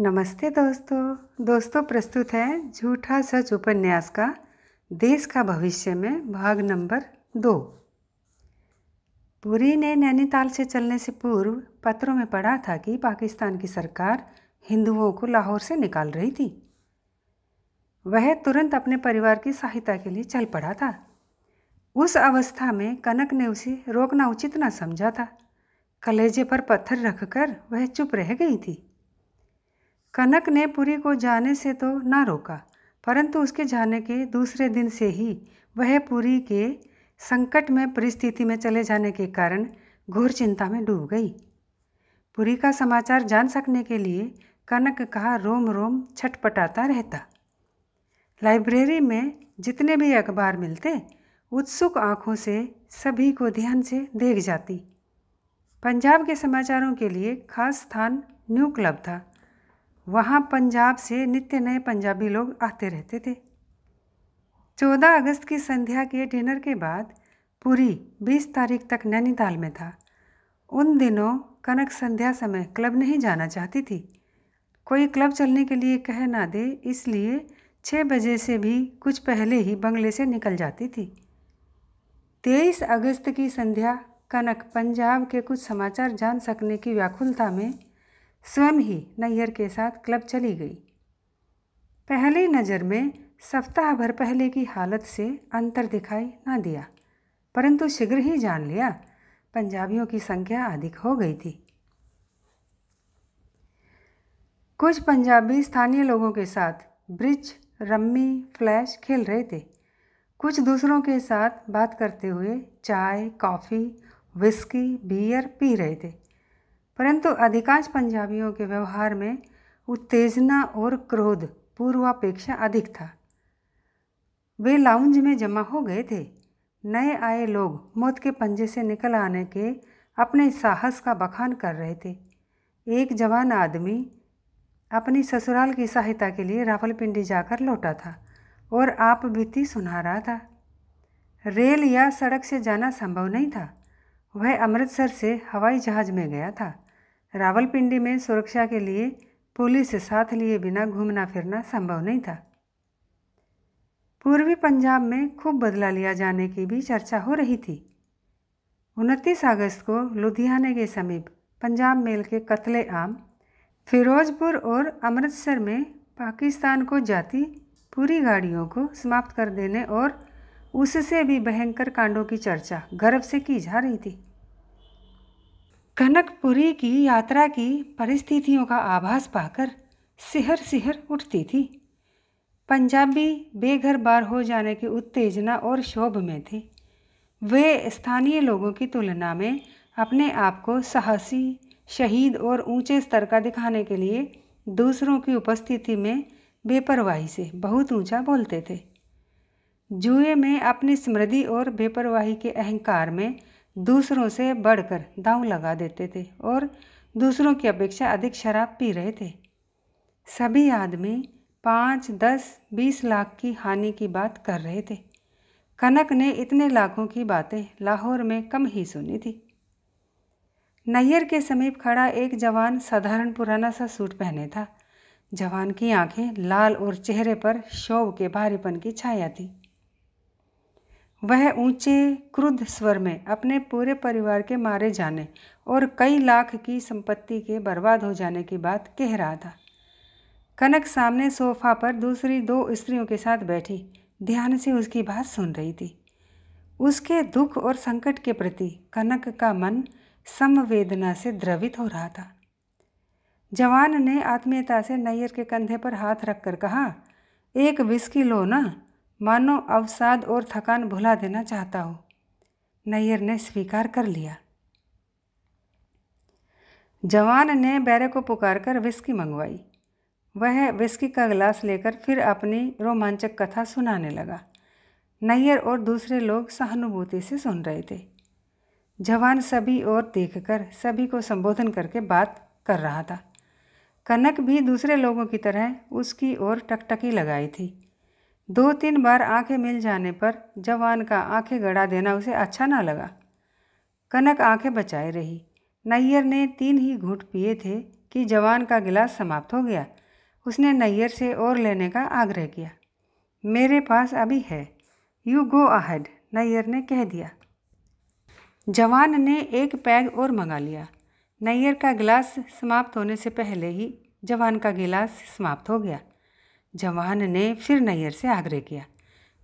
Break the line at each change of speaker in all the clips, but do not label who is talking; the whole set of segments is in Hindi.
नमस्ते दोस्तों दोस्तों प्रस्तुत है झूठा सच उपन्यास का देश का भविष्य में भाग नंबर दो पुरी ने नैनीताल से चलने से पूर्व पत्रों में पढ़ा था कि पाकिस्तान की सरकार हिंदुओं को लाहौर से निकाल रही थी वह तुरंत अपने परिवार की सहायता के लिए चल पड़ा था उस अवस्था में कनक ने उसे रोकना उचित न समझा था कलेजे पर पत्थर रखकर वह चुप रह गई थी कनक ने पुरी को जाने से तो ना रोका परंतु उसके जाने के दूसरे दिन से ही वह पुरी के संकट में परिस्थिति में चले जाने के कारण घोर चिंता में डूब गई पुरी का समाचार जान सकने के लिए कनक का रोम रोम छटपटाता रहता लाइब्रेरी में जितने भी अखबार मिलते उत्सुक आँखों से सभी को ध्यान से देख जाती पंजाब के समाचारों के लिए खास स्थान न्यू क्लब था वहाँ पंजाब से नित्य नए पंजाबी लोग आते रहते थे 14 अगस्त की संध्या के डिनर के बाद पूरी 20 तारीख तक नैनीताल में था उन दिनों कनक संध्या समय क्लब नहीं जाना चाहती थी कोई क्लब चलने के लिए कह ना दे इसलिए छः बजे से भी कुछ पहले ही बंगले से निकल जाती थी तेईस अगस्त की संध्या कनक पंजाब के कुछ समाचार जान सकने की व्याकुलता में स्वयं ही नैयर के साथ क्लब चली गई पहली नज़र में सप्ताह भर पहले की हालत से अंतर दिखाई ना दिया परंतु शीघ्र ही जान लिया पंजाबियों की संख्या अधिक हो गई थी कुछ पंजाबी स्थानीय लोगों के साथ ब्रिज रम्मी फ्लैश खेल रहे थे कुछ दूसरों के साथ बात करते हुए चाय कॉफ़ी विस्की बियर पी रहे थे परंतु अधिकांश पंजाबियों के व्यवहार में उत्तेजना और क्रोध पूर्वापेक्षा अधिक था वे लाउंज में जमा हो गए थे नए आए लोग मौत के पंजे से निकल आने के अपने साहस का बखान कर रहे थे एक जवान आदमी अपनी ससुराल की सहायता के लिए रावलपिंडी जाकर लौटा था और आप बीती सुना रहा था रेल या सड़क से जाना संभव नहीं था वह अमृतसर से हवाई जहाज़ में गया था रावलपिंडी में सुरक्षा के लिए पुलिस साथ लिए बिना घूमना फिरना संभव नहीं था पूर्वी पंजाब में खूब बदला लिया जाने की भी चर्चा हो रही थी उनतीस अगस्त को लुधियाने के समीप पंजाब मेल के कत्ले आम फिरोजपुर और अमृतसर में पाकिस्तान को जाती पूरी गाड़ियों को समाप्त कर देने और उससे भी भयंकर कांडों की चर्चा गर्व से की जा रही थी कनकपुरी की यात्रा की परिस्थितियों का आभास पाकर सिहर सिहर उठती थी पंजाबी बेघर बार हो जाने की उत्तेजना और शोभ में थे वे स्थानीय लोगों की तुलना में अपने आप को साहसी शहीद और ऊंचे स्तर का दिखाने के लिए दूसरों की उपस्थिति में बेपरवाही से बहुत ऊंचा बोलते थे जुए में अपनी स्मृति और बेपरवाही के अहंकार में दूसरों से बढ़कर दांव लगा देते थे और दूसरों की अपेक्षा अधिक शराब पी रहे थे सभी आदमी पाँच दस बीस लाख की हानि की बात कर रहे थे कनक ने इतने लाखों की बातें लाहौर में कम ही सुनी थी नैयर के समीप खड़ा एक जवान साधारण पुराना सा सूट पहने था जवान की आंखें लाल और चेहरे पर शोभ के भारीपन की छाया थी वह ऊंचे क्रुद्ध स्वर में अपने पूरे परिवार के मारे जाने और कई लाख की संपत्ति के बर्बाद हो जाने की बात कह रहा था कनक सामने सोफा पर दूसरी दो स्त्रियों के साथ बैठी ध्यान से उसकी बात सुन रही थी उसके दुख और संकट के प्रति कनक का मन समवेदना से द्रवित हो रहा था जवान ने आत्मीयता से नैयर के कंधे पर हाथ रखकर कहा एक विस्की लो ना मानो अवसाद और थकान भुला देना चाहता हो नैयर ने स्वीकार कर लिया जवान ने बैरे को पुकार कर विस्की मंगवाई वह विस्की का गिलास लेकर फिर अपनी रोमांचक कथा सुनाने लगा नैयर और दूसरे लोग सहानुभूति से सुन रहे थे जवान सभी ओर देखकर सभी को संबोधन करके बात कर रहा था कनक भी दूसरे लोगों की तरह उसकी ओर टकटकी लगाई थी दो तीन बार आंखें मिल जाने पर जवान का आंखें गड़ा देना उसे अच्छा ना लगा कनक आंखें बचाए रही नैयर ने तीन ही घूट पिए थे कि जवान का गिलास समाप्त हो गया उसने नैयर से और लेने का आग्रह किया मेरे पास अभी है यू गो अहेड नैयर ने कह दिया जवान ने एक पैग और मंगा लिया नैयर का गिलास समाप्त होने से पहले ही जवान का गिलास समाप्त हो गया जवान ने फिर नैयर से आग्रह किया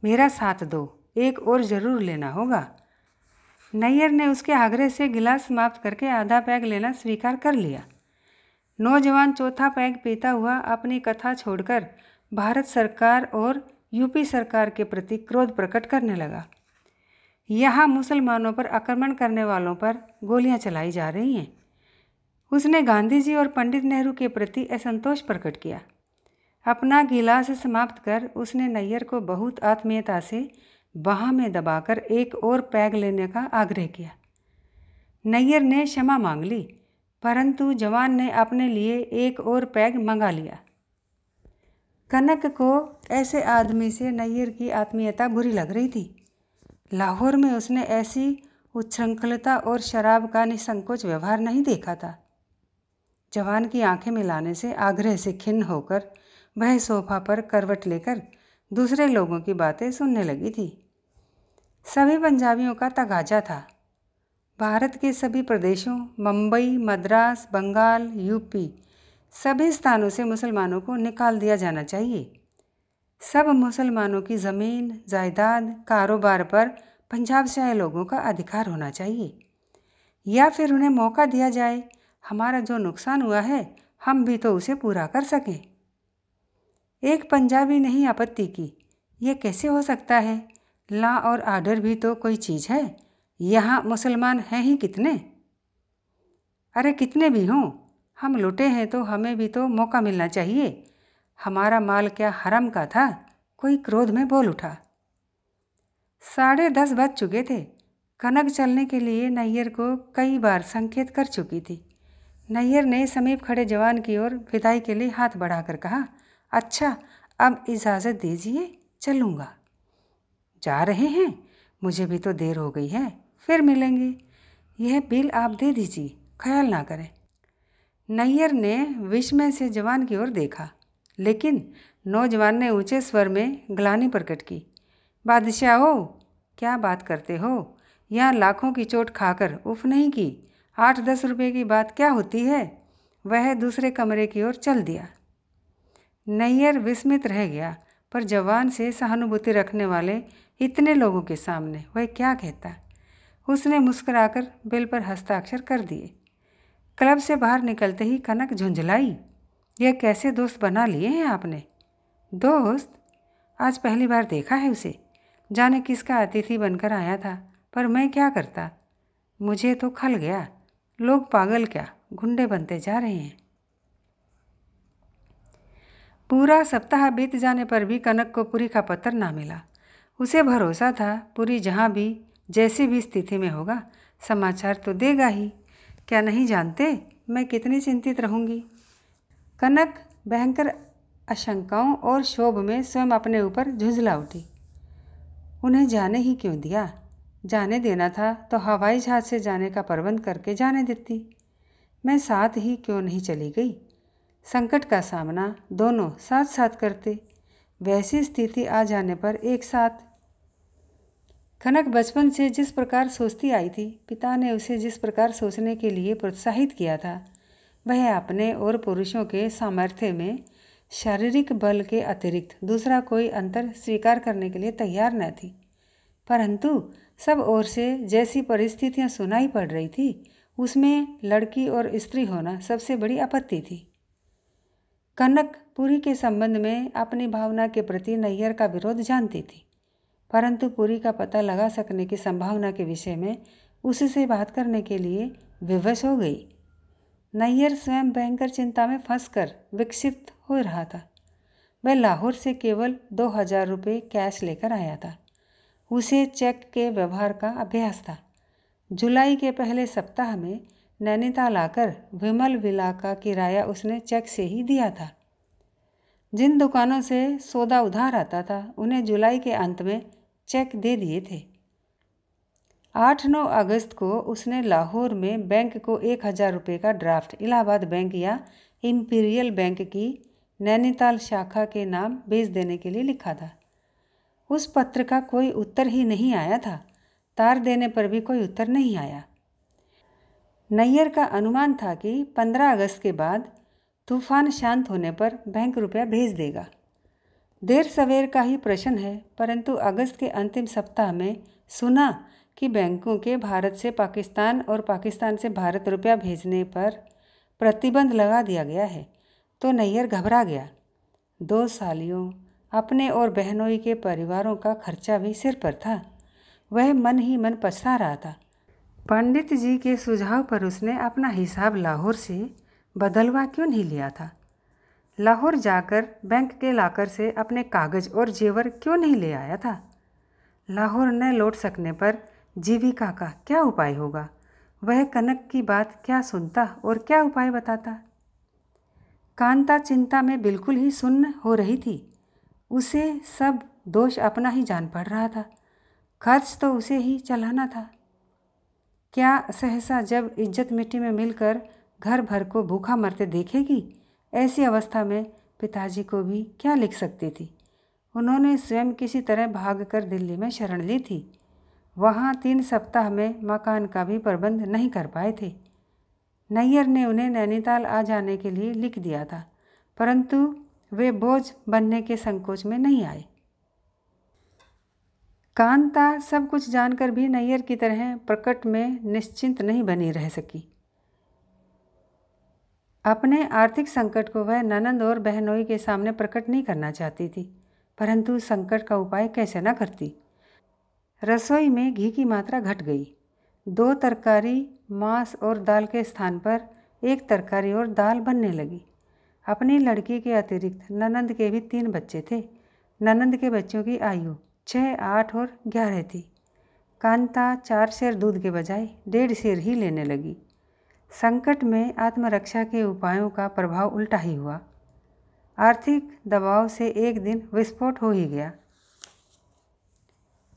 मेरा साथ दो एक और ज़रूर लेना होगा नैयर ने उसके आग्रह से गिलास समाप्त करके आधा पैग लेना स्वीकार कर लिया नौजवान चौथा पैग पीता हुआ अपनी कथा छोड़कर भारत सरकार और यूपी सरकार के प्रति क्रोध प्रकट करने लगा यहाँ मुसलमानों पर आक्रमण करने वालों पर गोलियाँ चलाई जा रही हैं उसने गांधी जी और पंडित नेहरू के प्रति असंतोष प्रकट किया अपना गिलास समाप्त कर उसने नैयर को बहुत आत्मीयता से बाह में दबाकर एक और पैग लेने का आग्रह किया नैयर ने क्षमा मांग ली परंतु जवान ने अपने लिए एक और पैग मंगा लिया कनक को ऐसे आदमी से नैयर की आत्मीयता बुरी लग रही थी लाहौर में उसने ऐसी उच्छृंखलता और शराब का निसंकोच व्यवहार नहीं देखा था जवान की आंखें मिलाने से आग्रह से खिन्न होकर वह सोफा पर करवट लेकर दूसरे लोगों की बातें सुनने लगी थी सभी पंजाबियों का तगाजा था भारत के सभी प्रदेशों मुंबई मद्रास बंगाल यूपी सभी स्थानों से मुसलमानों को निकाल दिया जाना चाहिए सब मुसलमानों की ज़मीन जायदाद कारोबार पर पंजाब से आए लोगों का अधिकार होना चाहिए या फिर उन्हें मौका दिया जाए हमारा जो नुकसान हुआ है हम भी तो उसे पूरा कर सकें एक पंजाबी नहीं आपत्ति की यह कैसे हो सकता है ला और आर्डर भी तो कोई चीज़ है यहाँ मुसलमान हैं ही कितने अरे कितने भी हों हम लुटे हैं तो हमें भी तो मौका मिलना चाहिए हमारा माल क्या हरम का था कोई क्रोध में बोल उठा साढ़े दस बज चुके थे कनक चलने के लिए नैयर को कई बार संकेत कर चुकी थी नैयर ने समीप खड़े जवान की ओर विदाई के लिए हाथ बढ़ाकर कहा अच्छा अब इजाज़त दीजिए चलूँगा जा रहे हैं मुझे भी तो देर हो गई है फिर मिलेंगे यह बिल आप दे दीजिए ख्याल ना करें नैयर ने विस्मय से जवान की ओर देखा लेकिन नौजवान ने ऊंचे स्वर में ग्लानी प्रकट की बादशाह हो क्या बात करते हो यहाँ लाखों की चोट खाकर उफ नहीं की आठ दस रुपए की बात क्या होती है वह दूसरे कमरे की ओर चल दिया नैयर विस्मित रह गया पर जवान से सहानुभूति रखने वाले इतने लोगों के सामने वह क्या कहता उसने मुस्कुराकर बिल पर हस्ताक्षर कर दिए क्लब से बाहर निकलते ही कनक झुंझलाई यह कैसे दोस्त बना लिए हैं आपने दोस्त आज पहली बार देखा है उसे जाने किसका अतिथि बनकर आया था पर मैं क्या करता मुझे तो खल गया लोग पागल क्या गुंडे बनते जा रहे हैं पूरा सप्ताह बीत जाने पर भी कनक को पूरी का पत्थर ना मिला उसे भरोसा था पूरी जहाँ भी जैसी भी स्थिति में होगा समाचार तो देगा ही क्या नहीं जानते मैं कितनी चिंतित रहूँगी कनक भयंकर आशंकाओं और शोभ में स्वयं अपने ऊपर झुंझला उठी उन्हें जाने ही क्यों दिया जाने देना था तो हवाई जहाज़ से जाने का प्रबंध करके जाने देती मैं साथ ही क्यों नहीं चली गई संकट का सामना दोनों साथ साथ करते वैसी स्थिति आ जाने पर एक साथ खनक बचपन से जिस प्रकार सोचती आई थी पिता ने उसे जिस प्रकार सोचने के लिए प्रोत्साहित किया था वह अपने और पुरुषों के सामर्थ्य में शारीरिक बल के अतिरिक्त दूसरा कोई अंतर स्वीकार करने के लिए तैयार न थी परंतु सब ओर से जैसी परिस्थितियां सुनाई पड़ रही थी उसमें लड़की और स्त्री होना सबसे बड़ी आपत्ति थी कनकपुरी के संबंध में अपनी भावना के प्रति नैयर का विरोध जानती थी परंतु पुरी का पता लगा सकने की संभावना के विषय में उससे बात करने के लिए विवश हो गई नैयर स्वयं भयंकर चिंता में फंसकर विक्षिप्त हो रहा था वह लाहौर से केवल दो हजार रुपये कैश लेकर आया था उसे चेक के व्यवहार का अभ्यास था जुलाई के पहले सप्ताह में नैनीताल आकर विमल विला का किराया उसने चेक से ही दिया था जिन दुकानों से सौदा उधार आता था उन्हें जुलाई के अंत में चेक दे दिए थे आठ नौ अगस्त को उसने लाहौर में बैंक को एक हज़ार रुपये का ड्राफ्ट इलाहाबाद बैंक या इम्पीरियल बैंक की नैनीताल शाखा के नाम बेच देने के लिए लिखा था उस पत्र का कोई उत्तर ही नहीं आया था तार देने पर भी कोई उत्तर नहीं आया नैयर का अनुमान था कि 15 अगस्त के बाद तूफान शांत होने पर बैंक रुपया भेज देगा देर सवेर का ही प्रश्न है परंतु अगस्त के अंतिम सप्ताह में सुना कि बैंकों के भारत से पाकिस्तान और पाकिस्तान से भारत रुपया भेजने पर प्रतिबंध लगा दिया गया है तो नैयर घबरा गया दो सालियों अपने और बहनोई के परिवारों का खर्चा भी सिर पर था वह मन ही मन पछता रहा था पंडित जी के सुझाव पर उसने अपना हिसाब लाहौर से बदलवा क्यों नहीं लिया था लाहौर जाकर बैंक के लाकर से अपने कागज और जेवर क्यों नहीं ले आया था लाहौर न लौट सकने पर जीविका का क्या उपाय होगा वह कनक की बात क्या सुनता और क्या उपाय बताता कांता चिंता में बिल्कुल ही सुन्न हो रही थी उसे सब दोष अपना ही जान पड़ रहा था खर्च तो उसे ही चलाना था क्या सहसा जब इज्जत मिट्टी में मिलकर घर भर को भूखा मरते देखेगी ऐसी अवस्था में पिताजी को भी क्या लिख सकती थी उन्होंने स्वयं किसी तरह भागकर दिल्ली में शरण ली थी वहाँ तीन सप्ताह में मकान का भी प्रबंध नहीं कर पाए थे नैयर ने उन्हें नैनीताल आ जाने के लिए लिख दिया था परंतु वे बोझ बनने के संकोच में नहीं आए कांता सब कुछ जानकर भी नैयर की तरह प्रकट में निश्चिंत नहीं बनी रह सकी अपने आर्थिक संकट को वह ननंद और बहनोई के सामने प्रकट नहीं करना चाहती थी परंतु संकट का उपाय कैसे न करती रसोई में घी की मात्रा घट गई दो तरकारी मांस और दाल के स्थान पर एक तरकारी और दाल बनने लगी अपनी लड़की के अतिरिक्त ननंद के भी तीन बच्चे थे ननंद के बच्चों की आयु छः आठ और ग्यारह थी कांता चार शेर दूध के बजाय डेढ़ शेर ही लेने लगी संकट में आत्मरक्षा के उपायों का प्रभाव उल्टा ही हुआ आर्थिक दबाव से एक दिन विस्फोट हो ही गया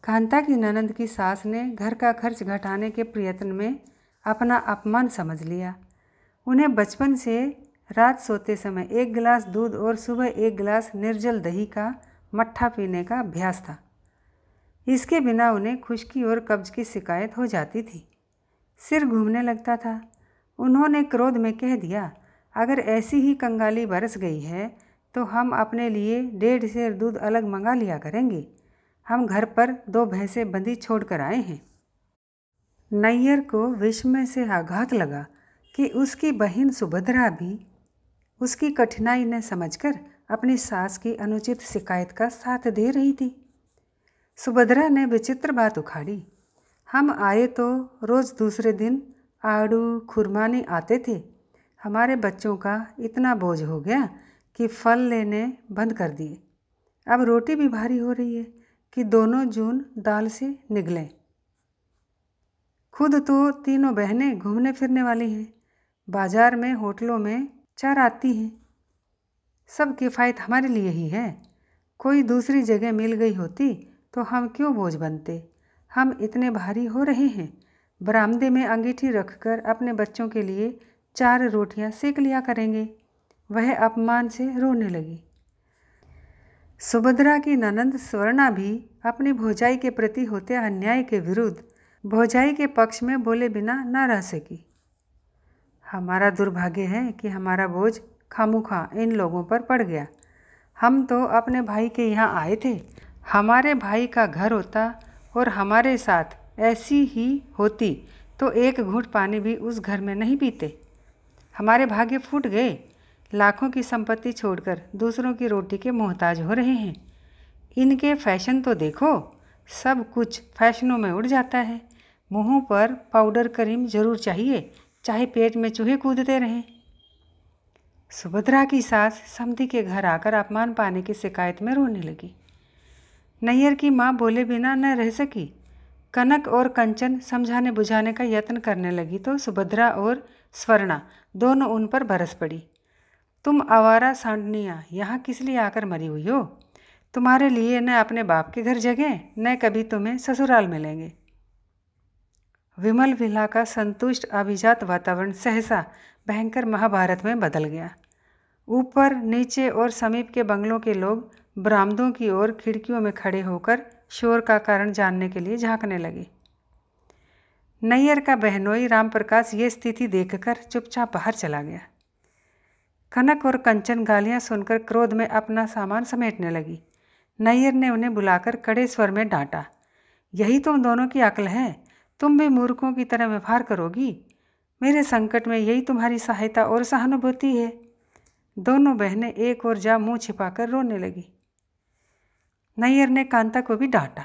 कांता की ननंद की सास ने घर का खर्च घटाने के प्रयत्न में अपना अपमान समझ लिया उन्हें बचपन से रात सोते समय एक गिलास दूध और सुबह एक गिलास निर्जल दही का मट्ठा पीने का अभ्यास था इसके बिना उन्हें खुशकी और कब्ज की शिकायत हो जाती थी सिर घूमने लगता था उन्होंने क्रोध में कह दिया अगर ऐसी ही कंगाली बरस गई है तो हम अपने लिए डेढ़ शेर दूध अलग मंगा लिया करेंगे हम घर पर दो भैंसें बंदी छोड़ कर आए हैं नैयर को विस्मय से आघात लगा कि उसकी बहन सुभद्रा भी उसकी कठिनाई न समझकर अपनी सास की अनुचित शिकायत का साथ दे रही थी सुभद्रा ने विचित्र बात उखाड़ी हम आए तो रोज़ दूसरे दिन आड़ू खुरमानी आते थे हमारे बच्चों का इतना बोझ हो गया कि फल लेने बंद कर दिए अब रोटी भी भारी हो रही है कि दोनों जून दाल से निगलें खुद तो तीनों बहनें घूमने फिरने वाली हैं बाज़ार में होटलों में चार आती हैं सब किफ़ायत हमारे लिए ही है कोई दूसरी जगह मिल गई होती तो हम क्यों बोझ बनते हम इतने भारी हो रहे हैं बरामदे में अंगीठी रखकर अपने बच्चों के लिए चार रोटियां सेक लिया करेंगे वह अपमान से रोने लगी सुभद्रा की ननंद स्वर्णा भी अपनी भोजाई के प्रति होते अन्याय के विरुद्ध भोजाई के पक्ष में बोले बिना न रह सकी हमारा दुर्भाग्य है कि हमारा बोझ खामोखा इन लोगों पर पड़ गया हम तो अपने भाई के यहाँ आए थे हमारे भाई का घर होता और हमारे साथ ऐसी ही होती तो एक घूट पानी भी उस घर में नहीं पीते हमारे भाग्य फूट गए लाखों की संपत्ति छोड़कर दूसरों की रोटी के मोहताज हो रहे हैं इनके फैशन तो देखो सब कुछ फैशनों में उड़ जाता है मुंह पर पाउडर क्रीम जरूर चाहिए चाहे पेट में चूहे कूदते रहें सुभद्रा की सास समी के घर आकर अपमान पाने की शिकायत में रोने लगी नैयर की माँ बोले बिना न रह सकी कनक और कंचन समझाने बुझाने का यत्न करने लगी तो सुभद्रा और स्वर्णा दोनों उन पर बरस पड़ी तुम आवारा सांडनिया यहाँ किस लिए आकर मरी हुई हो तुम्हारे लिए न अपने बाप के घर जगह न कभी तुम्हें ससुराल मिलेंगे विमल विला का संतुष्ट अभिजात वातावरण सहसा भयंकर महाभारत में बदल गया ऊपर नीचे और समीप के बंगलों के लोग बरामदों की ओर खिड़कियों में खड़े होकर शोर का कारण जानने के लिए झांकने लगे नैयर का बहनोई रामप्रकाश ये स्थिति देखकर चुपचाप बाहर चला गया कनक और कंचन गालियां सुनकर क्रोध में अपना सामान समेटने लगी नैयर ने उन्हें बुलाकर कड़े स्वर में डांटा यही तुम दोनों की अकल है तुम भी मूर्खों की तरह व्यवहार करोगी मेरे संकट में यही तुम्हारी सहायता और सहानुभूति है दोनों बहनें एक और जा मुंह छिपाकर रोने लगी नैयर ने कांता को भी डांटा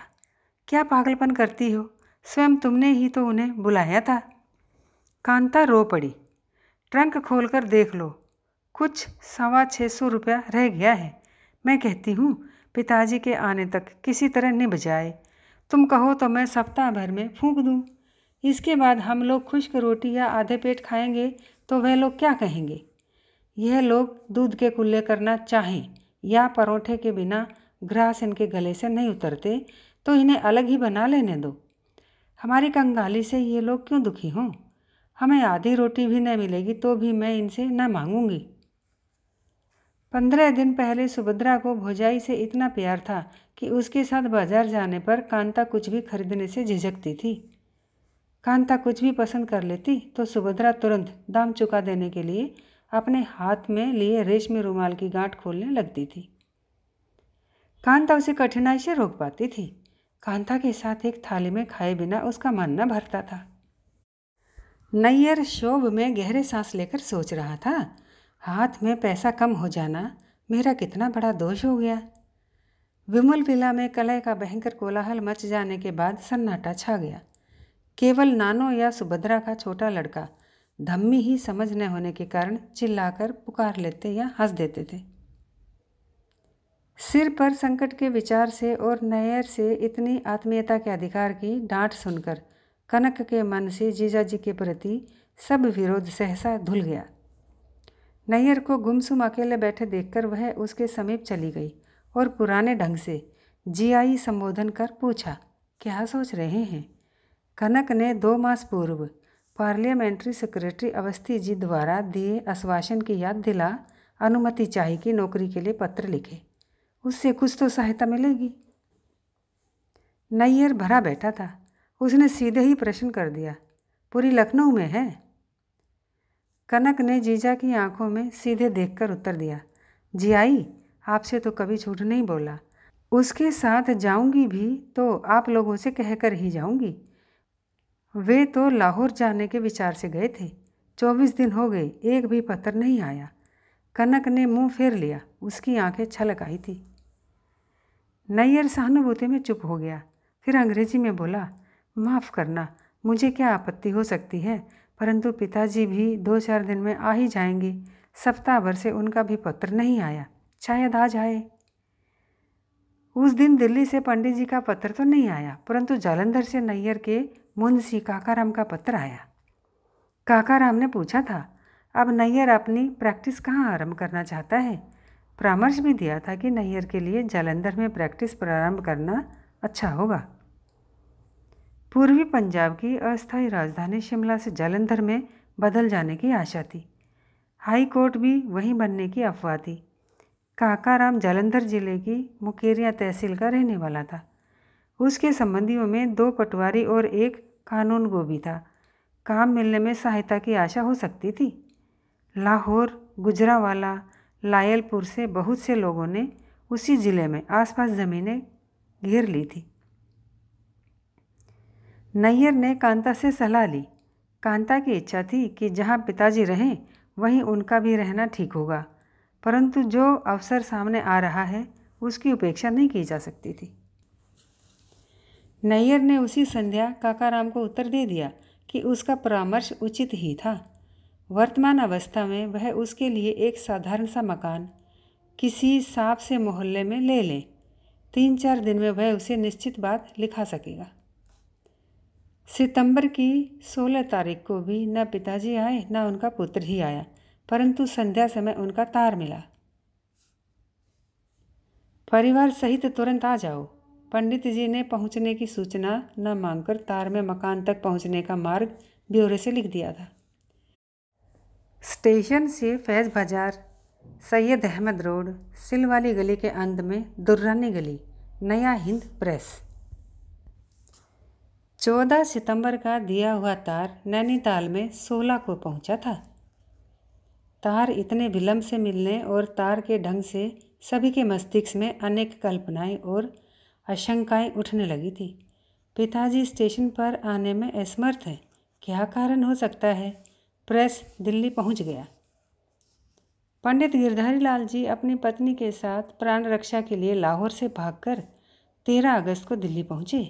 क्या पागलपन करती हो स्वयं तुमने ही तो उन्हें बुलाया था कांता रो पड़ी ट्रंक खोलकर देख लो कुछ सवा छः सौ रुपया रह गया है मैं कहती हूँ पिताजी के आने तक किसी तरह निभ जाए तुम कहो तो मैं सप्ताह भर में फूंक दूँ इसके बाद हम लोग खुश्क रोटी या आधे पेट खाएंगे तो वह लोग क्या कहेंगे यह लोग दूध के कुल्ले करना चाहें या परोठे के बिना ग्रास इनके गले से नहीं उतरते तो इन्हें अलग ही बना लेने दो हमारी कंगाली से ये लोग क्यों दुखी हों हमें आधी रोटी भी न मिलेगी तो भी मैं इनसे न मांगूंगी पंद्रह दिन पहले सुभद्रा को भोजाई से इतना प्यार था कि उसके साथ बाजार जाने पर कांता कुछ भी खरीदने से झिझकती थी कांता कुछ भी पसंद कर लेती तो सुभद्रा तुरंत दाम चुका देने के लिए अपने हाथ में लिए रेशमी रुमाल की गांठ खोलने लगती थी कांता उसे कठिनाई से रोक पाती थी कांता के साथ एक थाली में खाए बिना उसका मन न भरता था नैयर शोभ में गहरे सांस लेकर सोच रहा था हाथ में पैसा कम हो जाना मेरा कितना बड़ा दोष हो गया विमल विला में कलय का भयंकर कोलाहल मच जाने के बाद सन्नाटा छा गया केवल नानो या सुभद्रा का छोटा लड़का धम्मी ही समझ न होने के कारण चिल्लाकर पुकार लेते या हंस देते थे सिर पर संकट के विचार से और नैयर से इतनी आत्मीयता के अधिकार की डांट सुनकर कनक के मन से जीजा जी के प्रति सब विरोध सहसा धुल गया नैयर को गुमसुम अकेले बैठे देखकर वह उसके समीप चली गई और पुराने ढंग से जियाई संबोधन कर पूछा क्या सोच रहे हैं कनक ने दो मास पूर्व पार्लियामेंट्री सेक्रेटरी अवस्थी जी द्वारा दिए आश्वासन की याद दिला अनुमति चाहिए कि नौकरी के लिए पत्र लिखे उससे कुछ तो सहायता मिलेगी नैयर भरा बैठा था उसने सीधे ही प्रश्न कर दिया पूरी लखनऊ में है कनक ने जीजा की आंखों में सीधे देखकर उत्तर दिया जी आई आपसे तो कभी झूठ नहीं बोला उसके साथ जाऊंगी भी तो आप लोगों से कहकर ही जाऊंगी वे तो लाहौर जाने के विचार से गए थे चौबीस दिन हो गए एक भी पत्थर नहीं आया कनक ने मुंह फेर लिया उसकी आंखें छलक आई थी नैयर सहानुभूति में चुप हो गया फिर अंग्रेजी में बोला माफ़ करना मुझे क्या आपत्ति हो सकती है परंतु पिताजी भी दो चार दिन में आ ही जाएंगे सप्ताह भर से उनका भी पत्र नहीं आया शायद आ जाए उस दिन दिल्ली से पंडित जी का पत्र तो नहीं आया परंतु जालंधर से नैयर के मुंशी काकाराम का पत्र आया काकाराम ने पूछा था अब नैयर अपनी प्रैक्टिस कहाँ आरंभ करना चाहता है परामर्श भी दिया था कि नैयर के लिए जालंधर में प्रैक्टिस प्रारंभ करना अच्छा होगा पूर्वी पंजाब की अस्थायी राजधानी शिमला से जालंधर में बदल जाने की आशा थी हाई कोर्ट भी वहीं बनने की अफवाह थी काकाराम जालंधर जिले की मुकेरिया तहसील का रहने वाला था उसके संबंधियों में दो पटवारी और एक कानून गोभी था काम मिलने में सहायता की आशा हो सकती थी लाहौर गुजरावाला लायलपुर से बहुत से लोगों ने उसी ज़िले में आसपास ज़मीनें घेर ली थी नैयर ने कांता से सलाह ली कांता की इच्छा थी कि जहाँ पिताजी रहें वहीं उनका भी रहना ठीक होगा परंतु जो अवसर सामने आ रहा है उसकी उपेक्षा नहीं की जा सकती थी नैयर ने उसी संध्या काकाराम को उत्तर दे दिया कि उसका परामर्श उचित ही था वर्तमान अवस्था में वह उसके लिए एक साधारण सा मकान किसी साफ से मोहल्ले में ले ले तीन चार दिन में वह उसे निश्चित बात लिखा सकेगा सितंबर की सोलह तारीख को भी न पिताजी आए न उनका पुत्र ही आया परंतु संध्या समय उनका तार मिला परिवार सहित तुरंत आ जाओ पंडित जी ने पहुंचने की सूचना न मांगकर तार में मकान तक पहुंचने का मार्ग ब्यौरे से लिख दिया था स्टेशन से फैज़ बाज़ार सैयद अहमद रोड सिल वाली गली के अंत में दुर्रानी गली नया हिंद प्रेस 14 सितंबर का दिया हुआ तार नैनीताल में 16 को पहुंचा था तार इतने विलम्ब से मिलने और तार के ढंग से सभी के मस्तिष्क में अनेक कल्पनाएं और आशंकाएं उठने लगी थी पिताजी स्टेशन पर आने में असमर्थ हैं क्या कारण हो सकता है प्रेस दिल्ली पहुंच गया पंडित गिरधारी लाल जी अपनी पत्नी के साथ प्राण रक्षा के लिए लाहौर से भागकर 13 अगस्त को दिल्ली पहुंचे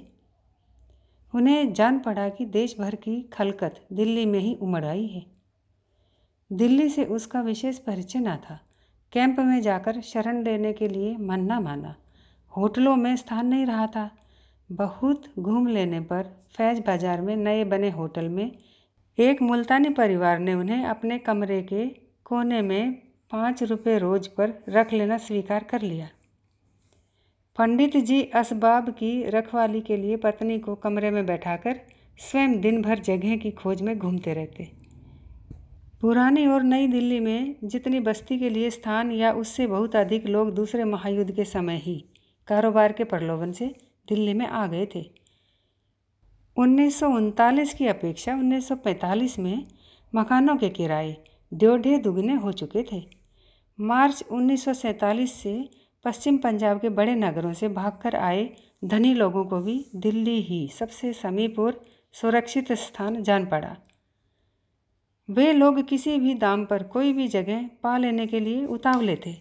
उन्हें जान पड़ा कि देश भर की खलकत दिल्ली में ही उमड़ आई है दिल्ली से उसका विशेष परिचय ना था कैंप में जाकर शरण लेने के लिए मन ना माना होटलों में स्थान नहीं रहा था बहुत घूम लेने पर फैज बाज़ार में नए बने होटल में एक मुल्तानी परिवार ने उन्हें अपने कमरे के कोने में पाँच रुपये रोज पर रख लेना स्वीकार कर लिया पंडित जी असबाब की रखवाली के लिए पत्नी को कमरे में बैठाकर स्वयं दिन भर जगह की खोज में घूमते रहते पुरानी और नई दिल्ली में जितनी बस्ती के लिए स्थान या उससे बहुत अधिक लोग दूसरे महायुद्ध के समय ही कारोबार के प्रलोभन से दिल्ली में आ गए थे उन्नीस की अपेक्षा 1945 में मकानों के किराए डेढ़ दुगने हो चुके थे मार्च 1947 से पश्चिम पंजाब के बड़े नगरों से भागकर आए धनी लोगों को भी दिल्ली ही सबसे समीप और सुरक्षित स्थान जान पड़ा वे लोग किसी भी दाम पर कोई भी जगह पा लेने के लिए उतावले थे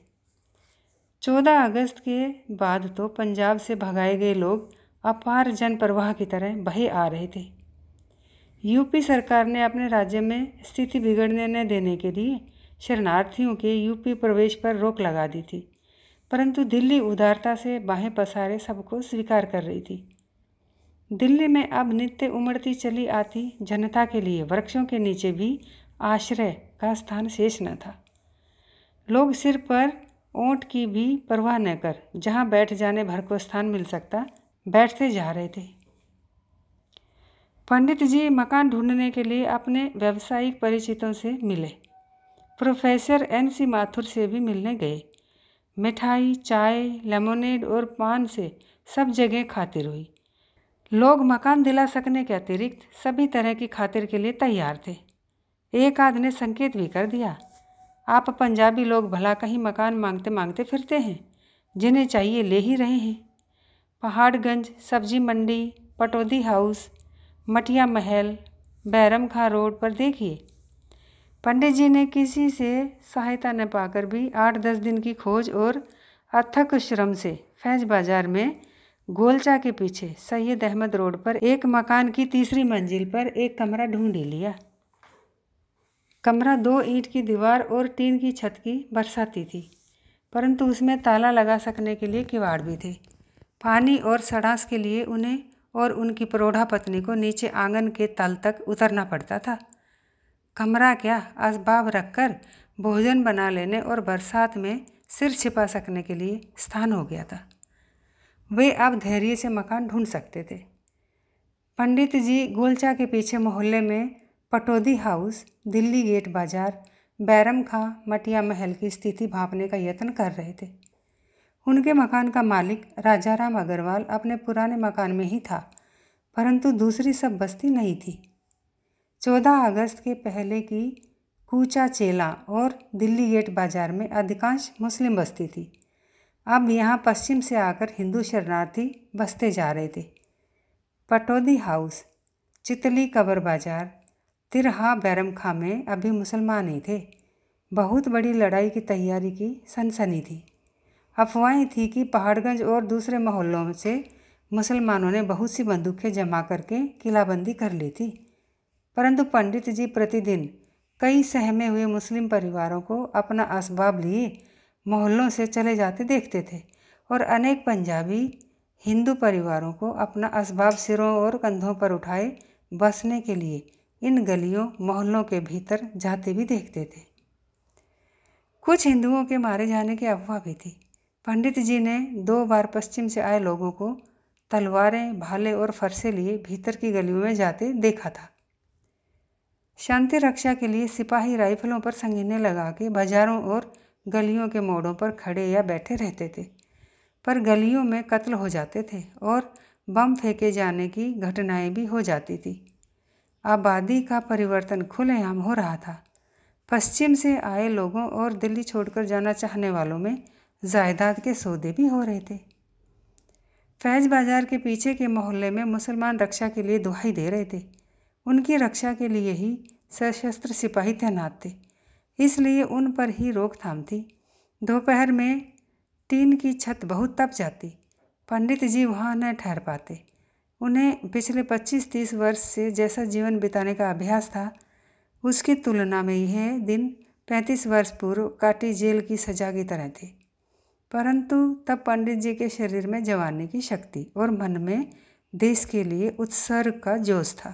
चौदह अगस्त के बाद तो पंजाब से भगाए गए लोग अपार जन प्रवाह की तरह बहे आ रहे थे यूपी सरकार ने अपने राज्य में स्थिति बिगड़ने न देने के लिए शरणार्थियों के यूपी प्रवेश पर रोक लगा दी थी परंतु दिल्ली उदारता से बाहें पसारे सबको स्वीकार कर रही थी दिल्ली में अब नित्य उमड़ती चली आती जनता के लिए वृक्षों के नीचे भी आश्रय का स्थान शेष न था लोग सिर पर ओंट की भी परवाह न कर जहाँ बैठ जाने भर को स्थान मिल सकता बैठते जा रहे थे पंडित जी मकान ढूंढने के लिए अपने व्यावसायिक परिचितों से मिले प्रोफेसर एन सी माथुर से भी मिलने गए मिठाई चाय लेमोनेड और पान से सब जगह खातिर हुई लोग मकान दिला सकने के अतिरिक्त सभी तरह की खातिर के लिए तैयार थे एक आध ने संकेत भी कर दिया आप पंजाबी लोग भला कहीं मकान मांगते मांगते फिरते हैं जिन्हें चाहिए ले ही रहे हैं पहाड़गंज सब्जी मंडी पटौदी हाउस मटिया महल बैरम खां रोड पर देखिए पंडित जी ने किसी से सहायता न पाकर भी आठ दस दिन की खोज और अथक श्रम से फैज बाजार में गोलचा के पीछे सैयद अहमद रोड पर एक मकान की तीसरी मंजिल पर एक कमरा ढूंढ लिया कमरा दो ईंट की दीवार और टीन की छत की बरसाती थी परंतु उसमें ताला लगा सकने के लिए किवाड़ भी थे पानी और सड़ास के लिए उन्हें और उनकी प्रौढ़ा पत्नी को नीचे आंगन के तल तक उतरना पड़ता था कमरा क्या असबाब रखकर भोजन बना लेने और बरसात में सिर छिपा सकने के लिए स्थान हो गया था वे अब धैर्य से मकान ढूंढ सकते थे पंडित जी गोलचा के पीछे मोहल्ले में पटोदी हाउस दिल्ली गेट बाजार बैरम खां मटिया महल की स्थिति भापने का यत्न कर रहे थे उनके मकान का मालिक राजाराम अग्रवाल अपने पुराने मकान में ही था परंतु दूसरी सब बस्ती नहीं थी 14 अगस्त के पहले की कूचा चेला और दिल्ली गेट बाजार में अधिकांश मुस्लिम बस्ती थी अब यहाँ पश्चिम से आकर हिंदू शरणार्थी बसते जा रहे थे पटौदी हाउस चितली कबर बाजार तिरहा बैरम खां में अभी मुसलमान ही थे बहुत बड़ी लड़ाई की तैयारी की सनसनी थी अफवाहें थी कि पहाड़गंज और दूसरे मोहल्लों से मुसलमानों ने बहुत सी बंदूकें जमा करके किलाबंदी कर ली थी परंतु पंडित जी प्रतिदिन कई सहमे हुए मुस्लिम परिवारों को अपना असबाब लिए मोहल्लों से चले जाते देखते थे और अनेक पंजाबी हिंदू परिवारों को अपना असबाब सिरों और कंधों पर उठाए बसने के लिए इन गलियों मोहल्लों के भीतर जाते भी देखते थे कुछ हिंदुओं के मारे जाने की अफवाह भी थी पंडित जी ने दो बार पश्चिम से आए लोगों को तलवारें भाले और फरसे लिए भीतर की गलियों में जाते देखा था शांति रक्षा के लिए सिपाही राइफलों पर संगीने लगा के बाजारों और गलियों के मोड़ों पर खड़े या बैठे रहते थे पर गलियों में कत्ल हो जाते थे और बम फेंके जाने की घटनाएं भी हो जाती थी आबादी का परिवर्तन खुलेआम हो रहा था पश्चिम से आए लोगों और दिल्ली छोड़कर जाना चाहने वालों में जायदाद के सौदे भी हो रहे थे फैज बाजार के पीछे के मोहल्ले में मुसलमान रक्षा के लिए दुहाई दे रहे थे उनकी रक्षा के लिए ही सशस्त्र सिपाही तैनात थे इसलिए उन पर ही रोकथाम थी दोपहर में टीन की छत बहुत तप जाती पंडित जी वहाँ न ठहर पाते उन्हें पिछले 25-30 वर्ष से जैसा जीवन बिताने का अभ्यास था उसकी तुलना में यह दिन 35 वर्ष पूर्व काटी जेल की सजा की तरह थे परंतु तब पंडित जी के शरीर में जवानी की शक्ति और मन में देश के लिए उत्सर्ग का जोश था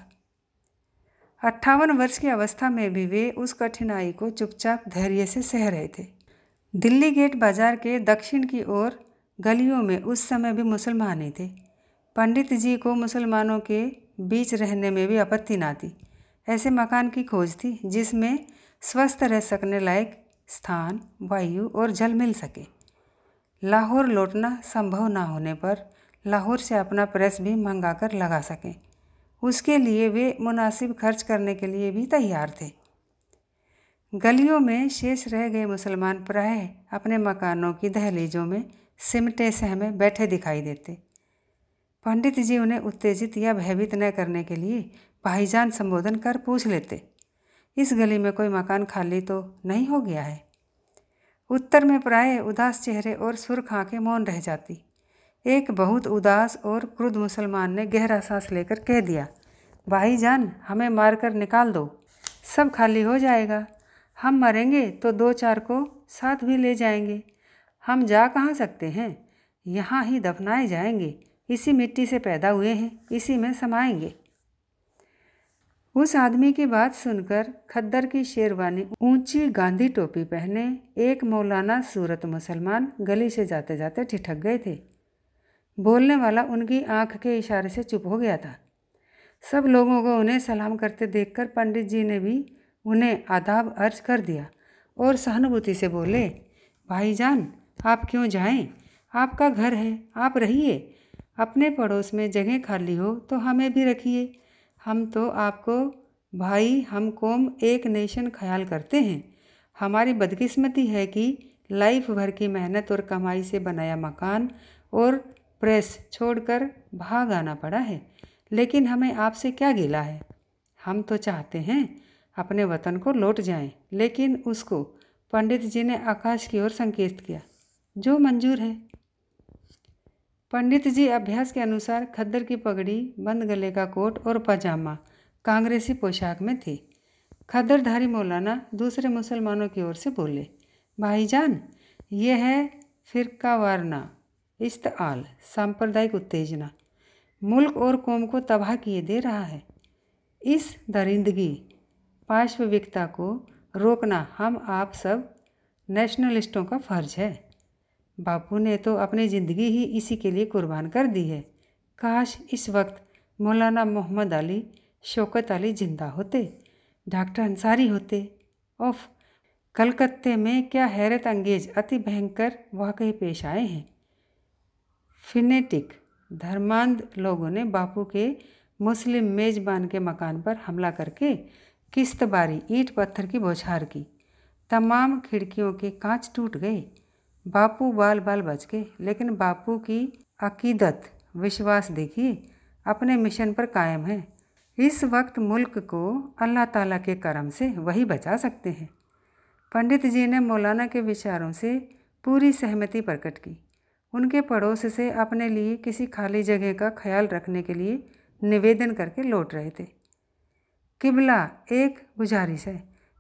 अट्ठावन वर्ष की अवस्था में भी वे उस कठिनाई को चुपचाप धैर्य से सह रहे थे दिल्ली गेट बाजार के दक्षिण की ओर गलियों में उस समय भी मुसलमान ही थे पंडित जी को मुसलमानों के बीच रहने में भी आपत्ति ना थी ऐसे मकान की खोज थी जिसमें स्वस्थ रह सकने लायक स्थान वायु और जल मिल सके लाहौर लौटना संभव ना होने पर लाहौर से अपना प्रेस भी मंगा कर लगा सकें उसके लिए वे मुनासिब खर्च करने के लिए भी तैयार थे गलियों में शेष रह गए मुसलमान प्राय अपने मकानों की दहलीजों में सिमटे सहमे बैठे दिखाई देते पंडित जी उन्हें उत्तेजित या भयभीत न करने के लिए भाईजान संबोधन कर पूछ लेते इस गली में कोई मकान खाली तो नहीं हो गया है उत्तर में प्राय उदास चेहरे और सुर्ख आँखें मौन रह जाती एक बहुत उदास और क्रुद्ध मुसलमान ने गहरा सांस लेकर कह दिया भाई जान हमें मारकर निकाल दो सब खाली हो जाएगा हम मरेंगे तो दो चार को साथ भी ले जाएंगे हम जा कहाँ सकते हैं यहाँ ही दफनाए जाएंगे इसी मिट्टी से पैदा हुए हैं इसी में समाएंगे उस आदमी की बात सुनकर खद्दर की शेरवानी ऊंची गांधी टोपी पहने एक मौलाना सूरत मुसलमान गली से जाते जाते ठिठक गए थे बोलने वाला उनकी आंख के इशारे से चुप हो गया था सब लोगों को उन्हें सलाम करते देखकर पंडित जी ने भी उन्हें आदाब अर्ज कर दिया और सहानुभूति से बोले भाईजान आप क्यों जाएं? आपका घर है आप रहिए अपने पड़ोस में जगह खाली हो तो हमें भी रखिए हम तो आपको भाई हम कौम एक नेशन ख्याल करते हैं हमारी बदकिस्मती है कि लाइफ भर की मेहनत और कमाई से बनाया मकान और प्रेस छोड़कर भाग आना पड़ा है लेकिन हमें आपसे क्या गिला है हम तो चाहते हैं अपने वतन को लौट जाएं, लेकिन उसको पंडित जी ने आकाश की ओर संकेत किया जो मंजूर है पंडित जी अभ्यास के अनुसार खद्दर की पगड़ी बंद गले का कोट और पजामा कांग्रेसी पोशाक में थी खद्दरधारी मौलाना दूसरे मुसलमानों की ओर से बोले भाईजान ये है फिरका वारना आल सांप्रदायिक उत्तेजना मुल्क और कौम को तबाह किए दे रहा है इस दरिंदगी पार्श्विकता को रोकना हम आप सब नेशनलिस्टों का फर्ज है बापू ने तो अपनी ज़िंदगी ही इसी के लिए कुर्बान कर दी है काश इस वक्त मौलाना मोहम्मद अली शौकत अली जिंदा होते डॉक्टर अंसारी होते ओफ कलकत्ते में क्या हैरत अंगेज अति भयंकर वाकई पेश आए हैं फिनेटिक धर्मांध लोगों ने बापू के मुस्लिम मेजबान के मकान पर हमला करके किस्तबारी ईंट पत्थर की बौछार की तमाम खिड़कियों के कांच टूट गए बापू बाल बाल बच गए लेकिन बापू की अकीदत विश्वास देखिए अपने मिशन पर कायम है इस वक्त मुल्क को अल्लाह ताला के करम से वही बचा सकते हैं पंडित जी ने मौलाना के विचारों से पूरी सहमति प्रकट की उनके पड़ोस से अपने लिए किसी खाली जगह का ख्याल रखने के लिए निवेदन करके लौट रहे थे किबला एक गुजारिश है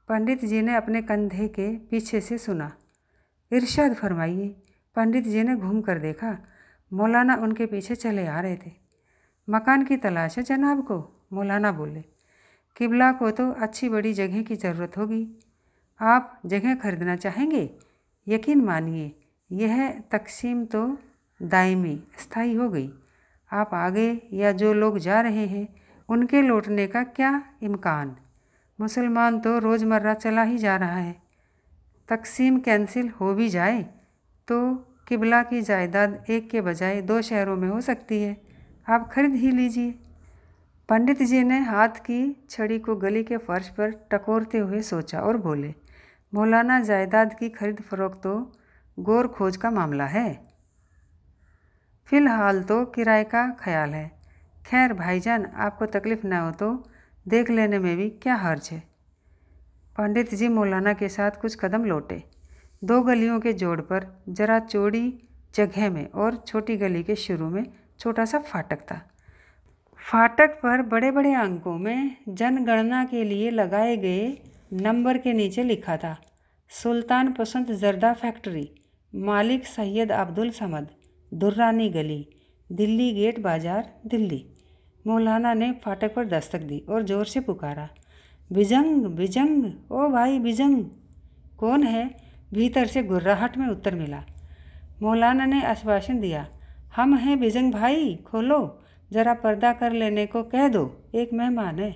पंडित जी ने अपने कंधे के पीछे से सुना इर्शाद फरमाइए पंडित जी ने घूम कर देखा मौलाना उनके पीछे चले आ रहे थे मकान की तलाश है जनाब को मौलाना बोले किबला को तो अच्छी बड़ी जगह की ज़रूरत होगी आप जगह खरीदना चाहेंगे यकीन मानिए यह तकसीम तो दायमी स्थाई हो गई आप आगे या जो लोग जा रहे हैं उनके लौटने का क्या इम्कान मुसलमान तो रोज़मर्रा चला ही जा रहा है तकसीम कैंसिल हो भी जाए तो किबला की जायदाद एक के बजाय दो शहरों में हो सकती है आप खरीद ही लीजिए पंडित जी ने हाथ की छड़ी को गली के फर्श पर टकोरते हुए सोचा और बोले मौलाना जायदाद की खरीद फरोख्त तो गोर खोज का मामला है फ़िलहाल तो किराए का ख्याल है खैर भाईजान आपको तकलीफ़ ना हो तो देख लेने में भी क्या हर्ज है पंडित जी मौलाना के साथ कुछ कदम लौटे दो गलियों के जोड़ पर जरा चौड़ी जगह में और छोटी गली के शुरू में छोटा सा फाटक था फाटक पर बड़े बड़े अंकों में जनगणना के लिए लगाए गए नंबर के नीचे लिखा था सुल्तान पसंद जरदा फैक्ट्री मालिक सैयद अब्दुल समद दुर्रानी गली दिल्ली गेट बाज़ार दिल्ली मौलाना ने फाटक पर दस्तक दी और ज़ोर से पुकारा बिजंग बिजंग ओ भाई बिजंग कौन है भीतर से गुर्राहट में उत्तर मिला मौलाना ने आश्वासन दिया हम हैं बिजंग भाई खोलो ज़रा पर्दा कर लेने को कह दो एक मेहमान है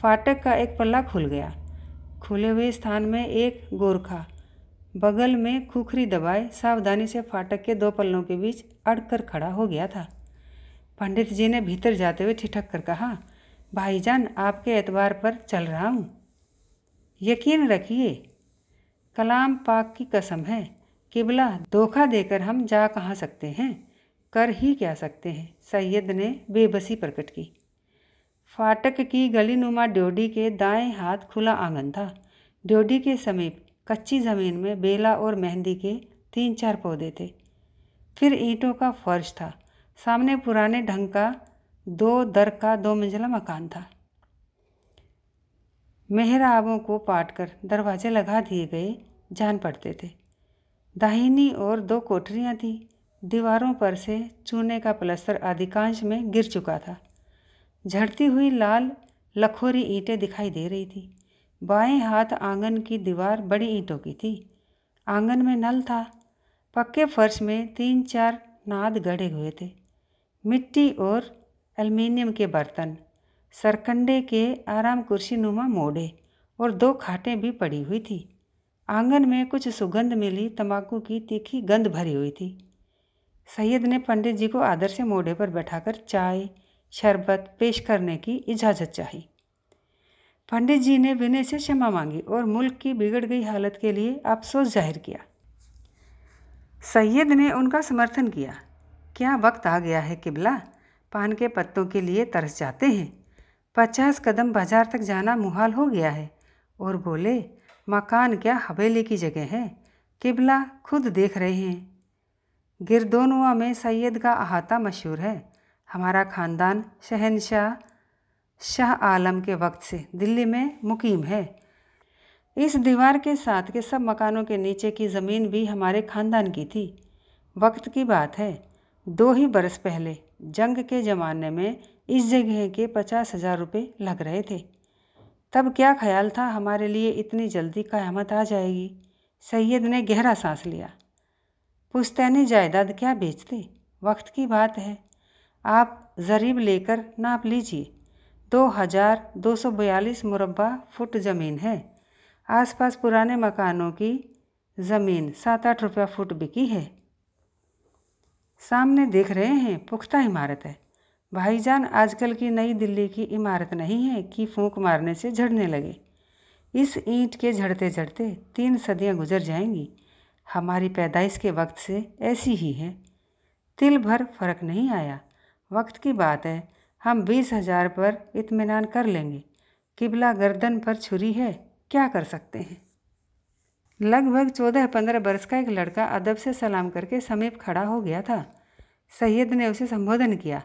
फाटक का एक पल्ला खुल गया खुले हुए स्थान में एक गोरखा बगल में खुखरी दबाए सावधानी से फाटक के दो पल्लों के बीच अड़कर खड़ा हो गया था पंडित जी ने भीतर जाते हुए ठिठक कर कहा भाईजान आपके एतबार पर चल रहा हूँ यकीन रखिए कलाम पाक की कसम है किबला धोखा देकर हम जा कहाँ सकते हैं कर ही क्या सकते हैं सैयद ने बेबसी प्रकट की फाटक की गली नुमा ड्योडी के दाएं हाथ खुला आंगन था ड्योडी के समीप कच्ची ज़मीन में बेला और मेहंदी के तीन चार पौधे थे फिर ईंटों का फर्श था सामने पुराने ढंग का दो दर का दो मंजिला मकान था मेहराबों को पाट कर दरवाजे लगा दिए गए जान पड़ते थे दाहिनी और दो कोठरियाँ थीं दीवारों पर से चूने का प्लस्तर अधिकांश में गिर चुका था झड़ती हुई लाल लखोरी ईंटें दिखाई दे रही थी बाएं हाथ आंगन की दीवार बड़ी ईंटों की थी आंगन में नल था पक्के फर्श में तीन चार नाद गड़े हुए थे मिट्टी और अल्मीनियम के बर्तन सरकंडे के आराम कुर्सी नुमा मोड़े और दो खाटें भी पड़ी हुई थी आंगन में कुछ सुगंध मिली तंबाकू की तीखी गंध भरी हुई थी सैयद ने पंडित जी को आदर से मोड़े पर बैठाकर चाय शरबत पेश करने की इजाज़त चाही पंडित जी ने विनय से क्षमा मांगी और मुल्क की बिगड़ गई हालत के लिए अफसोस जाहिर किया सैयद ने उनका समर्थन किया क्या वक्त आ गया है किबला पान के पत्तों के लिए तरस जाते हैं पचास कदम बाजार तक जाना मुहाल हो गया है और बोले मकान क्या हवेली की जगह है किबला खुद देख रहे हैं गिरदोनुआ में सैयद का अहाता मशहूर है हमारा ख़ानदान शहनशाह शाह आलम के वक्त से दिल्ली में मुकीम है इस दीवार के साथ के सब मकानों के नीचे की ज़मीन भी हमारे ख़ानदान की थी वक्त की बात है दो ही बरस पहले जंग के ज़माने में इस जगह के पचास हज़ार रुपये लग रहे थे तब क्या ख्याल था हमारे लिए इतनी जल्दी क़यामत आ जाएगी सैयद ने गहरा सांस लिया पुश्तैनी जायदाद क्या बेचते वक्त की बात है आप ज़रीब लेकर नाप लीजिए दो हज़ार दो सौ बयालीस मुरबा फुट ज़मीन है आसपास पुराने मकानों की ज़मीन सात आठ रुपया फुट बिकी है सामने देख रहे हैं पुख्ता इमारत है भाईजान आजकल की नई दिल्ली की इमारत नहीं है कि फूंक मारने से झड़ने लगे इस ईंट के झड़ते झड़ते तीन सदियां गुजर जाएंगी हमारी पैदाइश के वक्त से ऐसी ही है तिल भर फर्क नहीं आया वक्त की बात है हम बीस हजार पर इतमान कर लेंगे किबला गर्दन पर छुरी है क्या कर सकते हैं लगभग चौदह पंद्रह बरस का एक लड़का अदब से सलाम करके समीप खड़ा हो गया था सैयद ने उसे संबोधन किया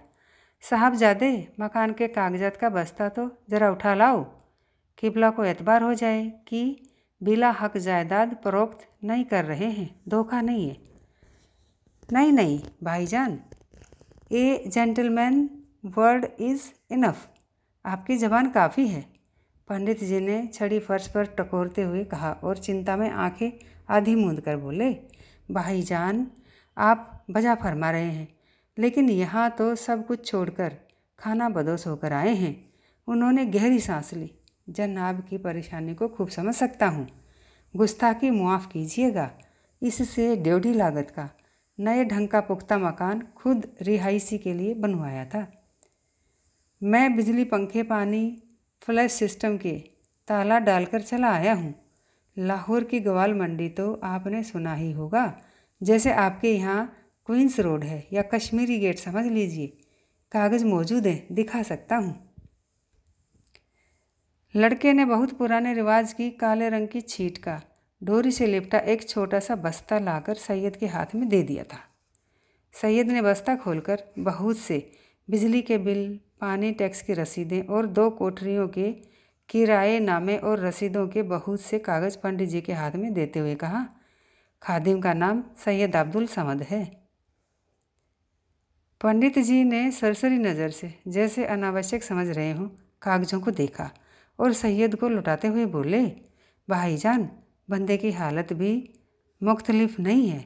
साहबजादे मकान के कागजात का बस्ता तो ज़रा उठा लाओ किबला को एतबार हो जाए कि बिला हक जायदाद परोक्त नहीं कर रहे हैं धोखा नहीं है नहीं नहीं भाईजान a gentleman word is enough आपकी ज़बान काफ़ी है पंडित जी ने छड़ी फर्श पर टकोरते हुए कहा और चिंता में आंखें आधी मूंद कर बोले भाईजान आप बजा फरमा रहे हैं लेकिन यहाँ तो सब कुछ छोड़कर खाना बदोश होकर आए हैं उन्होंने गहरी सांस ली जनाब की परेशानी को खूब समझ सकता हूँ गुस्ताखी मुआफ़ कीजिएगा इससे ड्योढ़ी लागत का नए ढंग का पुख्ता मकान खुद रिहायशी के लिए बनवाया था मैं बिजली पंखे पानी फ्लैश सिस्टम के ताला डालकर चला आया हूँ लाहौर की ग्वाल मंडी तो आपने सुना ही होगा जैसे आपके यहाँ क्वींस रोड है या कश्मीरी गेट समझ लीजिए कागज़ मौजूद हैं दिखा सकता हूँ लड़के ने बहुत पुराने रिवाज की काले रंग की छीट का डोरी से लिपटा एक छोटा सा बस्ता लाकर सैयद के हाथ में दे दिया था सैयद ने बस्ता खोलकर बहुत से बिजली के बिल पानी टैक्स की रसीदें और दो कोठरियों के किराए नामे और रसीदों के बहुत से कागज़ पंडित जी के हाथ में देते हुए कहा खादिम का नाम सैयद अब्दुल समद है पंडित जी ने सरसरी नज़र से जैसे अनावश्यक समझ रहे हों कागज़ों को देखा और सैयद को लुटाते हुए बोले भाईजान बंदे की हालत भी मुख्तलिफ नहीं है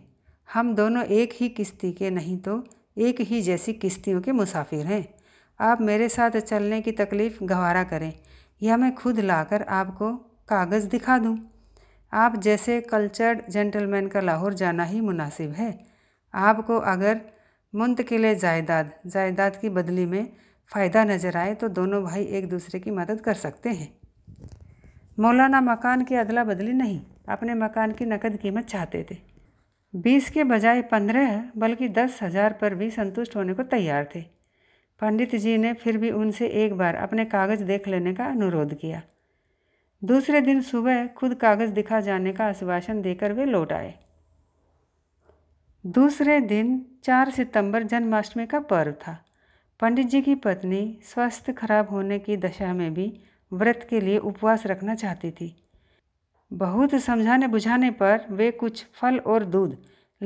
हम दोनों एक ही किस्ती के नहीं तो एक ही जैसी किस्तियों के मुसाफिर हैं आप मेरे साथ चलने की तकलीफ़ गवारा करें या मैं खुद लाकर आपको कागज़ दिखा दूं। आप जैसे कल्चर्ड जेंटलमैन का लाहौर जाना ही मुनासिब है आपको अगर मुंतकिल जायदाद जायदाद की बदली में फ़ायदा नज़र आए तो दोनों भाई एक दूसरे की मदद कर सकते हैं मौलाना मकान की अदला बदली नहीं अपने मकान की नकद कीमत चाहते थे बीस के बजाय पंद्रह बल्कि दस हज़ार पर भी संतुष्ट होने को तैयार थे पंडित जी ने फिर भी उनसे एक बार अपने कागज़ देख लेने का अनुरोध किया दूसरे दिन सुबह खुद कागज़ दिखा जाने का आश्वासन देकर वे लौट आए दूसरे दिन चार सितंबर जन्माष्टमी का पर्व था पंडित जी की पत्नी स्वास्थ्य खराब होने की दशा में भी व्रत के लिए उपवास रखना चाहती थी बहुत समझाने बुझाने पर वे कुछ फल और दूध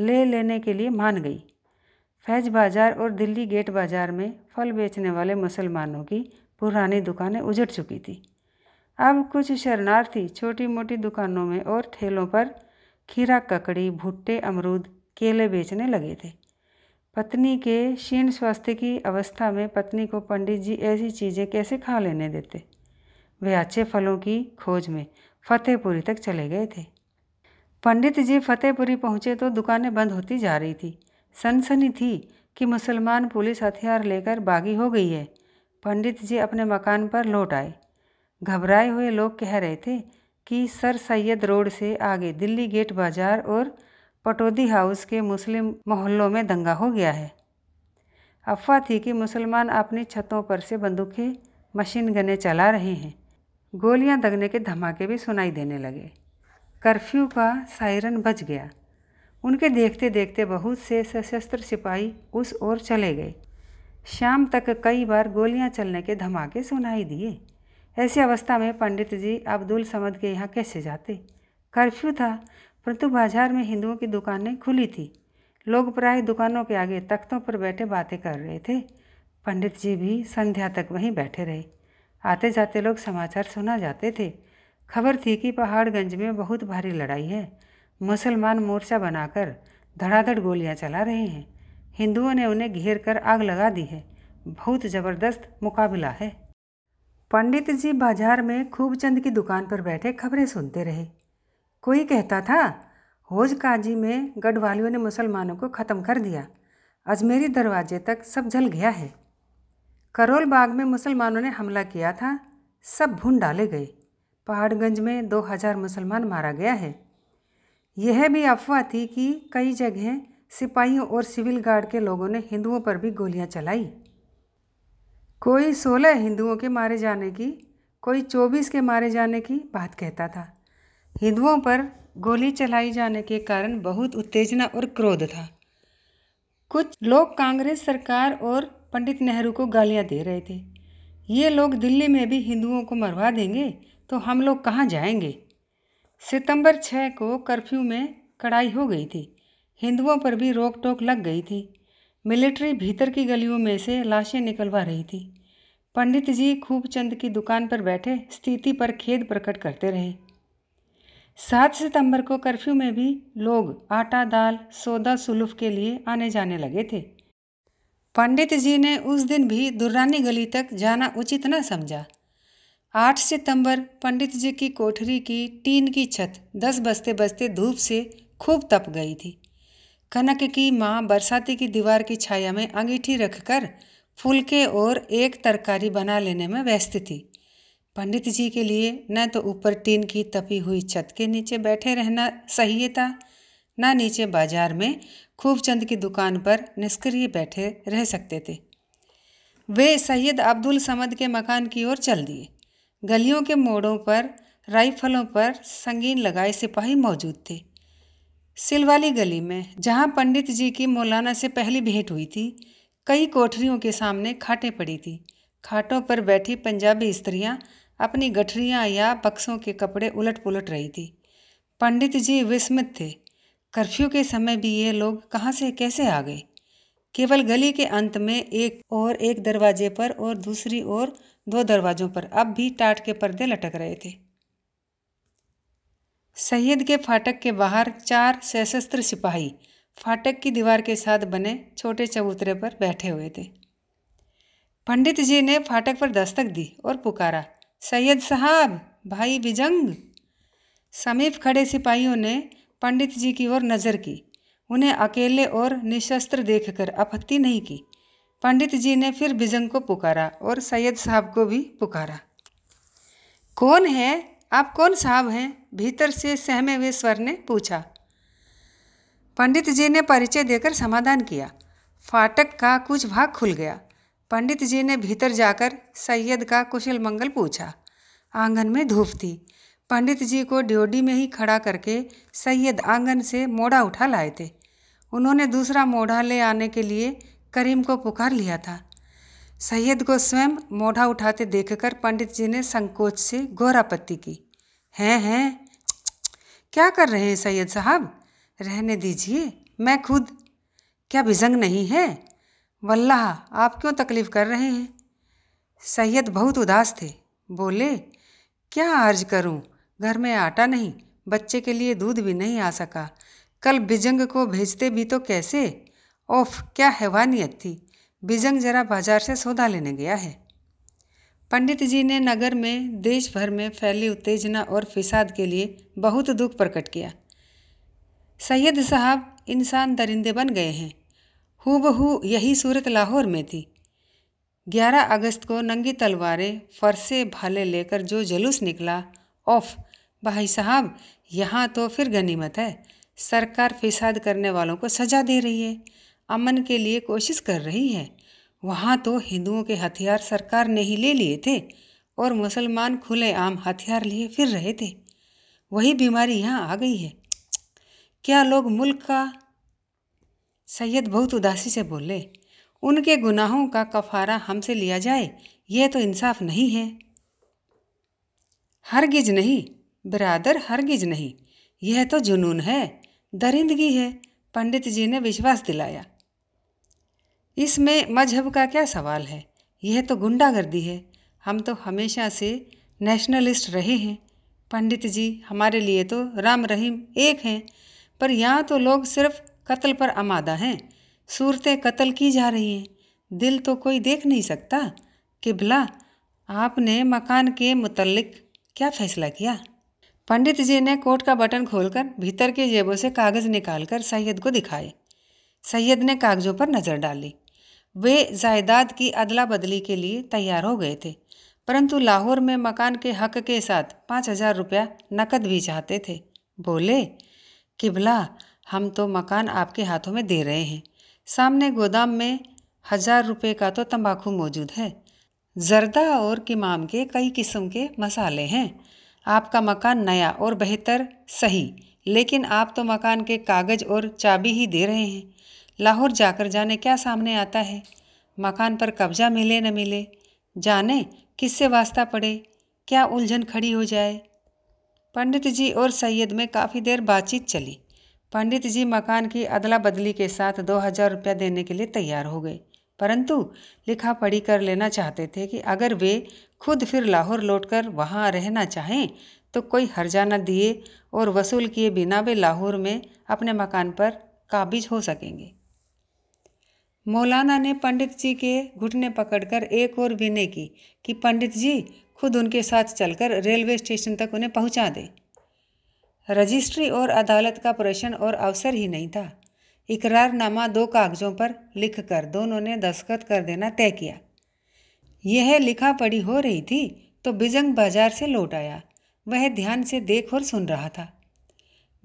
ले लेने के लिए मान गई फैज बाज़ार और दिल्ली गेट बाज़ार में फल बेचने वाले मुसलमानों की पुरानी दुकानें उजड़ चुकी थी अब कुछ शरणार्थी छोटी मोटी दुकानों में और ठेलों पर खीरा ककड़ी भुट्टे अमरूद केले बेचने लगे थे पत्नी के क्षीण स्वास्थ्य की अवस्था में पत्नी को पंडित जी ऐसी चीज़ें कैसे खा लेने देते वे अच्छे फलों की खोज में फतेहपुरी तक चले गए थे पंडित जी फतेहपुरी पहुँचे तो दुकानें बंद होती जा रही थी सनसनी थी कि मुसलमान पुलिस हथियार लेकर बागी हो गई है पंडित जी अपने मकान पर लौट आए घबराए हुए लोग कह रहे थे कि सर सैयद रोड से आगे दिल्ली गेट बाजार और पटोदी हाउस के मुस्लिम मोहल्लों में दंगा हो गया है अफवाह थी कि मुसलमान अपनी छतों पर से बंदूकें मशीन गने चला रहे हैं गोलियां दगने के धमाके भी सुनाई देने लगे कर्फ्यू का सायरन बज गया उनके देखते देखते बहुत से सशस्त्र सिपाही उस ओर चले गए शाम तक कई बार गोलियां चलने के धमाके सुनाई दिए ऐसी अवस्था में पंडित जी अब्दुल समद के यहाँ कैसे जाते कर्फ्यू था परंतु बाजार में हिंदुओं की दुकानें खुली थी लोग प्राय दुकानों के आगे तख्तों पर बैठे बातें कर रहे थे पंडित जी भी संध्या तक वहीं बैठे रहे आते जाते लोग समाचार सुना जाते थे खबर थी कि पहाड़गंज में बहुत भारी लड़ाई है मुसलमान मोर्चा बनाकर धड़ाधड़ गोलियां चला रहे हैं हिंदुओं ने उन्हें घेर कर आग लगा दी है बहुत ज़बरदस्त मुकाबला है पंडित जी बाजार में खूबचंद की दुकान पर बैठे खबरें सुनते रहे कोई कहता था होज काजी में गढ़वालियों ने मुसलमानों को ख़त्म कर दिया अजमेरी दरवाजे तक सब जल गया है करोल बाग में मुसलमानों ने हमला किया था सब भून डाले गए पहाड़गंज में 2000 मुसलमान मारा गया है यह भी अफवाह थी कि कई जगह सिपाहियों और सिविल गार्ड के लोगों ने हिंदुओं पर भी गोलियां चलाई कोई सोलह हिंदुओं के मारे जाने की कोई चौबीस के मारे जाने की बात कहता था हिंदुओं पर गोली चलाई जाने के कारण बहुत उत्तेजना और क्रोध था कुछ लोग कांग्रेस सरकार और पंडित नेहरू को गालियां दे रहे थे ये लोग दिल्ली में भी हिंदुओं को मरवा देंगे तो हम लोग कहाँ जाएंगे सितंबर छः को कर्फ्यू में कड़ाई हो गई थी हिंदुओं पर भी रोक टोक लग गई थी मिलिट्री भीतर की गलियों में से लाशें निकलवा रही थी पंडित जी खूबचंद की दुकान पर बैठे स्थिति पर खेद प्रकट करते रहे सात सितंबर को कर्फ्यू में भी लोग आटा दाल सौदा सुलूफ के लिए आने जाने लगे थे पंडित जी ने उस दिन भी दुर्रानी गली तक जाना उचित न समझा आठ सितंबर पंडित जी की कोठरी की टीन की छत दस बजते बजते धूप से खूब तप गई थी कनक की माँ बरसाती की दीवार की छाया में अंगीठी रखकर फुलके और एक तरकारी बना लेने में व्यस्त थी पंडित जी के लिए न तो ऊपर टीन की तपी हुई छत के नीचे बैठे रहना सही था न नीचे बाजार में खूबचंद की दुकान पर निष्क्रिय बैठे रह सकते थे वे सैयद अब्दुल समद के मकान की ओर चल दिए गलियों के मोड़ों पर राइफलों पर संगीन लगाए सिपाही मौजूद थे सिलवाली गली में जहां पंडित जी की मौलाना से पहली भेंट हुई थी कई कोठरियों के सामने खाटें पड़ी थी खाटों पर बैठी पंजाबी स्त्रियां अपनी गठरियां या बक्सों के कपड़े उलट पुलट रही थी पंडित जी विस्मित थे कर्फ्यू के समय भी ये लोग कहाँ से कैसे आ गए केवल गली के अंत में एक और एक दरवाजे पर और दूसरी ओर दो दरवाज़ों पर अब भी टाट के पर्दे लटक रहे थे सैयद के फाटक के बाहर चार सशस्त्र सिपाही फाटक की दीवार के साथ बने छोटे चबूतरे पर बैठे हुए थे पंडित जी ने फाटक पर दस्तक दी और पुकारा सैयद साहब भाई बिजंग समीप खड़े सिपाहियों ने पंडित जी की ओर नज़र की उन्हें अकेले और निशस्त्र देखकर आपत्ति नहीं की पंडित जी ने फिर बिजंग को पुकारा और सैयद साहब को भी पुकारा कौन है आप कौन साहब हैं भीतर से सहमे हुए स्वर ने पूछा पंडित जी ने परिचय देकर समाधान किया फाटक का कुछ भाग खुल गया पंडित जी ने भीतर जाकर सैयद का कुशल मंगल पूछा आंगन में धूप थी पंडित जी को ड्योडी में ही खड़ा करके सैयद आंगन से मोड़ा उठा लाए थे उन्होंने दूसरा मोड़ा ले आने के लिए करीम को पुकार लिया था सैयद को स्वयं मोढ़ा उठाते देखकर पंडित जी ने संकोच से पत्ती की हैं हैं क्या कर रहे हैं सैयद साहब रहने दीजिए मैं खुद क्या बिजंग नहीं है वल्लाह आप क्यों तकलीफ़ कर रहे हैं सैयद बहुत उदास थे बोले क्या अर्ज करूं? घर में आटा नहीं बच्चे के लिए दूध भी नहीं आ सका कल बिजंग को भेजते भी तो कैसे ओफ क्या हैवानियत थी बिजंग जरा बाजार से सौदा लेने गया है पंडित जी ने नगर में देश भर में फैली उत्तेजना और फिसाद के लिए बहुत दुख प्रकट किया सैयद साहब इंसान दरिंदे बन गए हैं हु बहू यही सूरत लाहौर में थी 11 अगस्त को नंगी तलवारें फरसे भाले लेकर जो जुलूस निकला ओफ भाई साहब यहाँ तो फिर गनीमत है सरकार फिसाद करने वालों को सजा दे रही है अमन के लिए कोशिश कर रही है वहाँ तो हिंदुओं के हथियार सरकार ने ही ले लिए थे और मुसलमान खुलेआम हथियार लिए फिर रहे थे वही बीमारी यहाँ आ गई है क्या लोग मुल्क का सैयद बहुत उदासी से बोले उनके गुनाहों का कफारा हमसे लिया जाए यह तो इंसाफ नहीं है हरगिज नहीं बरादर हरगिज नहीं यह तो जुनून है दरिंदगी है पंडित जी ने विश्वास दिलाया इसमें मजहब का क्या सवाल है यह तो गुंडागर्दी है हम तो हमेशा से नेशनलिस्ट रहे हैं पंडित जी हमारे लिए तो राम रहीम एक हैं पर यहाँ तो लोग सिर्फ कत्ल पर आमादा हैं सूरतें कत्ल की जा रही हैं दिल तो कोई देख नहीं सकता कि भला आपने मकान के मुतलक क्या फ़ैसला किया पंडित जी ने कोट का बटन खोलकर भीतर के जेबों से कागज़ निकालकर सैयद को दिखाए सैयद ने कागज़ों पर नज़र डाली वे जायदाद की अदला बदली के लिए तैयार हो गए थे परंतु लाहौर में मकान के हक के साथ पाँच हजार रुपया नकद भी चाहते थे बोले किबला हम तो मकान आपके हाथों में दे रहे हैं सामने गोदाम में हजार रुपये का तो तंबाकू मौजूद है ज़रदा और किमाम के कई किस्म के मसाले हैं आपका मकान नया और बेहतर सही लेकिन आप तो मकान के कागज़ और चाबी ही दे रहे हैं लाहौर जाकर जाने क्या सामने आता है मकान पर कब्जा मिले न मिले जाने किससे वास्ता पड़े क्या उलझन खड़ी हो जाए पंडित जी और सैयद में काफ़ी देर बातचीत चली पंडित जी मकान की अदला बदली के साथ दो हज़ार रुपया देने के लिए तैयार हो गए परंतु लिखा पढ़ी कर लेना चाहते थे कि अगर वे खुद फिर लाहौर लौटकर वहाँ रहना चाहें तो कोई हर्जाना दिए और वसूल किए बिना वे लाहौर में अपने मकान पर काबिज हो सकेंगे मौलाना ने पंडित जी के घुटने पकड़कर एक और विनय की कि पंडित जी खुद उनके साथ चलकर रेलवे स्टेशन तक उन्हें पहुंचा दें रजिस्ट्री और अदालत का प्रश्न और अवसर ही नहीं था इकरारनामा दो कागजों पर लिखकर दोनों ने दस्खत कर देना तय किया यह लिखा पढ़ी हो रही थी तो बिजंग बाजार से लौट आया वह ध्यान से देख और सुन रहा था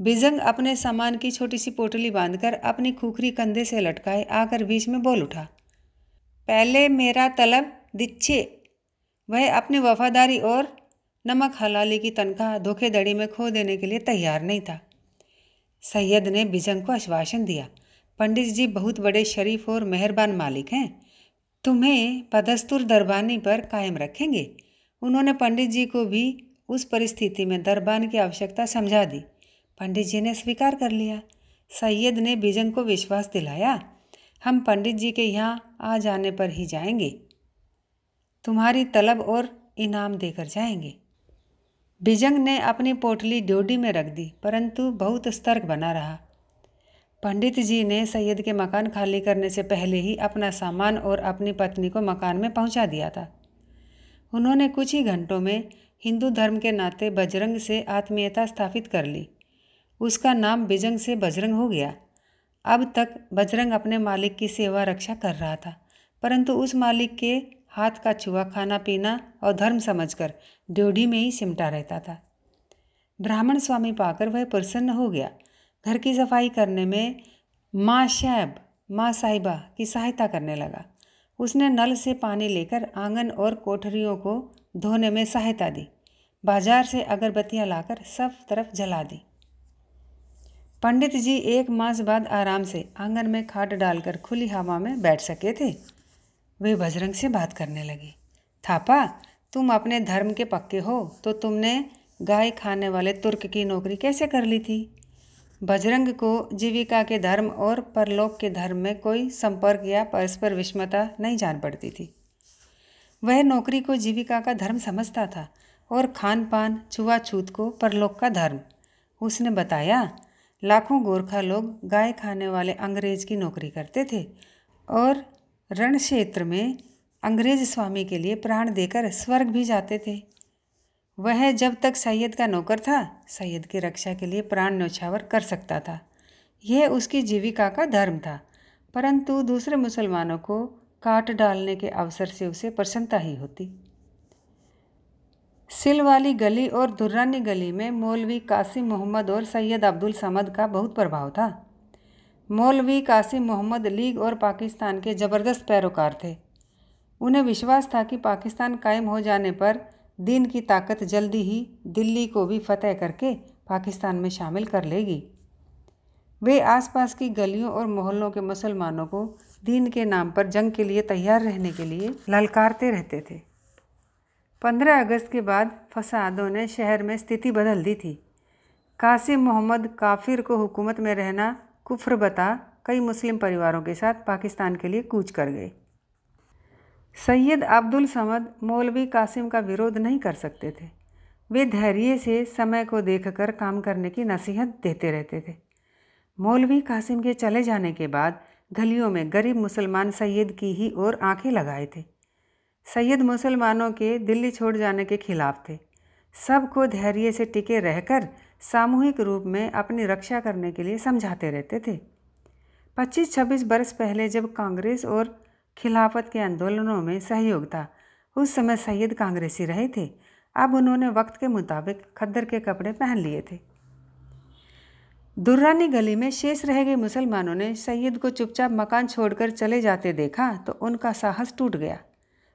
बिजंग अपने सामान की छोटी सी पोटली बांधकर अपनी खुखरी कंधे से लटकाए आकर बीच में बोल उठा पहले मेरा तलब दिच्छे वह अपनी वफादारी और नमक हलाली की तनख्वाह धोखेधड़ी में खो देने के लिए तैयार नहीं था सैयद ने बिजंग को आश्वासन दिया पंडित जी बहुत बड़े शरीफ और मेहरबान मालिक हैं तुम्हें पदस्तूर दरबानी पर कायम रखेंगे उन्होंने पंडित जी को भी उस परिस्थिति में दरबान की आवश्यकता समझा दी पंडित जी ने स्वीकार कर लिया सैयद ने बिजन को विश्वास दिलाया हम पंडित जी के यहाँ आ जाने पर ही जाएंगे तुम्हारी तलब और इनाम देकर जाएंगे बिजंग ने अपनी पोटली ड्योडी में रख दी परंतु बहुत सतर्क बना रहा पंडित जी ने सैयद के मकान खाली करने से पहले ही अपना सामान और अपनी पत्नी को मकान में पहुंचा दिया था उन्होंने कुछ ही घंटों में हिंदू धर्म के नाते बजरंग से आत्मीयता स्थापित कर ली उसका नाम बिजंग से बजरंग हो गया अब तक बजरंग अपने मालिक की सेवा रक्षा कर रहा था परंतु उस मालिक के हाथ का छुआ खाना पीना और धर्म समझकर ड्योढ़ी में ही सिमटा रहता था ब्राह्मण स्वामी पाकर वह प्रसन्न हो गया घर की सफाई करने में माँ शैब माँ साहिबा की सहायता करने लगा उसने नल से पानी लेकर आंगन और कोठरियों को धोने में सहायता दी बाजार से अगरबत्तियाँ लाकर सब तरफ जला दी पंडित जी एक मास बाद आराम से आंगन में खाट डालकर खुली हवा में बैठ सके थे वे बजरंग से बात करने लगे थापा तुम अपने धर्म के पक्के हो तो तुमने गाय खाने वाले तुर्क की नौकरी कैसे कर ली थी बजरंग को जीविका के धर्म और परलोक के धर्म में कोई संपर्क या परस्पर विषमता नहीं जान पड़ती थी वह नौकरी को जीविका का धर्म समझता था और खान पान छुआछूत को परलोक का धर्म उसने बताया लाखों गोरखा लोग गाय खाने वाले अंग्रेज की नौकरी करते थे और रण क्षेत्र में अंग्रेज स्वामी के लिए प्राण देकर स्वर्ग भी जाते थे वह जब तक सैयद का नौकर था सैयद की रक्षा के लिए प्राण न्यौछावर कर सकता था यह उसकी जीविका का धर्म था परंतु दूसरे मुसलमानों को काट डालने के अवसर से उसे प्रसन्नता ही होती सिल वाली गली और दुर्रानी गली में मौलवी कासिम मोहम्मद और सैयद अब्दुल समद का बहुत प्रभाव था मौलवी कासिम मोहम्मद लीग और पाकिस्तान के ज़बरदस्त पैरोकार थे उन्हें विश्वास था कि पाकिस्तान कायम हो जाने पर दिन की ताकत जल्दी ही दिल्ली को भी फतेह करके पाकिस्तान में शामिल कर लेगी वे आसपास की गलियों और मोहल्लों के मुसलमानों को दीन के नाम पर जंग के लिए तैयार रहने के लिए ललकारते रहते थे पंद्रह अगस्त के बाद फसादों ने शहर में स्थिति बदल दी थी कासिम मोहम्मद काफिर को हुकूमत में रहना कुफ्र बता कई मुस्लिम परिवारों के साथ पाकिस्तान के लिए कूच कर गए सैयद अब्दुल समद मौलवी कासिम का विरोध नहीं कर सकते थे वे धैर्य से समय को देखकर काम करने की नसीहत देते रहते थे मौलवी कासिम के चले जाने के बाद गलियों में गरीब मुसलमान सैयद की ही ओर आंखें लगाए थे सैयद मुसलमानों के दिल्ली छोड़ जाने के खिलाफ थे सबको धैर्य से टिके रहकर सामूहिक रूप में अपनी रक्षा करने के लिए समझाते रहते थे 25-26 बरस पहले जब कांग्रेस और खिलाफत के आंदोलनों में सहयोग था उस समय सैयद कांग्रेसी रहे थे अब उन्होंने वक्त के मुताबिक खद्दर के कपड़े पहन लिए थे दुर्रानी गली में शेष रह गए मुसलमानों ने सैयद को चुपचाप मकान छोड़कर चले जाते देखा तो उनका साहस टूट गया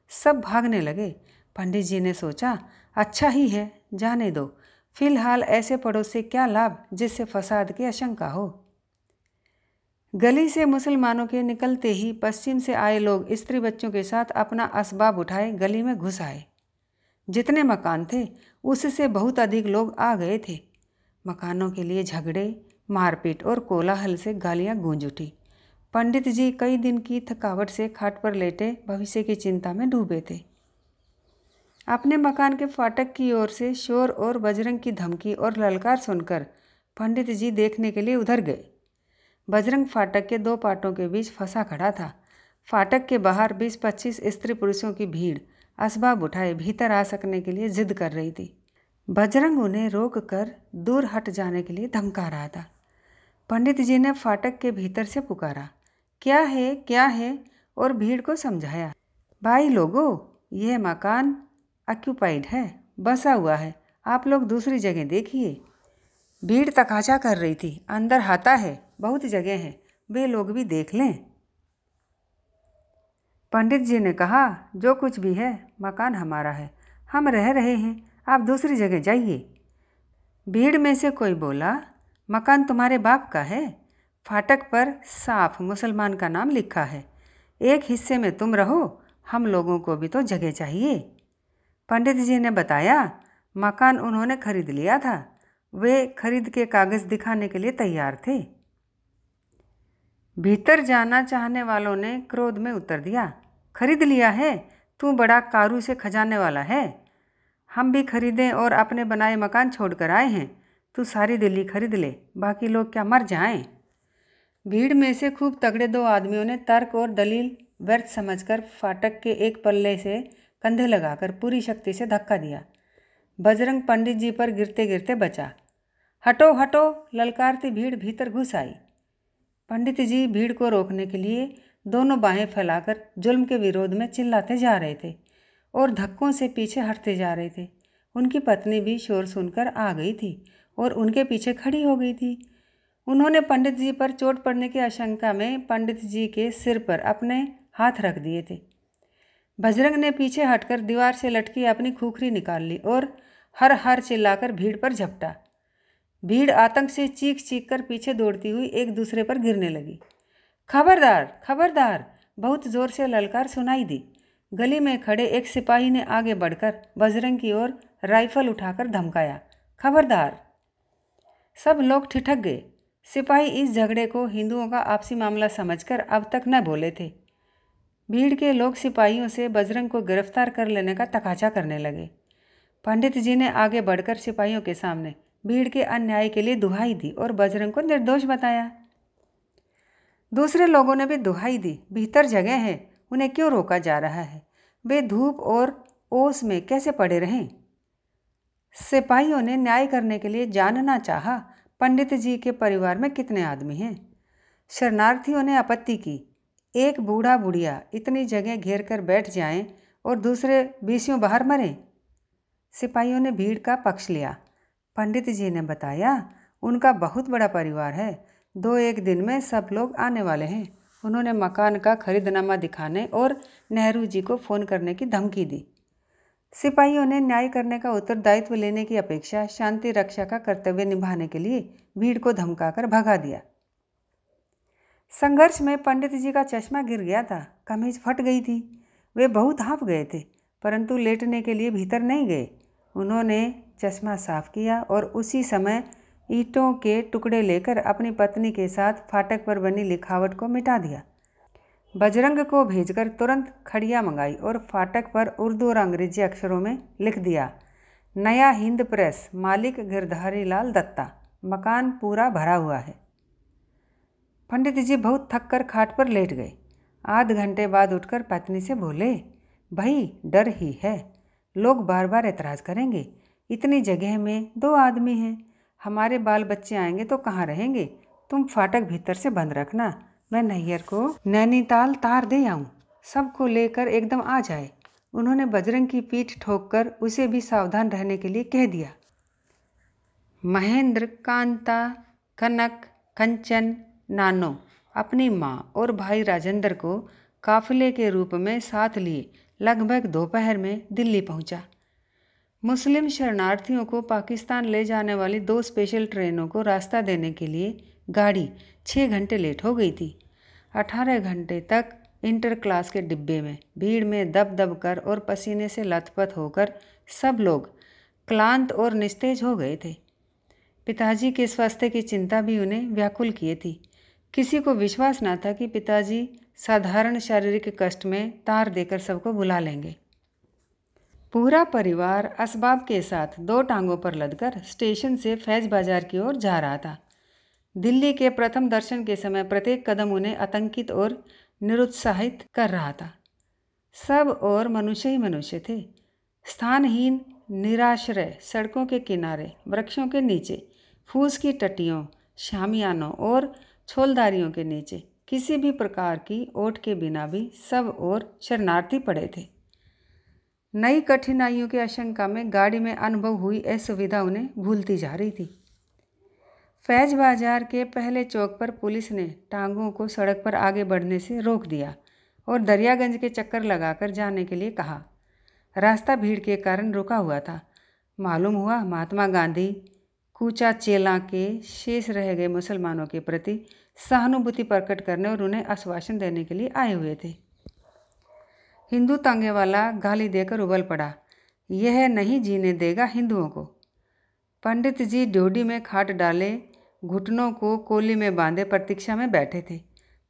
सब भागने लगे पंडित जी ने सोचा अच्छा ही है जाने दो फिलहाल ऐसे पड़ोस से क्या लाभ जिससे फसाद की आशंका हो गली से मुसलमानों के निकलते ही पश्चिम से आए लोग स्त्री बच्चों के साथ अपना असबाब उठाए गली में घुस आए जितने मकान थे उससे बहुत अधिक लोग आ गए थे मकानों के लिए झगड़े मारपीट और कोलाहल से गालियां गूंज उठी पंडित जी कई दिन की थकावट से खाट पर लेटे भविष्य की चिंता में डूबे थे अपने मकान के फाटक की ओर से शोर और बजरंग की धमकी और ललकार सुनकर पंडित जी देखने के लिए उधर गए बजरंग फाटक के दो पाटों के बीच फंसा खड़ा था फाटक के बाहर बीस पच्चीस स्त्री पुरुषों की भीड़ असबाब उठाए भीतर आ सकने के लिए जिद कर रही थी बजरंग उन्हें रोक कर दूर हट जाने के लिए धमका रहा था पंडित जी ने फाटक के भीतर से पुकारा क्या है क्या है और भीड़ को समझाया भाई लोगो यह मकान ऑक्यूपाइड है बसा हुआ है आप लोग दूसरी जगह देखिए भीड़ तकाचा कर रही थी अंदर हाथा है बहुत जगह है वे लोग भी देख लें पंडित जी ने कहा जो कुछ भी है मकान हमारा है हम रह रहे हैं आप दूसरी जगह जाइए भीड़ में से कोई बोला मकान तुम्हारे बाप का है फाटक पर साफ मुसलमान का नाम लिखा है एक हिस्से में तुम रहो हम लोगों को भी तो जगह चाहिए पंडित जी ने बताया मकान उन्होंने खरीद लिया था वे खरीद के कागज़ दिखाने के लिए तैयार थे भीतर जाना चाहने वालों ने क्रोध में उतर दिया खरीद लिया है तू बड़ा कारू से खजाने वाला है हम भी खरीदें और अपने बनाए मकान छोड़कर आए हैं तू सारी दिल्ली खरीद ले बाकी लोग क्या मर जाएं भीड़ में से खूब तगड़े दो आदमियों ने तर्क और दलील व्यर्थ समझकर फाटक के एक पल्ले से कंधे लगाकर पूरी शक्ति से धक्का दिया बजरंग पंडित जी पर गिरते गिरते बचा हटो हटो ललकारती भीड़ भीतर घुस आई पंडित जी भीड़ को रोकने के लिए दोनों बाहें फैलाकर जुल्म के विरोध में चिल्लाते जा रहे थे और धक्कों से पीछे हटते जा रहे थे उनकी पत्नी भी शोर सुनकर आ गई थी और उनके पीछे खड़ी हो गई थी उन्होंने पंडित जी पर चोट पड़ने की आशंका में पंडित जी के सिर पर अपने हाथ रख दिए थे बजरंग ने पीछे हटकर दीवार से लटकी अपनी खूखरी निकाल ली और हर हर चिल्लाकर भीड़ पर झपटा भीड़ आतंक से चीख चीख कर पीछे दौड़ती हुई एक दूसरे पर गिरने लगी खबरदार खबरदार बहुत जोर से ललकार सुनाई दी गली में खड़े एक सिपाही ने आगे बढ़कर बजरंग की ओर राइफल उठाकर धमकाया खबरदार सब लोग ठिठक गए सिपाही इस झगड़े को हिंदुओं का आपसी मामला समझकर अब तक न बोले थे भीड़ के लोग सिपाहियों से बजरंग को गिरफ्तार कर लेने का तकाचा करने लगे पंडित जी ने आगे बढ़कर सिपाहियों के सामने भीड़ के अन्याय के लिए दुहाई दी और बजरंग को निर्दोष बताया दूसरे लोगों ने भी दुहाई दी भीतर जगह है उन्हें क्यों रोका जा रहा है वे धूप और ओस में कैसे पड़े रहें सिपाहियों ने न्याय करने के लिए जानना चाहा पंडित जी के परिवार में कितने आदमी हैं शरणार्थियों ने आपत्ति की एक बूढ़ा बुढ़िया इतनी जगह घेर कर बैठ जाएं और दूसरे बीसियों बाहर मरें सिपाहियों ने भीड़ का पक्ष लिया पंडित जी ने बताया उनका बहुत बड़ा परिवार है दो एक दिन में सब लोग आने वाले हैं उन्होंने मकान का खरीदनामा दिखाने और नेहरू जी को फ़ोन करने की धमकी दी सिपाहियों ने न्याय करने का उत्तरदायित्व लेने की अपेक्षा शांति रक्षा का कर्तव्य निभाने के लिए भीड़ को धमकाकर भगा दिया संघर्ष में पंडित जी का चश्मा गिर गया था कमीज फट गई थी वे बहुत हाँप गए थे परंतु लेटने के लिए भीतर नहीं गए उन्होंने चश्मा साफ किया और उसी समय ईंटों के टुकड़े लेकर अपनी पत्नी के साथ फाटक पर बनी लिखावट को मिटा दिया बजरंग को भेजकर तुरंत खड़िया मंगाई और फाटक पर उर्दू और अंग्रेजी अक्षरों में लिख दिया नया हिंद प्रेस मालिक गिरधारी लाल दत्ता मकान पूरा भरा हुआ है पंडित जी बहुत थक कर खाट पर लेट गए आध घंटे बाद उठकर पत्नी से बोले भाई डर ही है लोग बार बार एतराज़ करेंगे इतनी जगह में दो आदमी हैं हमारे बाल बच्चे आएंगे तो कहाँ रहेंगे तुम फाटक भीतर से बंद रखना मैं नैयर को नैनीताल तार दे आऊँ सबको लेकर एकदम आ जाए उन्होंने बजरंग की पीठ ठोककर उसे भी सावधान रहने के लिए कह दिया महेंद्र कांता कनक कंचन नानो अपनी माँ और भाई राजेंद्र को काफिले के रूप में साथ लिए लगभग दोपहर में दिल्ली पहुंचा। मुस्लिम शरणार्थियों को पाकिस्तान ले जाने वाली दो स्पेशल ट्रेनों को रास्ता देने के लिए गाड़ी छः घंटे लेट हो गई थी अठारह घंटे तक इंटर क्लास के डिब्बे में भीड़ में दब दब कर और पसीने से लथपथ होकर सब लोग क्लांत और निस्तेज हो गए थे पिताजी के स्वास्थ्य की चिंता भी उन्हें व्याकुल किए थी किसी को विश्वास ना था कि पिताजी साधारण शारीरिक कष्ट में तार देकर सबको बुला लेंगे पूरा परिवार असबाब के साथ दो टांगों पर लदकर स्टेशन से फैज बाजार की ओर जा रहा था दिल्ली के प्रथम दर्शन के समय प्रत्येक कदम उन्हें आतंकित और निरुत्साहित कर रहा था सब और मनुष्य ही मनुष्य थे स्थानहीन निराश्रय सड़कों के किनारे वृक्षों के नीचे फूस की टटियों शामियानों और छोलदारियों के नीचे किसी भी प्रकार की ओट के बिना भी सब और शरणार्थी पड़े थे नई कठिनाइयों की आशंका में गाड़ी में अनुभव हुई असुविधा उन्हें भूलती जा रही थी फैज बाजार के पहले चौक पर पुलिस ने टांगों को सड़क पर आगे बढ़ने से रोक दिया और दरियागंज के चक्कर लगाकर जाने के लिए कहा रास्ता भीड़ के कारण रुका हुआ था मालूम हुआ महात्मा गांधी कूचा चेला के शेष रह गए मुसलमानों के प्रति सहानुभूति प्रकट करने और उन्हें आश्वासन देने के लिए आए हुए थे हिंदू तांगे वाला गाली देकर उबल पड़ा यह नहीं जीने देगा हिंदुओं को पंडित जी ड्योडी में खाट डाले घुटनों को कोली में बांधे प्रतीक्षा में बैठे थे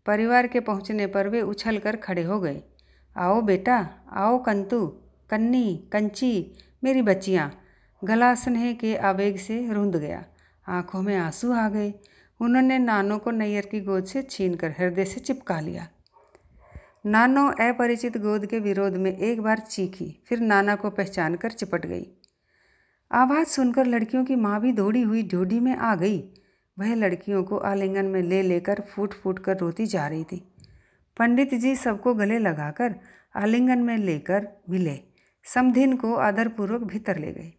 परिवार के पहुंचने पर वे उछल कर खड़े हो गए आओ बेटा आओ कंतु कन्नी कंची मेरी बच्चियाँ गला स्नेह के आवेग से रूंध गया आंखों में आंसू आ गए उन्होंने नानो को नैयर की गोद से छीन कर हृदय से चिपका लिया नानो अपरिचित गोद के विरोध में एक बार चीखी फिर नाना को पहचान कर चिपट गई आवाज़ सुनकर लड़कियों की माँ भी दौड़ी हुई ढूढ़ी में आ गई वह लड़कियों को आलिंगन में ले लेकर फूट फूट कर रोती जा रही थी पंडित जी सबको गले लगाकर आलिंगन में लेकर मिले समधिन को आदरपूर्वक भीतर ले गए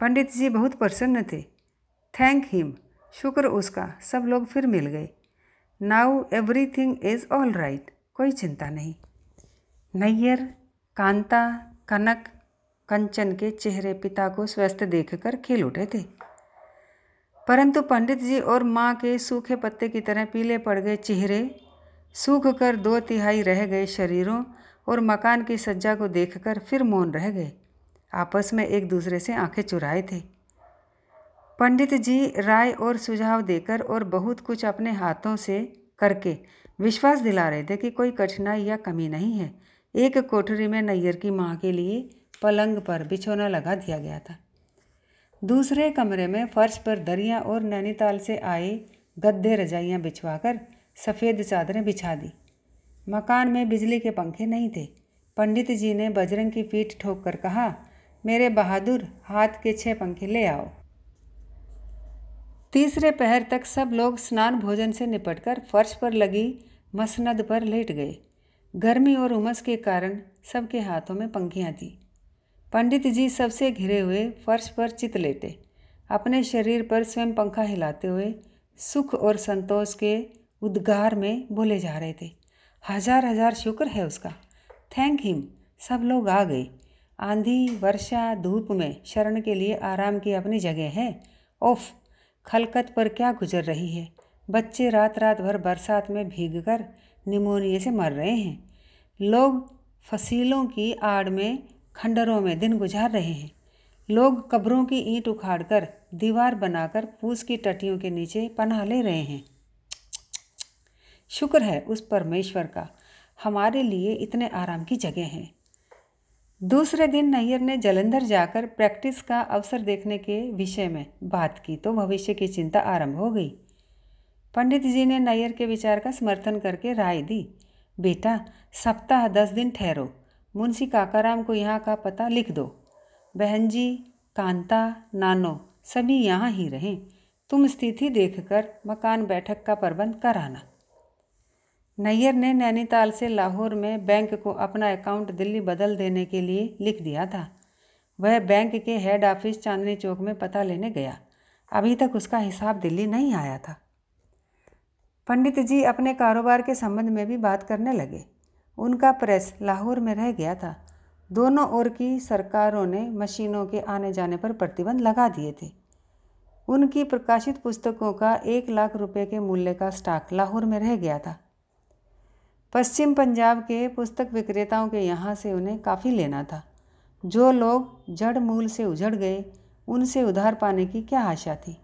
पंडित जी बहुत प्रसन्न थे थैंक हिम शुक्र उसका सब लोग फिर मिल गए now everything is all right कोई चिंता नहीं नैयर कांता कनक कंचन के चेहरे पिता को स्वस्थ देखकर खेल उठे थे परंतु पंडित जी और माँ के सूखे पत्ते की तरह पीले पड़ गए चेहरे सूख कर दो तिहाई रह गए शरीरों और मकान की सज्जा को देखकर फिर मौन रह गए आपस में एक दूसरे से आंखें चुराए थे पंडित जी राय और सुझाव देकर और बहुत कुछ अपने हाथों से करके विश्वास दिला रहे थे कि कोई कठिनाई या कमी नहीं है एक कोठरी में नैयर की माँ के लिए पलंग पर बिछौना लगा दिया गया था दूसरे कमरे में फर्श पर दरिया और नैनीताल से आए गद्दे रजाइयाँ बिछवाकर सफ़ेद चादरें बिछा दी मकान में बिजली के पंखे नहीं थे पंडित जी ने बजरंग की पीठ ठोक कर कहा मेरे बहादुर हाथ के छह पंखे ले आओ तीसरे पहर तक सब लोग स्नान भोजन से निपटकर फर्श पर लगी मसनद पर लेट गए गर्मी और उमस के कारण सबके हाथों में पंखियाँ थीं पंडित जी सबसे घिरे हुए फर्श पर चित लेटे अपने शरीर पर स्वयं पंखा हिलाते हुए सुख और संतोष के उद्गार में बोले जा रहे थे हजार हजार शुक्र है उसका थैंक हिम सब लोग आ गए आंधी वर्षा धूप में शरण के लिए आराम की अपनी जगह है ओफ खलकत पर क्या गुजर रही है बच्चे रात रात भर बरसात में भीग कर निमोनिया से मर रहे हैं लोग फसीलों की आड़ में खंडरों में दिन गुजार रहे हैं लोग कब्रों की ईंट उखाड़कर दीवार बनाकर पूस की टटियों के नीचे पनाह ले रहे हैं शुक्र है उस परमेश्वर का हमारे लिए इतने आराम की जगह है दूसरे दिन नैयर ने जलंधर जाकर प्रैक्टिस का अवसर देखने के विषय में बात की तो भविष्य की चिंता आरंभ हो गई पंडित जी ने नैयर के विचार का समर्थन करके राय दी बेटा सप्ताह दस दिन ठहरो मुंशी काकाराम को यहाँ का पता लिख दो बहन जी कांता नानो सभी यहाँ ही रहें तुम स्थिति देखकर मकान बैठक का प्रबंध कराना नैयर ने नैनीताल से लाहौर में बैंक को अपना अकाउंट दिल्ली बदल देने के लिए लिख दिया था वह बैंक के हेड ऑफिस चांदनी चौक में पता लेने गया अभी तक उसका हिसाब दिल्ली नहीं आया था पंडित जी अपने कारोबार के संबंध में भी बात करने लगे उनका प्रेस लाहौर में रह गया था दोनों ओर की सरकारों ने मशीनों के आने जाने पर प्रतिबंध लगा दिए थे उनकी प्रकाशित पुस्तकों का एक लाख रुपए के मूल्य का स्टॉक लाहौर में रह गया था पश्चिम पंजाब के पुस्तक विक्रेताओं के यहाँ से उन्हें काफ़ी लेना था जो लोग जड़ मूल से उजड़ गए उनसे उधार पाने की क्या आशा थी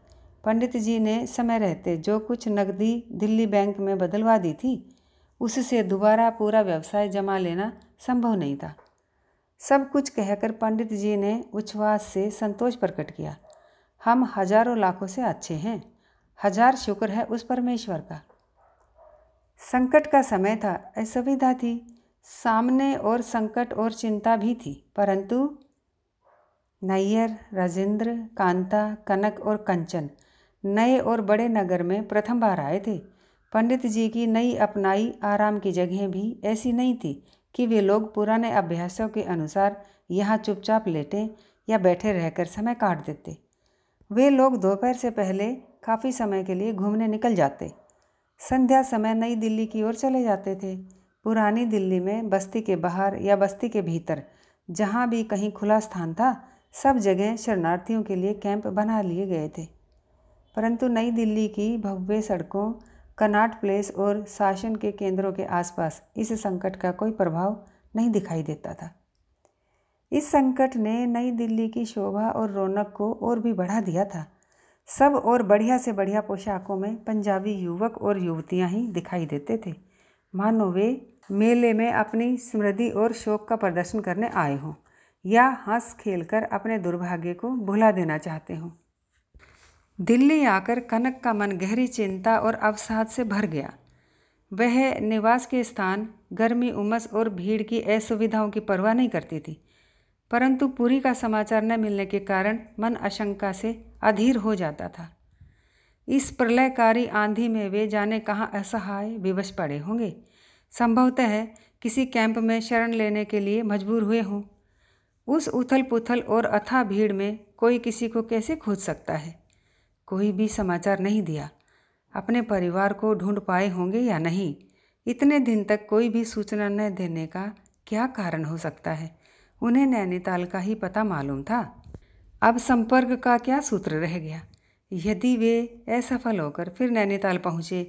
पंडित जी ने समय रहते जो कुछ नकदी दिल्ली बैंक में बदलवा दी थी उससे दोबारा पूरा व्यवसाय जमा लेना संभव नहीं था सब कुछ कहकर पंडित जी ने उच्छ्वास से संतोष प्रकट किया हम हजारों लाखों से अच्छे हैं हजार शुक्र है उस परमेश्वर का संकट का समय था असुविधा थी सामने और संकट और चिंता भी थी परंतु नैयर राजेंद्र कांता कनक और कंचन नए और बड़े नगर में प्रथम बार आए थे पंडित जी की नई अपनाई आराम की जगहें भी ऐसी नहीं थी कि वे लोग पुराने अभ्यासों के अनुसार यहाँ चुपचाप लेटें या बैठे रहकर समय काट देते वे लोग दोपहर से पहले काफ़ी समय के लिए घूमने निकल जाते संध्या समय नई दिल्ली की ओर चले जाते थे पुरानी दिल्ली में बस्ती के बाहर या बस्ती के भीतर जहाँ भी कहीं खुला स्थान था सब जगह शरणार्थियों के लिए कैंप बना लिए गए थे परंतु नई दिल्ली की भव्य सड़कों कनाट प्लेस और शासन के केंद्रों के आसपास इस संकट का कोई प्रभाव नहीं दिखाई देता था इस संकट ने नई दिल्ली की शोभा और रौनक को और भी बढ़ा दिया था सब और बढ़िया से बढ़िया पोशाकों में पंजाबी युवक और युवतियां ही दिखाई देते थे मानो वे मेले में अपनी समृद्धि और शोक का प्रदर्शन करने आए हों या हंस खेलकर अपने दुर्भाग्य को भुला देना चाहते हों दिल्ली आकर कनक का मन गहरी चिंता और अवसाद से भर गया वह निवास के स्थान गर्मी उमस और भीड़ की असुविधाओं की परवाह नहीं करती थी परंतु पूरी का समाचार न मिलने के कारण मन आशंका से अधीर हो जाता था इस प्रलयकारी आंधी में वे जाने कहाँ असहाय विवश पड़े होंगे संभवतः किसी कैंप में शरण लेने के लिए मजबूर हुए हों उस उथल पुथल और अथा भीड़ में कोई किसी को कैसे खोज सकता है कोई भी समाचार नहीं दिया अपने परिवार को ढूंढ पाए होंगे या नहीं इतने दिन तक कोई भी सूचना न देने का क्या कारण हो सकता है उन्हें नैनीताल का ही पता मालूम था अब संपर्क का क्या सूत्र रह गया यदि वे असफल होकर फिर नैनीताल पहुँचे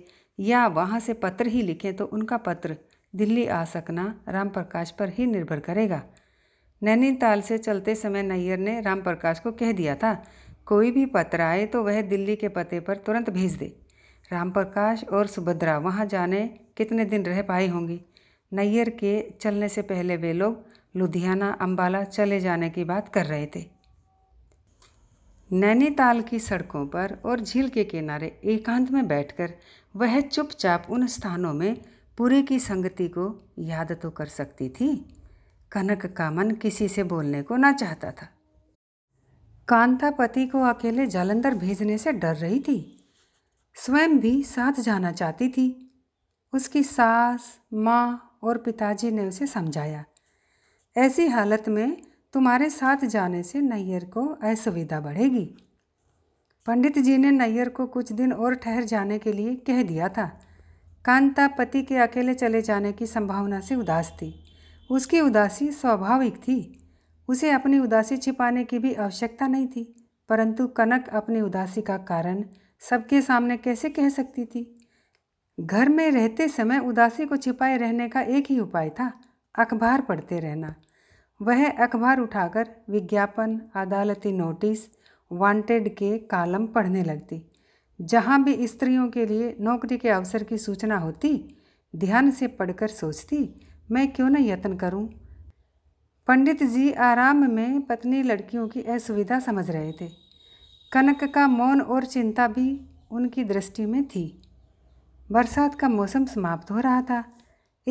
या वहाँ से पत्र ही लिखें तो उनका पत्र दिल्ली आ सकना राम प्रकाश पर ही निर्भर करेगा नैनीताल से चलते समय नैयर ने राम प्रकाश को कह दिया था कोई भी पत्र आए तो वह दिल्ली के पते पर तुरंत भेज दे राम प्रकाश और सुभद्रा वहाँ जाने कितने दिन रह पाई होंगी नैयर के चलने से पहले वे लोग लुधियाना अम्बाला चले जाने की बात कर रहे थे नैनीताल की सड़कों पर और झील के किनारे एकांत में बैठकर वह चुपचाप उन स्थानों में पूरी की संगति को याद तो कर सकती थी कनक का मन किसी से बोलने को ना चाहता था कांता पति को अकेले जालंधर भेजने से डर रही थी स्वयं भी साथ जाना चाहती थी उसकी सास माँ और पिताजी ने उसे समझाया ऐसी हालत में तुम्हारे साथ जाने से नैयर को असुविधा बढ़ेगी पंडित जी ने नैयर को कुछ दिन और ठहर जाने के लिए कह दिया था कांता पति के अकेले चले जाने की संभावना से उदास थी उसकी उदासी स्वाभाविक थी उसे अपनी उदासी छिपाने की भी आवश्यकता नहीं थी परंतु कनक अपनी उदासी का कारण सबके सामने कैसे कह सकती थी घर में रहते समय उदासी को छिपाए रहने का एक ही उपाय था अखबार पढ़ते रहना वह अखबार उठाकर विज्ञापन अदालती नोटिस वांटेड के कालम पढ़ने लगती जहाँ भी स्त्रियों के लिए नौकरी के अवसर की सूचना होती ध्यान से पढ़कर सोचती मैं क्यों न यत्न करूँ पंडित जी आराम में पत्नी लड़कियों की असुविधा समझ रहे थे कनक का मौन और चिंता भी उनकी दृष्टि में थी बरसात का मौसम समाप्त हो रहा था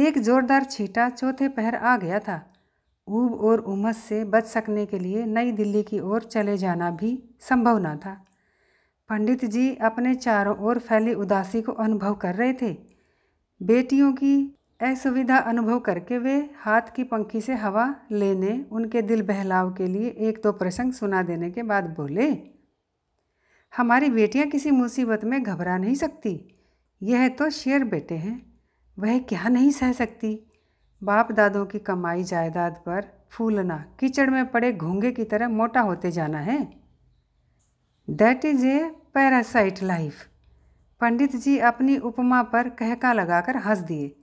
एक जोरदार छीटा चौथे पहर आ गया था ऊब और उमस से बच सकने के लिए नई दिल्ली की ओर चले जाना भी संभव न था पंडित जी अपने चारों ओर फैली उदासी को अनुभव कर रहे थे बेटियों की असुविधा अनुभव करके वे हाथ की पंखी से हवा लेने उनके दिल बहलाव के लिए एक दो प्रसंग सुना देने के बाद बोले हमारी बेटियाँ किसी मुसीबत में घबरा नहीं सकती यह तो शेर बेटे हैं वह क्या नहीं सह सकती बाप दादों की कमाई जायदाद पर फूलना कीचड़ में पड़े घोंगे की तरह मोटा होते जाना है that is a parasite life Pandit ji अपनी उपमा पर कहका लगाकर हंस दिए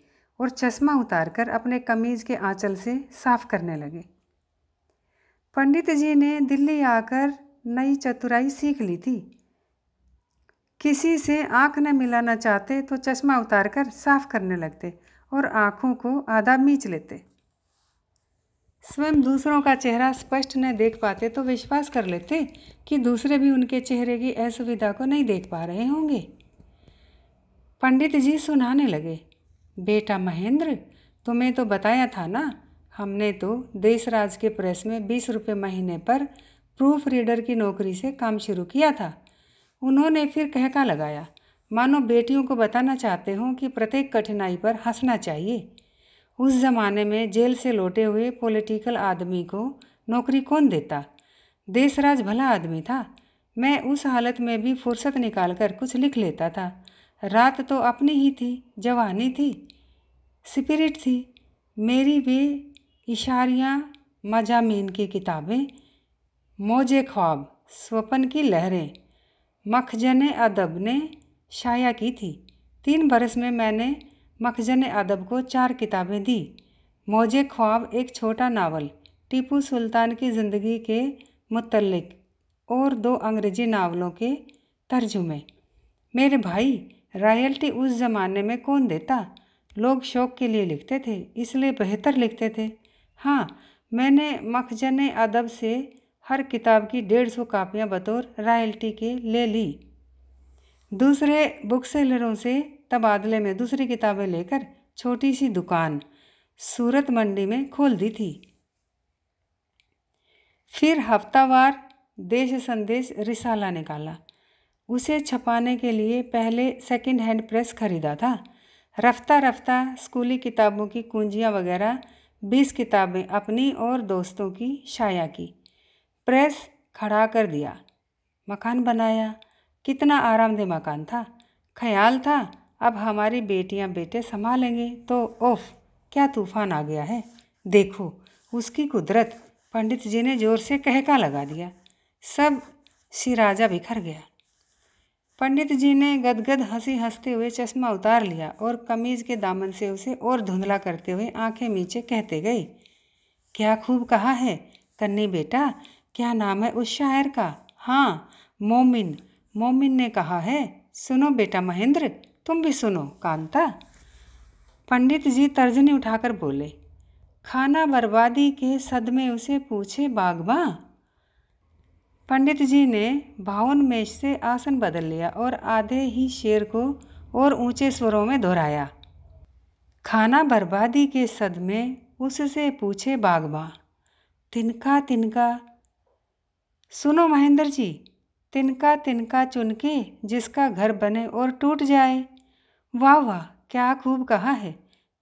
और चश्मा उतारकर अपने कमीज के आंचल से साफ करने लगे पंडित जी ने दिल्ली आकर नई चतुराई सीख ली थी किसी से आंख न मिलाना चाहते तो चश्मा उतारकर साफ करने लगते और आँखों को आधा मींच लेते स्वयं दूसरों का चेहरा स्पष्ट न देख पाते तो विश्वास कर लेते कि दूसरे भी उनके चेहरे की असुविधा को नहीं देख पा रहे होंगे पंडित जी सुनाने लगे बेटा महेंद्र तुम्हें तो बताया था ना हमने तो देशराज के प्रेस में बीस रुपये महीने पर प्रूफ रीडर की नौकरी से काम शुरू किया था उन्होंने फिर कहका लगाया मानो बेटियों को बताना चाहते हों कि प्रत्येक कठिनाई पर हंसना चाहिए उस ज़माने में जेल से लौटे हुए पॉलिटिकल आदमी को नौकरी कौन देता देशराज भला आदमी था मैं उस हालत में भी फुर्सत निकाल कर कुछ लिख लेता था रात तो अपनी ही थी जवानी थी स्पिरिट थी मेरी वे इशारियाँ मजामीन की किताबें मोजे ख्वाब स्वपन की लहरें मखजन अदब ने शाया की थी तीन बरस में मैंने मखजन अदब को चार किताबें दी मोजे ख्वाब एक छोटा नावल टीपू सुल्तान की ज़िंदगी के मुतलक और दो अंग्रेज़ी नावलों के तर्जुमे मेरे भाई रॉयल्टी उस ज़माने में कौन देता लोग शौक के लिए लिखते थे इसलिए बेहतर लिखते थे हाँ मैंने मखजन अदब से हर किताब की डेढ़ सौ कापियाँ बतौर रॉयल्टी के ले ली दूसरे बुक सेलरों से तबादले में दूसरी किताबें लेकर छोटी सी दुकान सूरत मंडी में खोल दी थी फिर हफ्तावार देश संदेश रिसाला निकाला उसे छपाने के लिए पहले सेकंड हैंड प्रेस खरीदा था रफ्ता रफ्ता स्कूली किताबों की कुंजियाँ वगैरह बीस किताबें अपनी और दोस्तों की शाया की प्रेस खड़ा कर दिया मकान बनाया कितना आरामदेह मकान था ख्याल था अब हमारी बेटियां बेटे संभालेंगे तो ओफ क्या तूफान आ गया है देखो उसकी कुदरत पंडित जी ने जोर से कहका लगा दिया सब सिराजा बिखर गया पंडित जी ने गदगद हंसी हंसते हुए चश्मा उतार लिया और कमीज के दामन से उसे और धुंधला करते हुए आंखें नीचे कहते गए क्या खूब कहा है कन्नी बेटा क्या नाम है उस शायर का हाँ मोमिन मोमिन ने कहा है सुनो बेटा महेंद्र तुम भी सुनो कांता पंडित जी तर्जनी उठाकर बोले खाना बर्बादी के सदमे उसे पूछे बागबा पंडित जी ने भावन मेष से आसन बदल लिया और आधे ही शेर को और ऊंचे स्वरों में दोहराया खाना बर्बादी के सदमे उससे पूछे बागबा तिनका तिनका सुनो महेंद्र जी तिनका तिनका चुनके जिसका घर बने और टूट जाए वाह वाह क्या खूब कहा है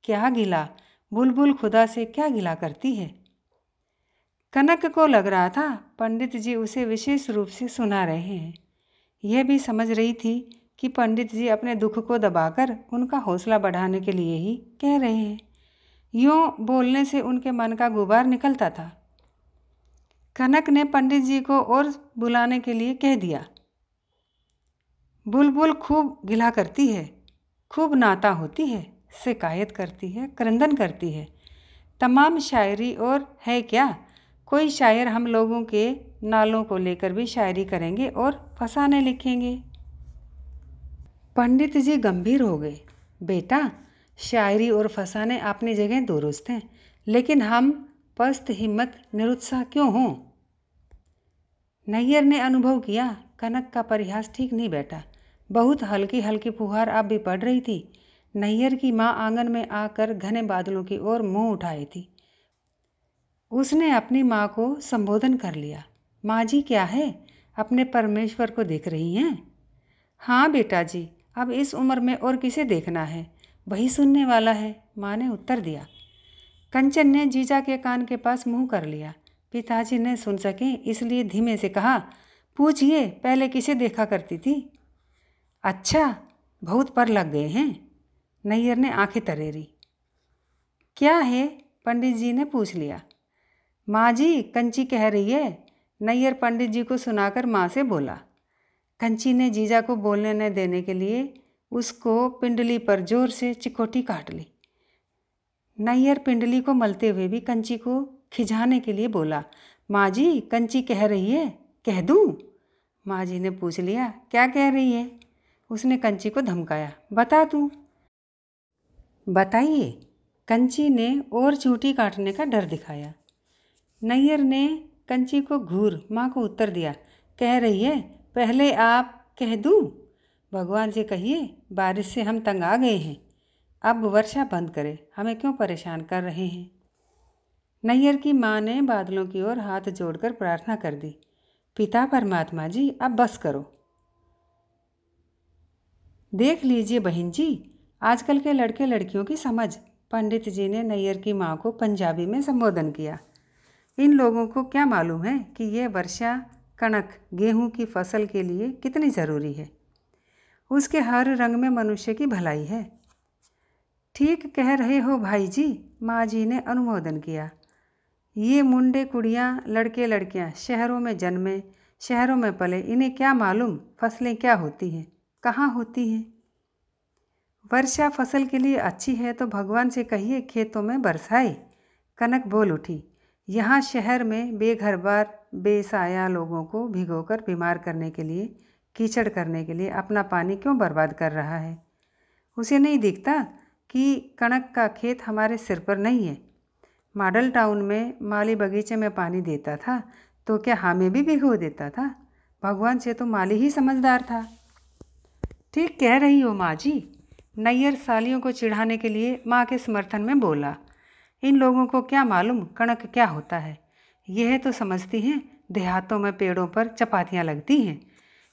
क्या गिला बुलबुल खुदा से क्या गिला करती है कनक को लग रहा था पंडित जी उसे विशेष रूप से सुना रहे हैं यह भी समझ रही थी कि पंडित जी अपने दुख को दबाकर उनका हौसला बढ़ाने के लिए ही कह रहे हैं यूँ बोलने से उनके मन का गुबार निकलता था कनक ने पंडित जी को और बुलाने के लिए कह दिया बुलबुल खूब गिला करती है खूब नाता होती है शिकायत करती है क्रंदन करती है तमाम शायरी और है क्या कोई शायर हम लोगों के नालों को लेकर भी शायरी करेंगे और फसाने लिखेंगे पंडित जी गंभीर हो गए बेटा शायरी और फसाने अपनी जगह दुरुस्त हैं लेकिन हम पस्त हिम्मत निरुत्साह क्यों हों नैयर ने अनुभव किया कनक का परिहास ठीक नहीं बैठा बहुत हल्की हल्की फुहार अब भी पड़ रही थी नैयर की माँ आंगन में आकर घने बादलों की ओर मुंह उठाई थी उसने अपनी माँ को संबोधन कर लिया माँ जी क्या है अपने परमेश्वर को देख रही हैं हाँ बेटा जी अब इस उम्र में और किसे देखना है वही सुनने वाला है माँ ने उत्तर दिया कंचन ने जीजा के कान के पास मुंह कर लिया पिताजी ने सुन सकें इसलिए धीमे से कहा पूछिए पहले किसे देखा करती थी अच्छा बहुत पर लग गए हैं नैयर ने आंखें तरेरी क्या है पंडित जी ने पूछ लिया माँ जी कंची कह रही है नैयर पंडित जी को सुनाकर माँ से बोला कंची ने जीजा को बोलने न देने के लिए उसको पिंडली पर जोर से चिकोटी काट ली नैयर पिंडली को मलते हुए भी कंची को खिझाने के लिए बोला माँ जी कंची कह रही है कह दूँ माँ जी ने पूछ लिया क्या कह रही है उसने कंची को धमकाया बता तू बताइए कंची ने और चूटी काटने का डर दिखाया नैयर ने कंची को घूर माँ को उत्तर दिया कह रही है पहले आप कह दूँ भगवान से कहिए बारिश से हम तंग आ गए हैं अब वर्षा बंद करें हमें क्यों परेशान कर रहे हैं नैयर की माँ ने बादलों की ओर हाथ जोड़कर प्रार्थना कर दी पिता परमात्मा जी अब बस करो देख लीजिए बहन जी आजकल के लड़के लड़कियों की समझ पंडित जी ने नैयर की माँ को पंजाबी में संबोधन किया इन लोगों को क्या मालूम है कि ये वर्षा कणक गेहूं की फसल के लिए कितनी ज़रूरी है उसके हर रंग में मनुष्य की भलाई है ठीक कह रहे हो भाई जी माँ जी ने अनुमोदन किया ये मुंडे कुड़ियाँ लड़के लड़कियाँ शहरों में जन्मे शहरों में पले इन्हें क्या मालूम फसलें क्या होती हैं कहाँ होती हैं वर्षा फसल के लिए अच्छी है तो भगवान से कहिए खेतों में बरसाए कनक बोल उठी यहाँ शहर में बेघर बार बेसाया लोगों को भिगोकर बीमार करने के लिए कीचड़ करने के लिए अपना पानी क्यों बर्बाद कर रहा है उसे नहीं दिखता कि कणक का खेत हमारे सिर पर नहीं है मॉडल टाउन में माली बगीचे में पानी देता था तो क्या हमें भी भिगो देता था भगवान से तो माली ही समझदार था ठीक कह रही हो माँ जी नैयर सालियों को चिढ़ाने के लिए माँ के समर्थन में बोला इन लोगों को क्या मालूम कणक क्या होता है यह तो समझती हैं देहातों में पेड़ों पर चपातियाँ लगती हैं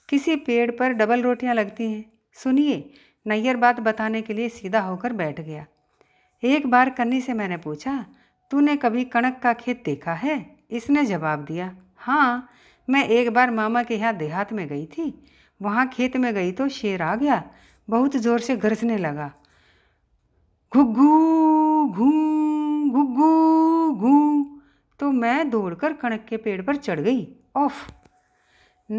किसी पेड़ पर डबल रोटियाँ लगती हैं सुनिए नैयर बात बताने के लिए सीधा होकर बैठ गया एक बार कन्नी से मैंने पूछा तूने कभी कणक का खेत देखा है इसने जवाब दिया हाँ मैं एक बार मामा के यहाँ देहात में गई थी वहाँ खेत में गई तो शेर आ गया बहुत ज़ोर से घरसने लगा घुघू घू घुग्गू घू तो मैं दौड़कर कणक के पेड़ पर चढ़ गई ओफ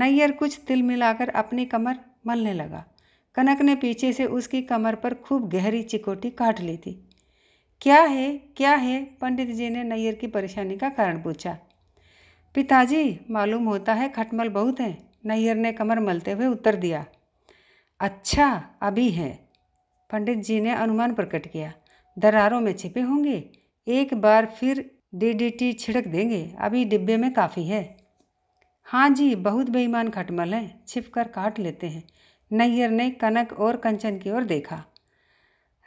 नैयर कुछ तिल मिलाकर अपनी कमर मलने लगा कनक ने पीछे से उसकी कमर पर खूब गहरी चिकोटी काट ली थी क्या है क्या है पंडित जी ने नैयर की परेशानी का कारण पूछा पिताजी मालूम होता है खटमल बहुत हैं नैयर ने कमर मलते हुए उत्तर दिया अच्छा अभी है पंडित जी ने अनुमान प्रकट किया दरारों में छिपे होंगे एक बार फिर डीडीटी छिड़क देंगे अभी डिब्बे में काफ़ी है हाँ जी बहुत बेईमान खटमल हैं छिप कर काट लेते हैं नैयर ने कनक और कंचन की ओर देखा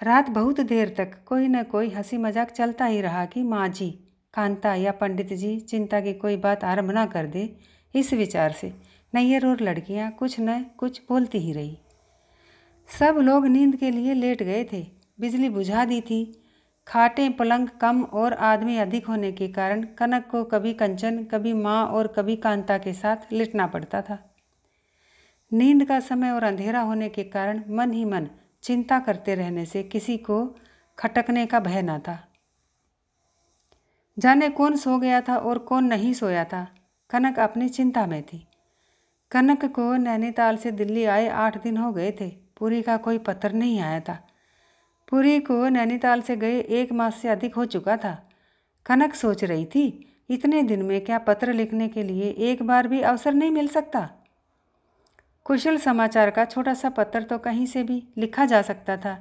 रात बहुत देर तक कोई न कोई हंसी मजाक चलता ही रहा कि माँ जी कांता या पंडित जी चिंता की कोई बात आरंभ ना कर दे इस विचार से नैयर और लड़कियाँ कुछ न कुछ बोलती ही रही सब लोग नींद के लिए लेट गए थे बिजली बुझा दी थी खाटें पलंग कम और आदमी अधिक होने के कारण कनक को कभी कंचन कभी माँ और कभी कांता के साथ लिटना पड़ता था नींद का समय और अंधेरा होने के कारण मन ही मन चिंता करते रहने से किसी को खटकने का भय न था जाने कौन सो गया था और कौन नहीं सोया था कनक अपनी चिंता में थी कनक को नैनीताल से दिल्ली आए आठ दिन हो गए थे पूरी का कोई पत्थर नहीं आया था पुरी को नैनीताल से गए एक मास से अधिक हो चुका था कनक सोच रही थी इतने दिन में क्या पत्र लिखने के लिए एक बार भी अवसर नहीं मिल सकता कुशल समाचार का छोटा सा पत्र तो कहीं से भी लिखा जा सकता था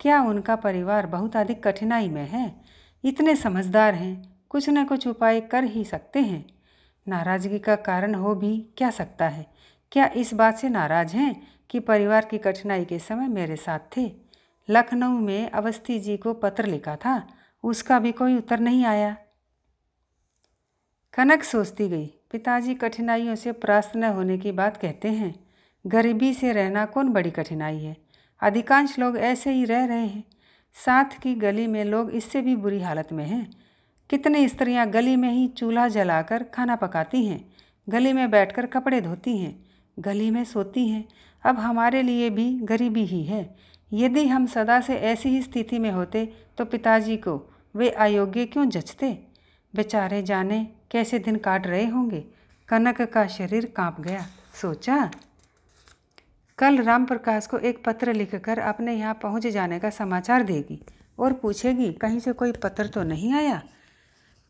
क्या उनका परिवार बहुत अधिक कठिनाई में है इतने समझदार हैं कुछ न कुछ उपाय कर ही सकते हैं नाराज़गी का कारण हो भी क्या सकता है क्या इस बात से नाराज़ हैं कि परिवार की कठिनाई के समय मेरे साथ थे लखनऊ में अवस्थी जी को पत्र लिखा था उसका भी कोई उत्तर नहीं आया कनक सोचती गई पिताजी कठिनाइयों से परास्त न होने की बात कहते हैं गरीबी से रहना कौन बड़ी कठिनाई है अधिकांश लोग ऐसे ही रह रहे हैं साथ की गली में लोग इससे भी बुरी हालत में हैं कितनी स्त्रियां गली में ही चूल्हा जलाकर खाना पकाती हैं गली में बैठकर कपड़े धोती हैं गली में सोती हैं अब हमारे लिए भी गरीबी ही है यदि हम सदा से ऐसी ही स्थिति में होते तो पिताजी को वे अयोग्य क्यों जचते बेचारे जाने कैसे दिन काट रहे होंगे कनक का शरीर कांप गया सोचा कल राम प्रकाश को एक पत्र लिखकर अपने यहाँ पहुँच जाने का समाचार देगी और पूछेगी कहीं से कोई पत्र तो नहीं आया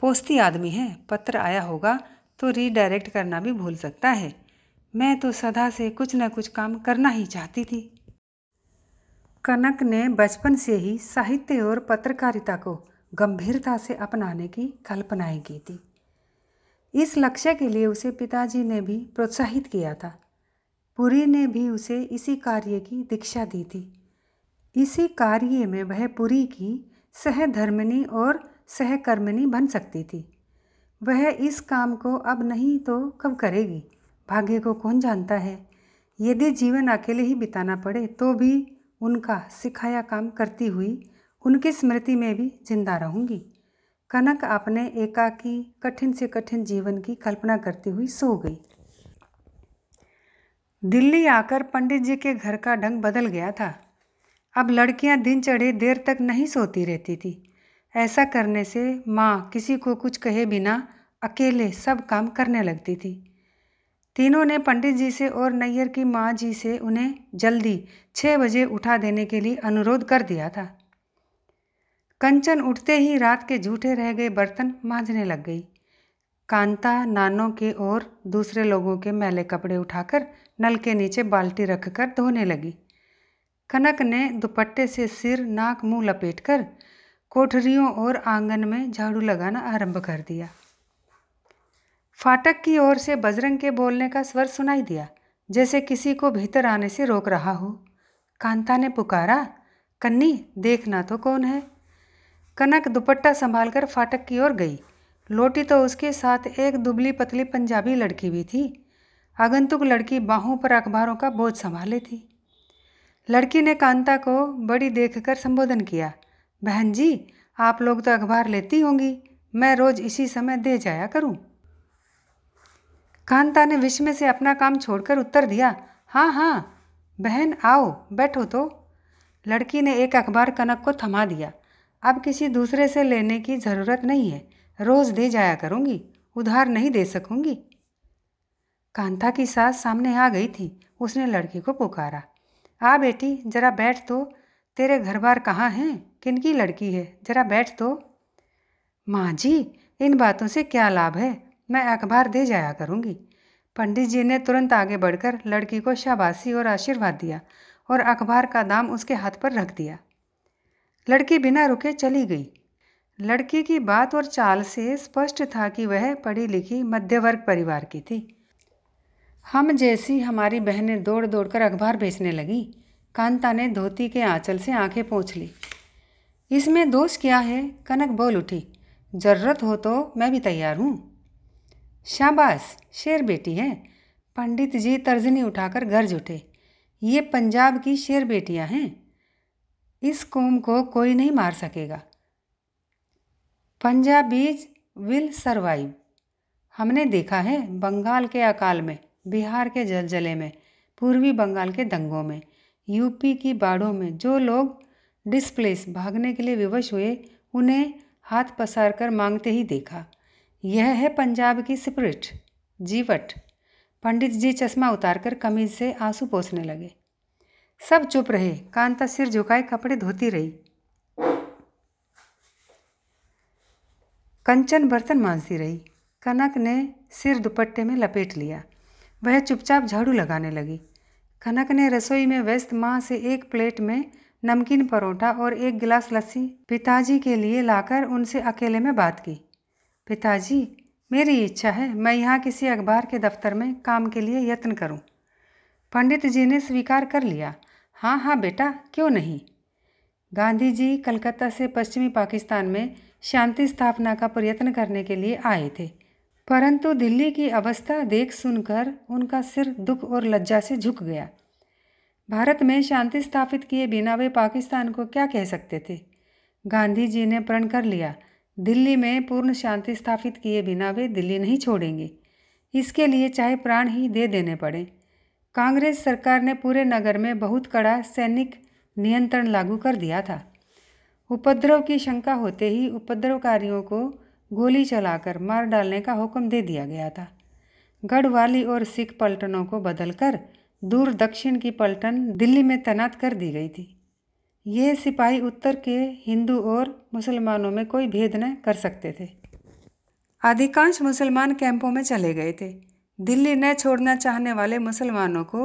पोस्ती आदमी है पत्र आया होगा तो रीडायरेक्ट करना भी भूल सकता है मैं तो सदा से कुछ न कुछ काम करना ही चाहती थी कनक ने बचपन से ही साहित्य और पत्रकारिता को गंभीरता से अपनाने की कल्पनाएं की थी इस लक्ष्य के लिए उसे पिताजी ने भी प्रोत्साहित किया था पुरी ने भी उसे इसी कार्य की दीक्षा दी थी इसी कार्य में वह पुरी की सहधर्मिनी और सहकर्मिनी बन सकती थी वह इस काम को अब नहीं तो कब करेगी भाग्य को कौन जानता है यदि जीवन अकेले ही बिताना पड़े तो भी उनका सिखाया काम करती हुई उनकी स्मृति में भी जिंदा रहूंगी कनक अपने एकाकी कठिन से कठिन जीवन की कल्पना करती हुई सो गई दिल्ली आकर पंडित जी के घर का ढंग बदल गया था अब लड़कियां दिन चढ़े देर तक नहीं सोती रहती थी ऐसा करने से माँ किसी को कुछ कहे बिना अकेले सब काम करने लगती थी तीनों ने पंडित जी से और नैयर की माँ जी से उन्हें जल्दी छः बजे उठा देने के लिए अनुरोध कर दिया था कंचन उठते ही रात के झूठे रह गए बर्तन मांझने लग गई कांता नानों के और दूसरे लोगों के मैले कपड़े उठाकर नल के नीचे बाल्टी रखकर धोने लगी कनक ने दुपट्टे से सिर नाक मुंह लपेटकर कोठरियों और आंगन में झाड़ू लगाना आरंभ कर दिया फाटक की ओर से बजरंग के बोलने का स्वर सुनाई दिया जैसे किसी को भीतर आने से रोक रहा हो कांता ने पुकारा कन्नी देखना तो कौन है कनक दुपट्टा संभालकर फाटक की ओर गई लोटी तो उसके साथ एक दुबली पतली पंजाबी लड़की भी थी आगंतुक लड़की बाहों पर अखबारों का बोझ संभाले थी लड़की ने कांता को बड़ी देखकर संबोधन किया बहन जी आप लोग तो अखबार लेती होंगी मैं रोज़ इसी समय दे जाया करूं। कांता ने विषमय से अपना काम छोड़कर उत्तर दिया हाँ हाँ बहन आओ बैठो तो लड़की ने एक अखबार कनक को थमा दिया अब किसी दूसरे से लेने की ज़रूरत नहीं है रोज़ दे जाया करूँगी उधार नहीं दे सकूँगी कांता की सास सामने आ गई थी उसने लड़की को पुकारा आ बेटी जरा बैठ तो तेरे घर बार कहाँ हैं किनकी लड़की है जरा बैठ तो माँ जी इन बातों से क्या लाभ है मैं अखबार दे जाया करूँगी पंडित जी ने तुरंत आगे बढ़कर लड़की को शाबाशी और आशीर्वाद दिया और अखबार का दाम उसके हाथ पर रख दिया लड़की बिना रुके चली गई लड़की की बात और चाल से स्पष्ट था कि वह पढ़ी लिखी मध्यवर्ग परिवार की थी हम जैसी हमारी बहनें दौड़ दौड़ कर अखबार बेचने लगी कांता ने धोती के आंचल से आंखें पोंछ ली इसमें दोष क्या है कनक बोल उठी ज़रूरत हो तो मैं भी तैयार हूँ शाबाश शेर बेटी है पंडित जी तर्जनी उठाकर घर जुटे ये पंजाब की शेर बेटियां हैं इस कौम को कोई नहीं मार सकेगा पंजाबीज विल सरवाइव हमने देखा है बंगाल के अकाल में बिहार के जलजले में पूर्वी बंगाल के दंगों में यूपी की बाढ़ों में जो लोग डिस्प्लेस भागने के लिए विवश हुए उन्हें हाथ पसार कर मांगते ही देखा यह है पंजाब की स्प्रिट जीवट पंडित जी चश्मा उतारकर कमीज से आंसू पोसने लगे सब चुप रहे कांता सिर झुकाए कपड़े धोती रही कंचन बर्तन मांसती रही कनक ने सिर दुपट्टे में लपेट लिया वह चुपचाप झाड़ू लगाने लगी कनक ने रसोई में व्यस्त माँ से एक प्लेट में नमकीन परोठा और एक गिलास लस्सी पिताजी के लिए लाकर उनसे अकेले में बात की पिताजी मेरी इच्छा है मैं यहाँ किसी अखबार के दफ्तर में काम के लिए यत्न करूँ पंडित जी ने स्वीकार कर लिया हाँ हाँ बेटा क्यों नहीं गांधी जी कलकत्ता से पश्चिमी पाकिस्तान में शांति स्थापना का प्रयत्न करने के लिए आए थे परंतु दिल्ली की अवस्था देख सुनकर उनका सिर दुख और लज्जा से झुक गया भारत में शांति स्थापित किए बिना वे पाकिस्तान को क्या कह सकते थे गांधी जी ने प्रण कर लिया दिल्ली में पूर्ण शांति स्थापित किए बिना वे दिल्ली नहीं छोड़ेंगे इसके लिए चाहे प्राण ही दे देने पड़े कांग्रेस सरकार ने पूरे नगर में बहुत कड़ा सैनिक नियंत्रण लागू कर दिया था उपद्रव की शंका होते ही उपद्रवकारियों को गोली चलाकर मार डालने का हुक्म दे दिया गया था गढ़वाली और सिख पलटनों को बदलकर दूर दक्षिण की पलटन दिल्ली में तैनात कर दी गई थी ये सिपाही उत्तर के हिंदू और मुसलमानों में कोई भेद न कर सकते थे अधिकांश मुसलमान कैंपों में चले गए थे दिल्ली न छोड़ना चाहने वाले मुसलमानों को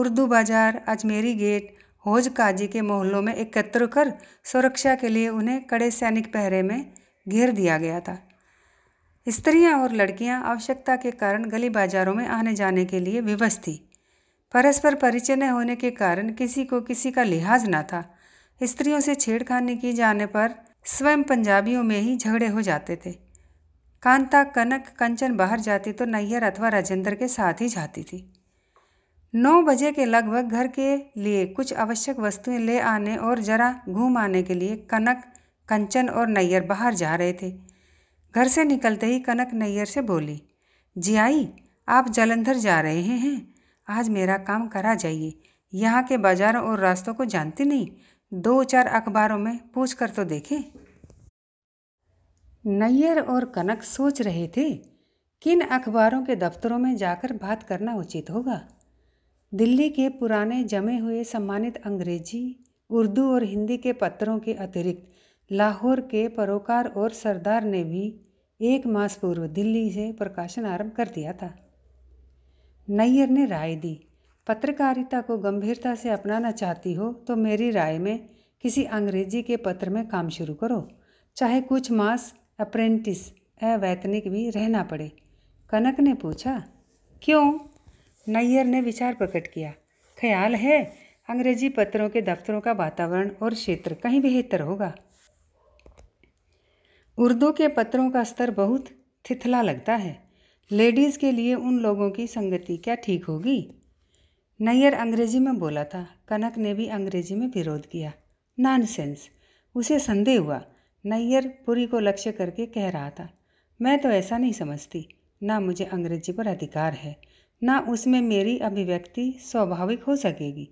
उर्दू बाजार अजमेरी गेट होज काजी के मोहल्लों में एकत्र कर सुरक्षा के लिए उन्हें कड़े सैनिक पहरे में घेर दिया गया था स्त्रियां और लड़कियां आवश्यकता के कारण गली बाजारों में आने जाने के लिए विवश थी परस्पर परिचय न होने के कारण किसी को किसी का लिहाज न था स्त्रियों से छेड़खानी की जाने पर स्वयं पंजाबियों में ही झगड़े हो जाते थे कांता कनक कंचन बाहर जाती तो नैयर अथवा राजेंद्र के साथ ही जाती थी नौ बजे के लगभग घर के लिए कुछ आवश्यक वस्तुएं ले आने और जरा घूम आने के लिए कनक कंचन और नैयर बाहर जा रहे थे घर से निकलते ही कनक नैयर से बोली जी आई आप जलंधर जा रहे हैं आज मेरा काम करा जाइए यहाँ के बाजारों और रास्तों को जानती नहीं दो चार अखबारों में पूछ कर तो देखें नैयर और कनक सोच रहे थे किन अखबारों के दफ्तरों में जाकर बात करना उचित होगा दिल्ली के पुराने जमे हुए सम्मानित अंग्रेजी उर्दू और हिंदी के पत्रों के अतिरिक्त लाहौर के परोकार और सरदार ने भी एक मास पूर्व दिल्ली से प्रकाशन आरंभ कर दिया था नैयर ने राय दी पत्रकारिता को गंभीरता से अपनाना चाहती हो तो मेरी राय में किसी अंग्रेजी के पत्र में काम शुरू करो चाहे कुछ मास अप्रेंटिस अवैतनिक भी रहना पड़े कनक ने पूछा क्यों नैयर ने विचार प्रकट किया ख्याल है अंग्रेजी पत्रों के दफ्तरों का वातावरण और क्षेत्र कहीं बेहतर होगा उर्दू के पत्रों का स्तर बहुत थिथला लगता है लेडीज़ के लिए उन लोगों की संगति क्या ठीक होगी नैयर अंग्रेजी में बोला था कनक ने भी अंग्रेजी में विरोध किया नॉनसेंस उसे संदेह हुआ नैयर पुरी को लक्ष्य करके कह रहा था मैं तो ऐसा नहीं समझती ना मुझे अंग्रेजी पर अधिकार है ना उसमें मेरी अभिव्यक्ति स्वाभाविक हो सकेगी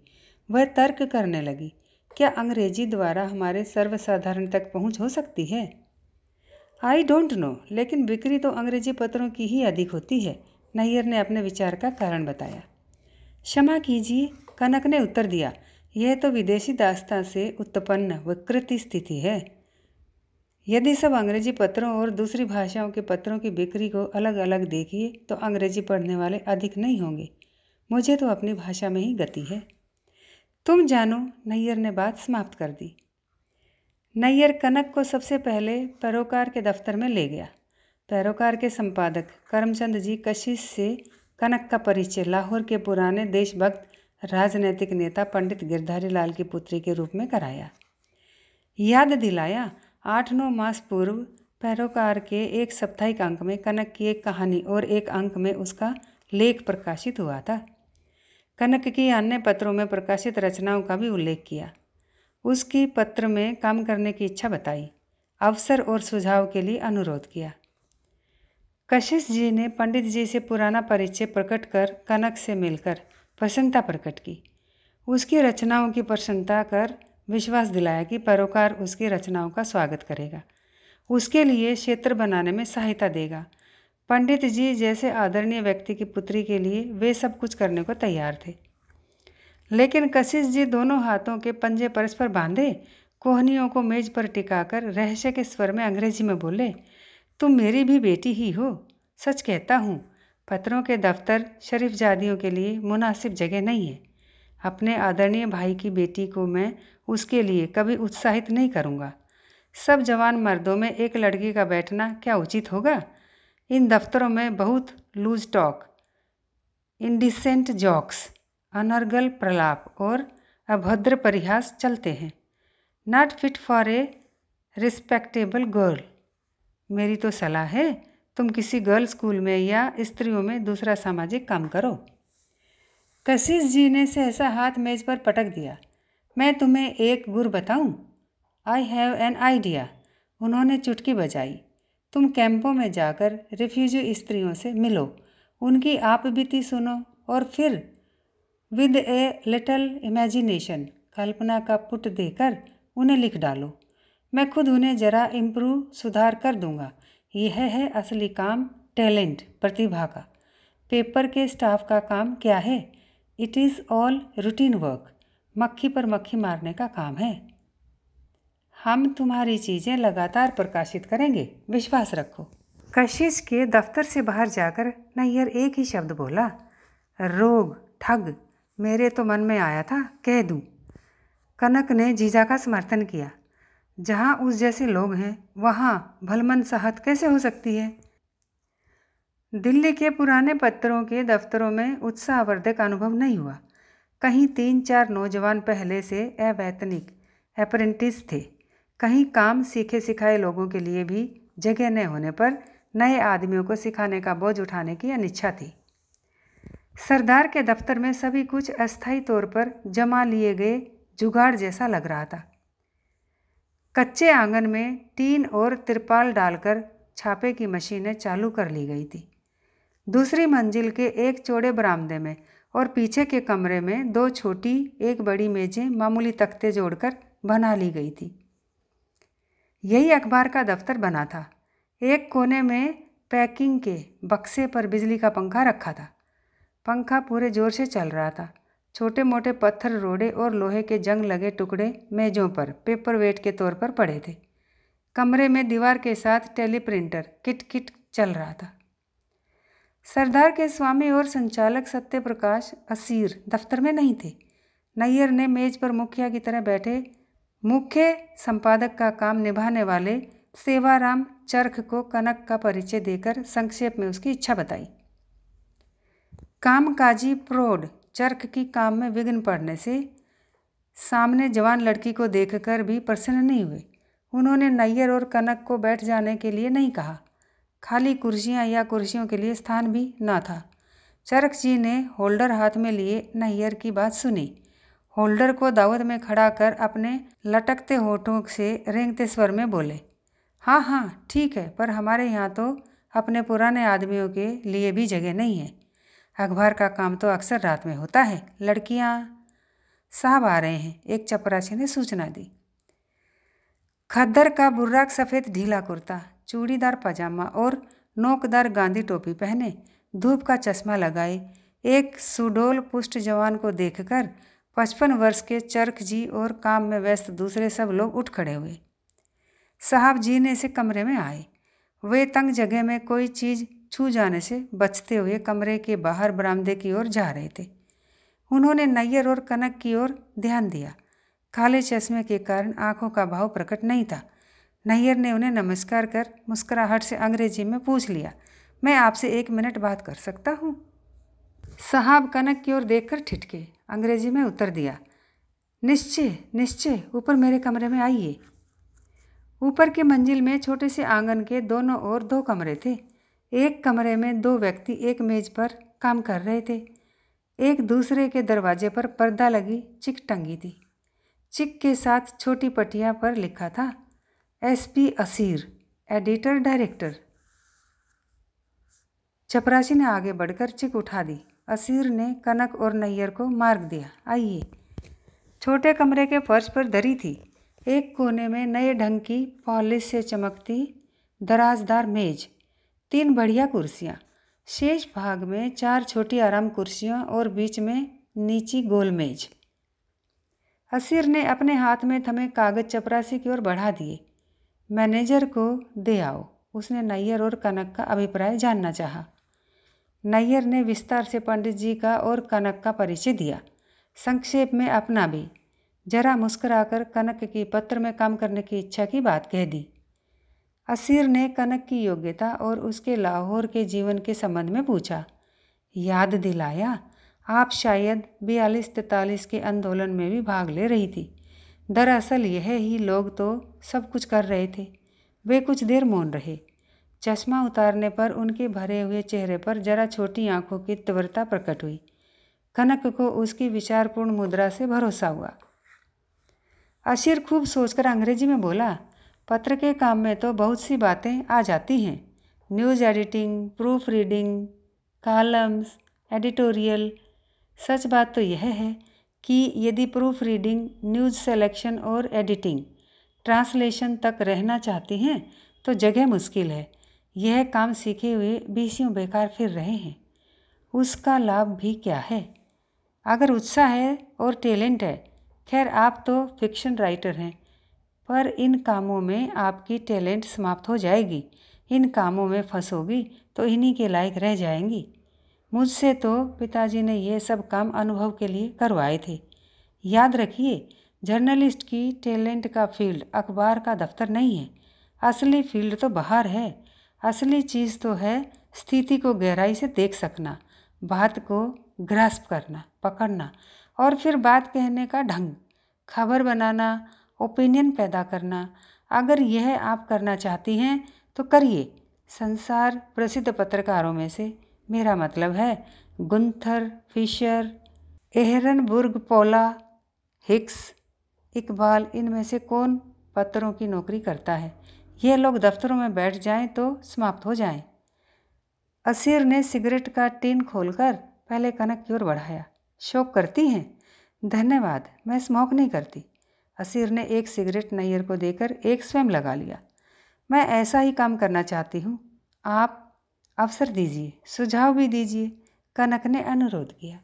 वह तर्क करने लगी क्या अंग्रेजी द्वारा हमारे सर्वसाधारण तक पहुंच हो सकती है आई डोंट नो लेकिन बिक्री तो अंग्रेजी पत्रों की ही अधिक होती है नैयर ने अपने विचार का कारण बताया क्षमा कीजिए कनक ने उत्तर दिया यह तो विदेशी दास्ता से उत्पन्न विकृति स्थिति है यदि सब अंग्रेजी पत्रों और दूसरी भाषाओं के पत्रों की बिक्री को अलग अलग देखिए तो अंग्रेजी पढ़ने वाले अधिक नहीं होंगे मुझे तो अपनी भाषा में ही गति है तुम जानो नैयर ने बात समाप्त कर दी नैयर कनक को सबसे पहले पैरोकार के दफ्तर में ले गया पैरोकार के संपादक करमचंद जी कशिश से कनक का परिचय लाहौर के पुराने देशभक्त राजनैतिक नेता पंडित गिरधारी लाल की पुत्री के रूप में कराया याद दिलाया आठ नौ मास पूर्व पैरोकार के एक साप्ताहिक अंक में कनक की एक कहानी और एक अंक में उसका लेख प्रकाशित हुआ था कनक की अन्य पत्रों में प्रकाशित रचनाओं का भी उल्लेख किया उसकी पत्र में काम करने की इच्छा बताई अवसर और सुझाव के लिए अनुरोध किया कशिश जी ने पंडित जी से पुराना परिचय प्रकट कर कनक से मिलकर प्रसन्नता प्रकट की उसकी रचनाओं की प्रसन्नता कर विश्वास दिलाया कि परोकार उसकी रचनाओं का स्वागत करेगा उसके लिए क्षेत्र बनाने में सहायता देगा पंडित जी जैसे आदरणीय व्यक्ति की पुत्री के लिए वे सब कुछ करने को तैयार थे लेकिन कशिश जी दोनों हाथों के पंजे परस्पर बांधे कोहनियों को मेज पर टिकाकर रहस्य के स्वर में अंग्रेजी में बोले तुम मेरी भी बेटी ही हो सच कहता हूँ पत्रों के दफ्तर शरीफ जादियों के लिए मुनासिब जगह नहीं है अपने आदरणीय भाई की बेटी को मैं उसके लिए कभी उत्साहित नहीं करूँगा सब जवान मर्दों में एक लड़की का बैठना क्या उचित होगा इन दफ्तरों में बहुत लूज टॉक इंडिसेंट जॉक्स अनर्गल प्रलाप और अभद्र परिहास चलते हैं not fit for a respectable girl मेरी तो सलाह है तुम किसी गर्ल स्कूल में या स्त्रियों में दूसरा सामाजिक काम करो कशिश जी ने सहसा हाथ मेज पर पटक दिया मैं तुम्हें एक गुर बताऊं? आई हैव एन आइडिया उन्होंने चुटकी बजाई तुम कैंपों में जाकर रिफ्यूजी स्त्रियों से मिलो उनकी आप बीती सुनो और फिर विद ए लिटल इमेजिनेशन कल्पना का पुट देकर उन्हें लिख डालो मैं खुद उन्हें ज़रा इम्प्रूव सुधार कर दूंगा यह है असली काम टैलेंट प्रतिभा का पेपर के स्टाफ का काम क्या है it is all routine work मक्खी पर मक्खी मारने का काम है हम तुम्हारी चीज़ें लगातार प्रकाशित करेंगे विश्वास रखो कशिश के दफ्तर से बाहर जाकर नैयर एक ही शब्द बोला रोग ठग मेरे तो मन में आया था कह दूँ कनक ने जीजा का समर्थन किया जहाँ उस जैसे लोग हैं वहाँ भलमन साहत कैसे हो सकती है दिल्ली के पुराने पत्रों के दफ्तरों में उत्साहवर्धक अनुभव नहीं हुआ कहीं तीन चार नौजवान पहले से अवैतनिक अप्रेंटिस थे कहीं काम सीखे सिखाए लोगों के लिए भी जगह न होने पर नए आदमियों को सिखाने का बोझ उठाने की अनिच्छा थी सरदार के दफ्तर में सभी कुछ अस्थायी तौर पर जमा लिए गए जुगाड़ जैसा लग रहा था कच्चे आंगन में टीन और तिरपाल डालकर छापे की मशीनें चालू कर ली गई थी दूसरी मंजिल के एक चौड़े बरामदे में और पीछे के कमरे में दो छोटी एक बड़ी मेज़ें मामूली तख्ते जोड़कर बना ली गई थी यही अखबार का दफ्तर बना था एक कोने में पैकिंग के बक्से पर बिजली का पंखा रखा था पंखा पूरे जोर से चल रहा था छोटे मोटे पत्थर रोड़े और लोहे के जंग लगे टुकड़े मेजों पर पेपर वेट के तौर पर पड़े थे कमरे में दीवार के साथ टेलीप्रिंटर किट किट चल रहा था सरदार के स्वामी और संचालक सत्य प्रकाश असीर दफ्तर में नहीं थे नैयर ने मेज पर मुखिया की तरह बैठे मुख्य संपादक का काम निभाने वाले सेवाराम चरख को कनक का परिचय देकर संक्षेप में उसकी इच्छा बताई कामकाजी प्रौढ़ चर्क की काम में विघ्न पड़ने से सामने जवान लड़की को देखकर भी प्रसन्न नहीं हुए उन्होंने नैयर और कनक को बैठ जाने के लिए नहीं कहा खाली कुर्सियाँ या कुर्सियों के लिए स्थान भी ना था चरक जी ने होल्डर हाथ में लिए नैयर की बात सुनी होल्डर को दावत में खड़ा कर अपने लटकते होठों से रेंगते स्वर में बोले हाँ हाँ ठीक है पर हमारे यहाँ तो अपने पुराने आदमियों के लिए भी जगह नहीं है अखबार का काम तो अक्सर रात में होता है लड़कियाँ साहब आ रहे हैं एक चपरासी ने सूचना दी खद्दर का बुर्राक सफ़ेद ढीला कुर्ता चूड़ीदार पजामा और नोकदार गांधी टोपी पहने धूप का चश्मा लगाए एक सुडोल पुष्ट जवान को देखकर पचपन वर्ष के चरख जी और काम में व्यस्त दूसरे सब लोग उठ खड़े हुए साहब जी ने इसे कमरे में आए वे तंग जगह में कोई चीज़ छू जाने से बचते हुए कमरे के बाहर बरामदे की ओर जा रहे थे उन्होंने नैयर और कनक की ओर ध्यान दिया काले चश्मे के कारण आंखों का भाव प्रकट नहीं था नैयर ने उन्हें नमस्कार कर मुस्कुराहट से अंग्रेजी में पूछ लिया मैं आपसे एक मिनट बात कर सकता हूँ साहब कनक की ओर देखकर ठिठके अंग्रेजी में उत्तर दिया निश्चय निश्चय ऊपर मेरे कमरे में आइए ऊपर के मंजिल में छोटे से आंगन के दोनों ओर दो कमरे थे एक कमरे में दो व्यक्ति एक मेज पर काम कर रहे थे एक दूसरे के दरवाजे पर पर्दा लगी चिक टंगी थी चिक के साथ छोटी पटिया पर लिखा था S P Aseer editor director चपरासी ने आगे बढ़कर चिक उठा दी असीर ने कनक और नैयर को मार्ग दिया आइए छोटे कमरे के फर्श पर दरी थी एक कोने में नए ढंग की पॉलिश से चमकती दराजदार मेज तीन बढ़िया कुर्सियाँ शेष भाग में चार छोटी आराम कुर्सियों और बीच में नीची गोल मेज असीर ने अपने हाथ में थमे कागज चपरासी की ओर बढ़ा दिए मैनेजर को दे आओ उसने नैयर और कनक का अभिप्राय जानना चाहा नैयर ने विस्तार से पंडित जी का और कनक का परिचय दिया संक्षेप में अपना भी जरा मुस्कुराकर कनक की पत्र में काम करने की इच्छा की बात कह दी असीर ने कनक की योग्यता और उसके लाहौर के जीवन के संबंध में पूछा याद दिलाया आप शायद बयालीस तैतालीस के आंदोलन में भी भाग ले रही थी दरअसल यह ही लोग तो सब कुछ कर रहे थे वे कुछ देर मौन रहे चश्मा उतारने पर उनके भरे हुए चेहरे पर जरा छोटी आंखों की तीव्रता प्रकट हुई कनक को उसकी विचारपूर्ण मुद्रा से भरोसा हुआ अशीर खूब सोचकर अंग्रेजी में बोला पत्र के काम में तो बहुत सी बातें आ जाती हैं news editing proof reading columns editorial सच बात तो यह है कि यदि प्रूफ रीडिंग न्यूज़ सेलेक्शन और एडिटिंग ट्रांसलेशन तक रहना चाहती हैं तो जगह मुश्किल है यह काम सीखे हुए बीसियों बेकार फिर रहे हैं उसका लाभ भी क्या है अगर उत्साह है और टैलेंट है खैर आप तो फिक्शन राइटर हैं पर इन कामों में आपकी टैलेंट समाप्त हो जाएगी इन कामों में फंसोगी तो इन्हीं के लायक रह जाएंगी मुझसे तो पिताजी ने ये सब काम अनुभव के लिए करवाए थे याद रखिए जर्नलिस्ट की टैलेंट का फील्ड अखबार का दफ्तर नहीं है असली फील्ड तो बाहर है असली चीज़ तो है स्थिति को गहराई से देख सकना बात को ग्रास्प करना पकड़ना और फिर बात कहने का ढंग खबर बनाना ओपिनियन पैदा करना अगर यह आप करना चाहती हैं तो करिए संसार प्रसिद्ध पत्रकारों में से मेरा मतलब है Gunther Fischer Ehrenburg Pola Hicks Iqbal इनमें से कौन पत्रों की नौकरी करता है ये लोग दफ्तरों में बैठ जाएं तो समाप्त हो जाएं। असीर ने सिगरेट का टीन खोलकर पहले कनक की ओर बढ़ाया शौक करती हैं धन्यवाद मैं स्मोक नहीं करती हसीर ने एक सिगरेट नैयर को देकर एक स्वयं लगा लिया मैं ऐसा ही काम करना चाहती हूँ आप अवसर दीजिए सुझाव भी दीजिए कनक ने अनुरोध किया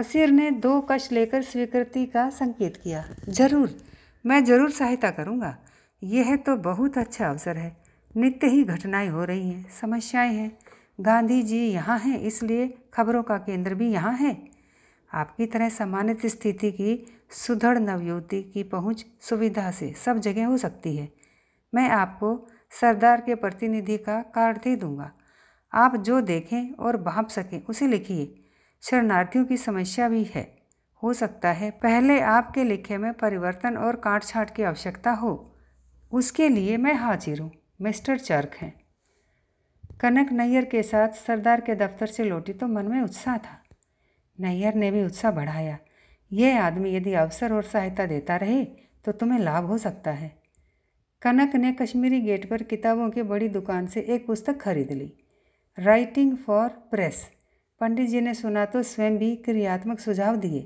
असीर ने दो कश लेकर स्वीकृति का संकेत किया जरूर मैं जरूर सहायता करूँगा यह तो बहुत अच्छा अवसर है नित्य ही घटनाएं हो रही हैं समस्याएं हैं गांधी जी यहाँ हैं इसलिए खबरों का केंद्र भी यहाँ है आपकी तरह सम्मानित स्थिति की सुदृढ़ नवयुवती की पहुंच सुविधा से सब जगह हो सकती है मैं आपको सरदार के प्रतिनिधि का कार्ड दे दूंगा आप जो देखें और भाप सकें उसे लिखिए शरणार्थियों की समस्या भी है हो सकता है पहले आपके लिखे में परिवर्तन और काट छाट की आवश्यकता हो उसके लिए मैं हाजिर हूँ मिस्टर चर्क हैं कनक नैयर के साथ सरदार के दफ्तर से लौटी तो मन में उत्साह था नैयर ने भी उत्साह बढ़ाया यह आदमी यदि अवसर और सहायता देता रहे तो तुम्हें लाभ हो सकता है कनक ने कश्मीरी गेट पर किताबों की बड़ी दुकान से एक पुस्तक खरीद ली writing for press Pandit ji ने सुना तो स्वयं भी क्रियात्मक सुझाव दिए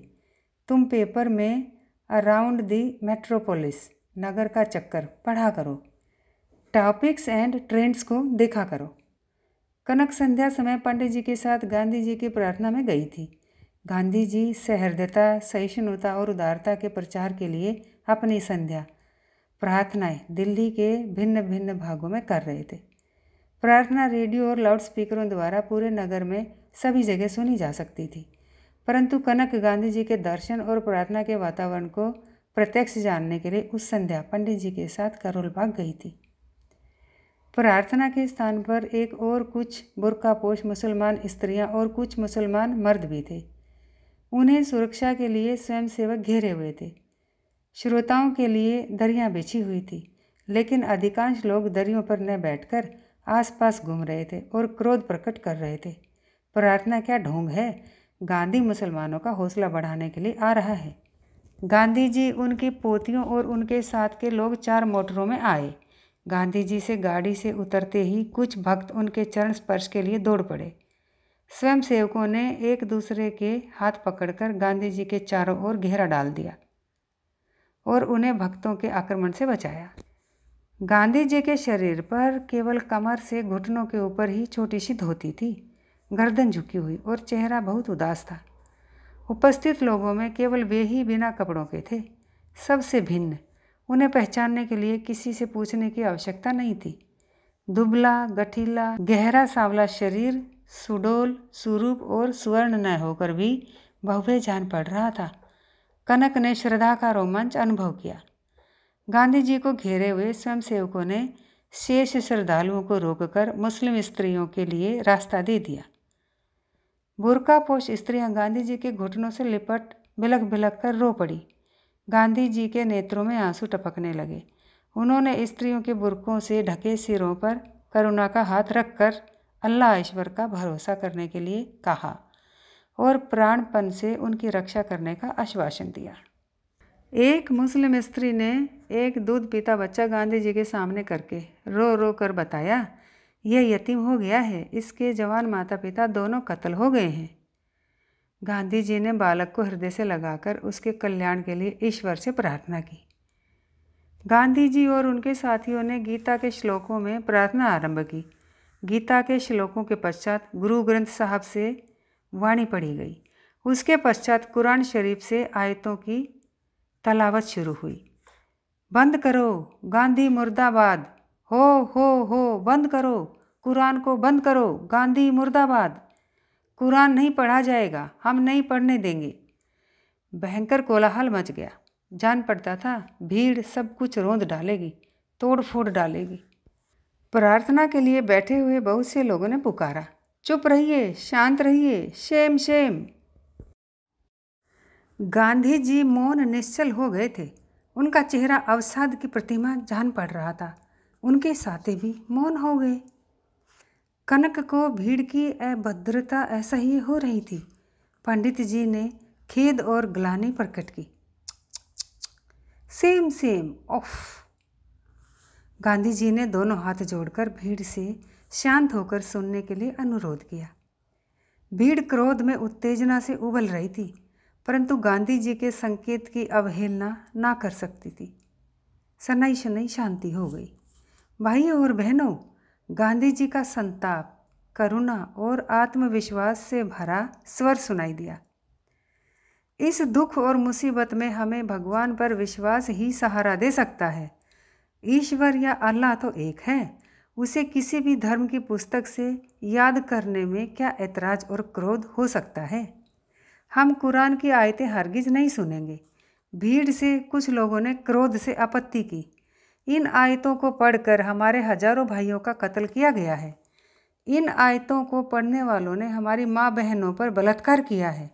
तुम पेपर में अराउंड दी मेट्रोपोलिस नगर का चक्कर पढ़ा करो टॉपिक्स एंड ट्रेंड्स को देखा करो कनक संध्या समय पंडित जी के साथ गांधी जी की प्रार्थना में गई थी गांधी जी सहृदयता सहिष्णुता और उदारता के प्रचार के लिए अपनी संध्या प्रार्थनाएं दिल्ली के भिन्न भिन्न भागों में कर रहे थे प्रार्थना रेडियो और लाउड स्पीकरों द्वारा पूरे नगर में सभी जगह सुनी जा सकती थी परंतु कनक गांधी जी के दर्शन और प्रार्थना के वातावरण को प्रत्यक्ष जानने के लिए उस संध्या पंडित जी के साथ करोल भाग गई थी प्रार्थना के स्थान पर एक और कुछ बुरका मुसलमान स्त्रियां और कुछ मुसलमान मर्द भी थे उन्हें सुरक्षा के लिए स्वयंसेवक घेरे हुए थे श्रोताओं के लिए दरियाँ बिछी हुई थी लेकिन अधिकांश लोग दरियों पर न बैठकर आसपास घूम रहे थे और क्रोध प्रकट कर रहे थे प्रार्थना क्या ढोंग है गांधी मुसलमानों का हौसला बढ़ाने के लिए आ रहा है गांधी जी उनकी पोतियों और उनके साथ के लोग चार मोटरों में आए गांधी जी से गाड़ी से उतरते ही कुछ भक्त उनके चरण स्पर्श के लिए दौड़ पड़े स्वयंसेवकों ने एक दूसरे के हाथ पकड़कर गांधी जी के चारों ओर घेरा डाल दिया और उन्हें भक्तों के आक्रमण से बचाया गांधी जी के शरीर पर केवल कमर से घुटनों के ऊपर ही छोटी सी धोती थी गर्दन झुकी हुई और चेहरा बहुत उदास था उपस्थित लोगों में केवल वे ही बिना कपड़ों के थे सबसे भिन्न उन्हें पहचानने के लिए किसी से पूछने की आवश्यकता नहीं थी दुबला गठीला गहरा सांवला शरीर सुडोल सुरूप और सुवर्ण न होकर भी भव्य जान पड़ रहा था कनक ने श्रद्धा का रोमांच अनुभव किया गांधी जी को घेरे हुए स्वयंसेवकों ने शेष श्रद्धालुओं को रोककर मुस्लिम स्त्रियों के लिए रास्ता दे दिया बुरका पोष स्त्रियां गांधी जी के घुटनों से लिपट बिलक बिलक कर रो पड़ी गांधी जी के नेत्रों में आंसू टपकने लगे उन्होंने स्त्रियों के बुरकों से ढके सिरों पर करुणा का हाथ रखकर अल्लाह ईश्वर का भरोसा करने के लिए कहा और प्राणपन से उनकी रक्षा करने का आश्वासन दिया एक मुस्लिम स्त्री ने एक दूध पीता बच्चा गांधी जी के सामने करके रो रो कर बताया यह यतीम हो गया है इसके जवान माता पिता दोनों कत्ल हो गए हैं गांधी जी ने बालक को हृदय से लगाकर उसके कल्याण के लिए ईश्वर से प्रार्थना की गांधी जी और उनके साथियों ने गीता के श्लोकों में प्रार्थना आरंभ की गीता के श्लोकों के पश्चात गुरु ग्रंथ साहब से वाणी पढ़ी गई उसके पश्चात कुरान शरीफ से आयतों की तलावत शुरू हुई बंद करो गांधी मुर्दाबाद हो हो हो बंद करो कुरान को बंद करो गांधी मुर्दाबाद कुरान नहीं पढ़ा जाएगा हम नहीं पढ़ने देंगे भयंकर कोलाहल मच गया जान पड़ता था भीड़ सब कुछ रोंद डालेगी तोड़ फोड़ डालेगी प्रार्थना के लिए बैठे हुए बहुत से लोगों ने पुकारा चुप रहिए शांत रहिए शेम शेम गांधी जी मौन निश्चल हो गए थे उनका चेहरा अवसाद की प्रतिमा जान पड़ रहा था उनके साथी भी मौन हो गए कनक को भीड़ की अभद्रता ऐसा ही हो रही थी पंडित जी ने खेद और ग्लानी प्रकट की shame shame of Gandhi ji ने दोनों हाथ जोड़कर भीड़ से शांत होकर सुनने के लिए अनुरोध किया भीड़ क्रोध में उत्तेजना से उबल रही थी परंतु गांधी जी के संकेत की अवहेलना ना कर सकती थी सनाई शनाई शांति हो गई भाइयों और बहनों गांधी जी का संताप करुणा और आत्मविश्वास से भरा स्वर सुनाई दिया इस दुख और मुसीबत में हमें भगवान पर विश्वास ही सहारा दे सकता है ईश्वर या अल्लाह तो एक है उसे किसी भी धर्म की पुस्तक से याद करने में क्या ऐतराज और क्रोध हो सकता है हम कुरान की आयतें हरगिज नहीं सुनेंगे भीड़ से कुछ लोगों ने क्रोध से आपत्ति की इन आयतों को पढ़कर हमारे हजारों भाइयों का कत्ल किया गया है इन आयतों को पढ़ने वालों ने हमारी माँ बहनों पर बलात्कार किया है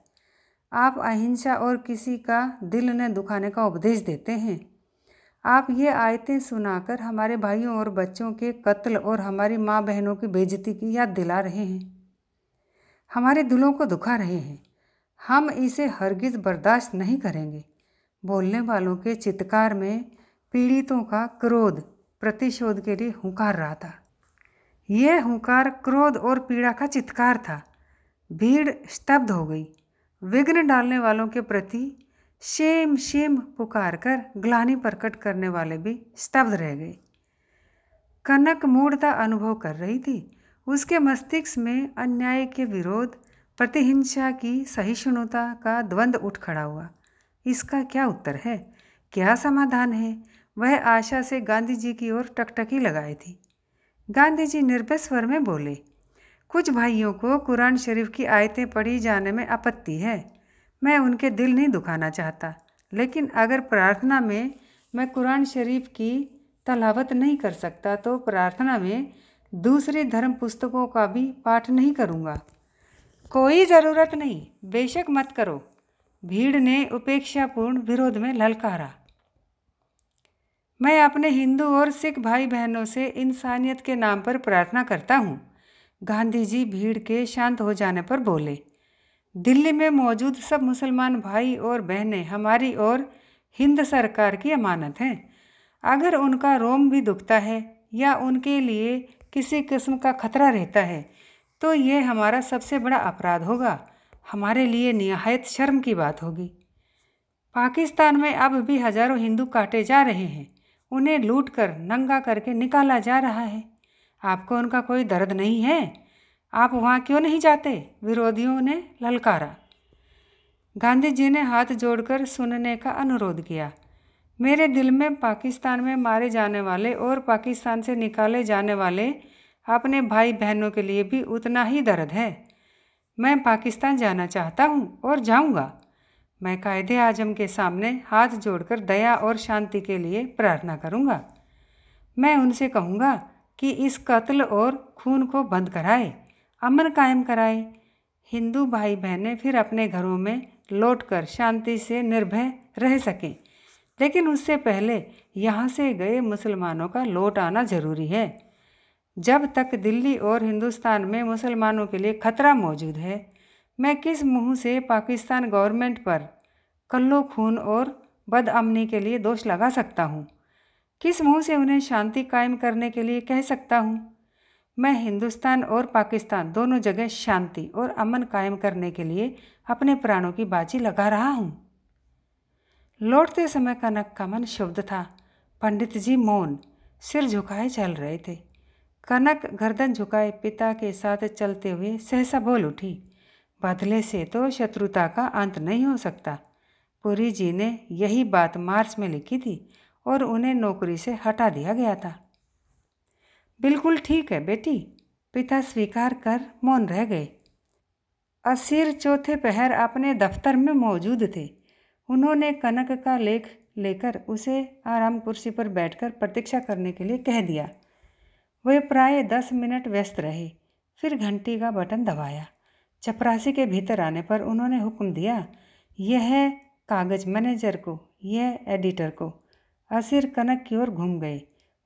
आप अहिंसा और किसी का दिल न दुखाने का उपदेश देते हैं आप ये आयतें सुनाकर हमारे भाइयों और बच्चों के कत्ल और हमारी माँ बहनों की बेजती की याद दिला रहे हैं हमारे दिलों को दुखा रहे हैं हम इसे हरगिज़ बर्दाश्त नहीं करेंगे बोलने वालों के चित्कार में पीड़ितों का क्रोध प्रतिशोध के लिए हुंकार रहा था यह हुंकार क्रोध और पीड़ा का चित्कार था भीड़ स्तब्ध हो गई विघ्न डालने वालों के प्रति शेम शेम पुकार कर ग्लानी प्रकट करने वाले भी स्तब्ध रह गए कनक मूढ़ता अनुभव कर रही थी उसके मस्तिष्क में अन्याय के विरोध प्रतिहिंसा की सहिष्णुता का द्वंद्व उठ खड़ा हुआ इसका क्या उत्तर है क्या समाधान है वह आशा से गांधी जी की ओर टकटकी लगाई थी गांधी जी निर्भय स्वर में बोले कुछ भाइयों को कुरान शरीफ की आयतें पढ़ी जाने में आपत्ति है मैं उनके दिल नहीं दुखाना चाहता लेकिन अगर प्रार्थना में मैं कुरान शरीफ की तलावत नहीं कर सकता तो प्रार्थना में दूसरे धर्म पुस्तकों का भी पाठ नहीं करूँगा कोई ज़रूरत नहीं बेशक मत करो भीड़ ने उपेक्षापूर्ण विरोध में ललकारा मैं अपने हिंदू और सिख भाई बहनों से इंसानियत के नाम पर प्रार्थना करता हूँ गांधी जी भीड़ के शांत हो जाने पर बोले दिल्ली में मौजूद सब मुसलमान भाई और बहनें हमारी और हिंद सरकार की अमानत हैं अगर उनका रोम भी दुखता है या उनके लिए किसी किस्म का खतरा रहता है तो ये हमारा सबसे बड़ा अपराध होगा हमारे लिए नहायत शर्म की बात होगी पाकिस्तान में अब भी हजारों हिंदू काटे जा रहे हैं उन्हें लूट कर नंगा करके निकाला जा रहा है आपको उनका कोई दर्द नहीं है आप वहाँ क्यों नहीं जाते विरोधियों ने ललकारा गांधी जी ने हाथ जोड़कर सुनने का अनुरोध किया मेरे दिल में पाकिस्तान में मारे जाने वाले और पाकिस्तान से निकाले जाने वाले अपने भाई बहनों के लिए भी उतना ही दर्द है मैं पाकिस्तान जाना चाहता हूँ और जाऊँगा मैं कायदे आजम के सामने हाथ जोड़कर दया और शांति के लिए प्रार्थना करूँगा मैं उनसे कहूँगा कि इस कत्ल और खून को बंद कराए अमन कायम कराए हिंदू भाई बहनें फिर अपने घरों में लौटकर शांति से निर्भय रह सकें लेकिन उससे पहले यहाँ से गए मुसलमानों का लौट आना जरूरी है जब तक दिल्ली और हिंदुस्तान में मुसलमानों के लिए खतरा मौजूद है मैं किस मुंह से पाकिस्तान गवर्नमेंट पर कल्लो खून और बदअमनी के लिए दोष लगा सकता हूँ किस मुंह से उन्हें शांति कायम करने के लिए कह सकता हूँ मैं हिंदुस्तान और पाकिस्तान दोनों जगह शांति और अमन कायम करने के लिए अपने प्राणों की बाजी लगा रहा हूँ लौटते समय कनक का मन शुद्ध था पंडित जी मौन सिर झुकाए चल रहे थे कनक गर्दन झुकाए पिता के साथ चलते हुए सहसा बोल उठी बदले से तो शत्रुता का अंत नहीं हो सकता पुरी जी ने यही बात मार्च में लिखी थी और उन्हें नौकरी से हटा दिया गया था बिल्कुल ठीक है बेटी पिता स्वीकार कर मौन रह गए असीर चौथे पहर अपने दफ्तर में मौजूद थे उन्होंने कनक का लेख लेकर उसे आराम कुर्सी पर बैठकर प्रतीक्षा करने के लिए कह दिया वे प्राय दस मिनट व्यस्त रहे फिर घंटी का बटन दबाया चपरासी के भीतर आने पर उन्होंने हुक्म दिया यह कागज मैनेजर को यह एडिटर को असिर कनक की ओर घूम गए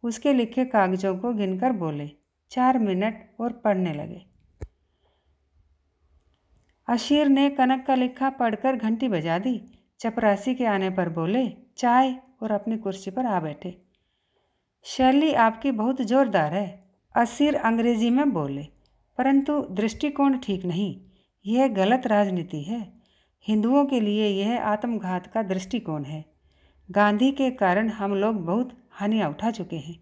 उसके लिखे कागजों को गिनकर बोले चार मिनट और पढ़ने लगे अशीर ने कनक का लिखा पढ़कर घंटी बजा दी चपरासी के आने पर बोले चाय और अपनी कुर्सी पर आ बैठे शैली आपकी बहुत जोरदार है असीर अंग्रेजी में बोले परंतु दृष्टिकोण ठीक नहीं यह गलत राजनीति है हिंदुओं के लिए यह आत्मघात का दृष्टिकोण है गांधी के कारण हम लोग बहुत हानियाँ उठा चुके हैं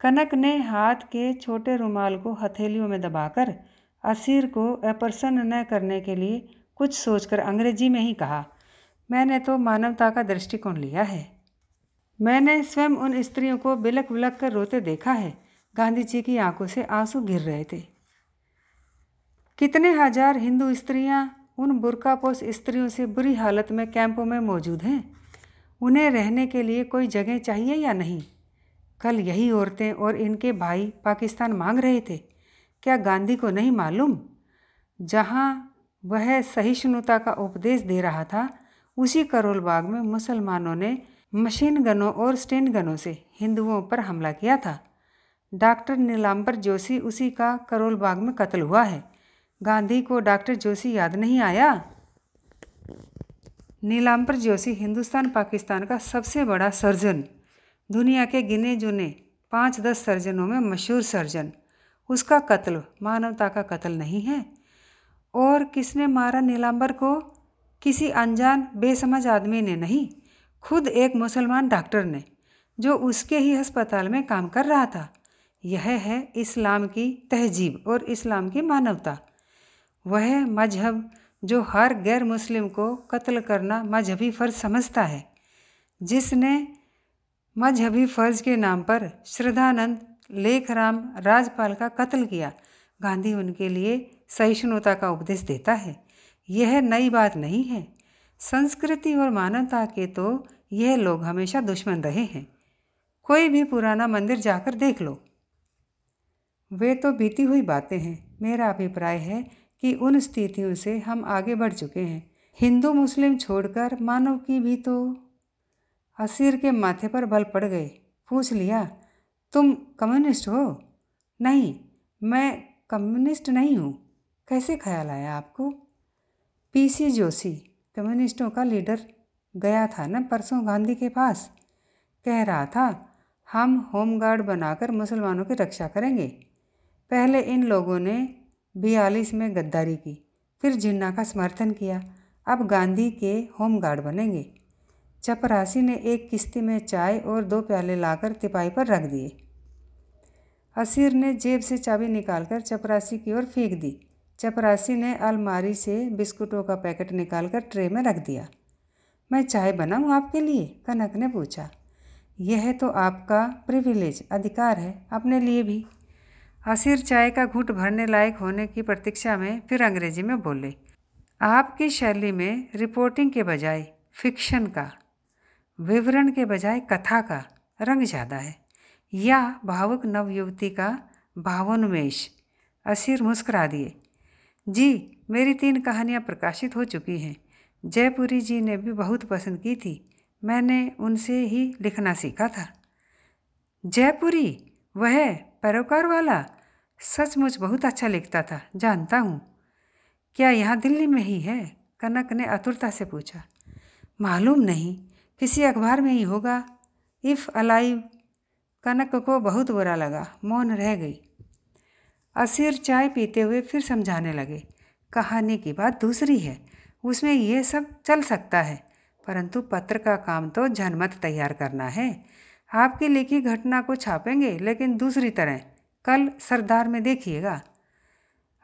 कनक ने हाथ के छोटे रुमाल को हथेलियों में दबाकर असीर को अप्रसन्न न करने के लिए कुछ सोचकर अंग्रेजी में ही कहा मैंने तो मानवता का दृष्टिकोण लिया है मैंने स्वयं उन स्त्रियों को बिलक बिलक कर रोते देखा है गांधी जी की आंखों से आंसू गिर रहे थे कितने हजार हिंदू स्त्रियां उन बुरकापोश स्त्रियों से बुरी हालत में कैंपों में मौजूद हैं उन्हें रहने के लिए कोई जगह चाहिए या नहीं कल यही औरतें और इनके भाई पाकिस्तान मांग रहे थे क्या गांधी को नहीं मालूम जहाँ वह सहिष्णुता का उपदेश दे रहा था उसी करोल बाग में मुसलमानों ने मशीन गनों और स्टेन गनों से हिंदुओं पर हमला किया था डॉक्टर नीलाम्बर जोशी उसी का करोल बाग में कत्ल हुआ है गांधी को डॉक्टर जोशी याद नहीं आया नीलाम्बर जोशी हिंदुस्तान पाकिस्तान का सबसे बड़ा सर्जन दुनिया के गिने जुने पाँच दस सर्जनों में मशहूर सर्जन उसका कत्ल मानवता का कत्ल नहीं है और किसने मारा नीलाम्बर को किसी अनजान बेसमझ आदमी ने नहीं खुद एक मुसलमान डॉक्टर ने जो उसके ही अस्पताल में काम कर रहा था यह है इस्लाम की तहजीब और इस्लाम की मानवता वह मजहब जो हर गैर मुस्लिम को कत्ल करना मजहबी फ़र्ज समझता है जिसने मजहबी फ़र्ज के नाम पर श्रद्धानंद लेखराम राजपाल का कत्ल किया गांधी उनके लिए सहिष्णुता का उपदेश देता है यह नई बात नहीं है संस्कृति और मानवता के तो यह लोग हमेशा दुश्मन रहे हैं कोई भी पुराना मंदिर जाकर देख लो वे तो बीती हुई बातें हैं मेरा अभिप्राय है कि उन स्थितियों से हम आगे बढ़ चुके हैं हिंदू मुस्लिम छोड़कर मानव की भी तो असीर के माथे पर बल पड़ गए पूछ लिया तुम कम्युनिस्ट हो नहीं मैं कम्युनिस्ट नहीं हूँ कैसे ख्याल आया आपको पीसी जोशी कम्युनिस्टों का लीडर गया था ना परसों गांधी के पास कह रहा था हम होम गार्ड बनाकर मुसलमानों की रक्षा करेंगे पहले इन लोगों ने बयालीस में गद्दारी की फिर जिन्ना का समर्थन किया अब गांधी के होमगार्ड बनेंगे चपरासी ने एक किस्ती में चाय और दो प्याले लाकर तिपाही पर रख दिए असीर ने जेब से चाबी निकालकर चपरासी की ओर फेंक दी चपरासी ने अलमारी से बिस्कुटों का पैकेट निकालकर ट्रे में रख दिया मैं चाय बनाऊं आपके लिए कनक ने पूछा यह तो आपका प्रिविलेज अधिकार है अपने लिए भी आसिर चाय का घुट भरने लायक होने की प्रतीक्षा में फिर अंग्रेजी में बोले आपकी शैली में रिपोर्टिंग के बजाय फिक्शन का विवरण के बजाय कथा का रंग ज़्यादा है या भावुक नवयुवती का भावोन्मेष असीर मुस्करा दिए जी मेरी तीन कहानियाँ प्रकाशित हो चुकी हैं जयपुरी जी ने भी बहुत पसंद की थी मैंने उनसे ही लिखना सीखा था जयपुरी वह पैरोकार वाला सचमुच बहुत अच्छा लिखता था जानता हूँ क्या यहाँ दिल्ली में ही है कनक ने आतुरता से पूछा मालूम नहीं किसी अखबार में ही होगा इफ़ अलाइव कनक को बहुत बुरा लगा मौन रह गई असीर चाय पीते हुए फिर समझाने लगे कहानी की बात दूसरी है उसमें यह सब चल सकता है परंतु पत्र का काम तो जनमत तैयार करना है आपकी लिखी घटना को छापेंगे लेकिन दूसरी तरह कल सरदार में देखिएगा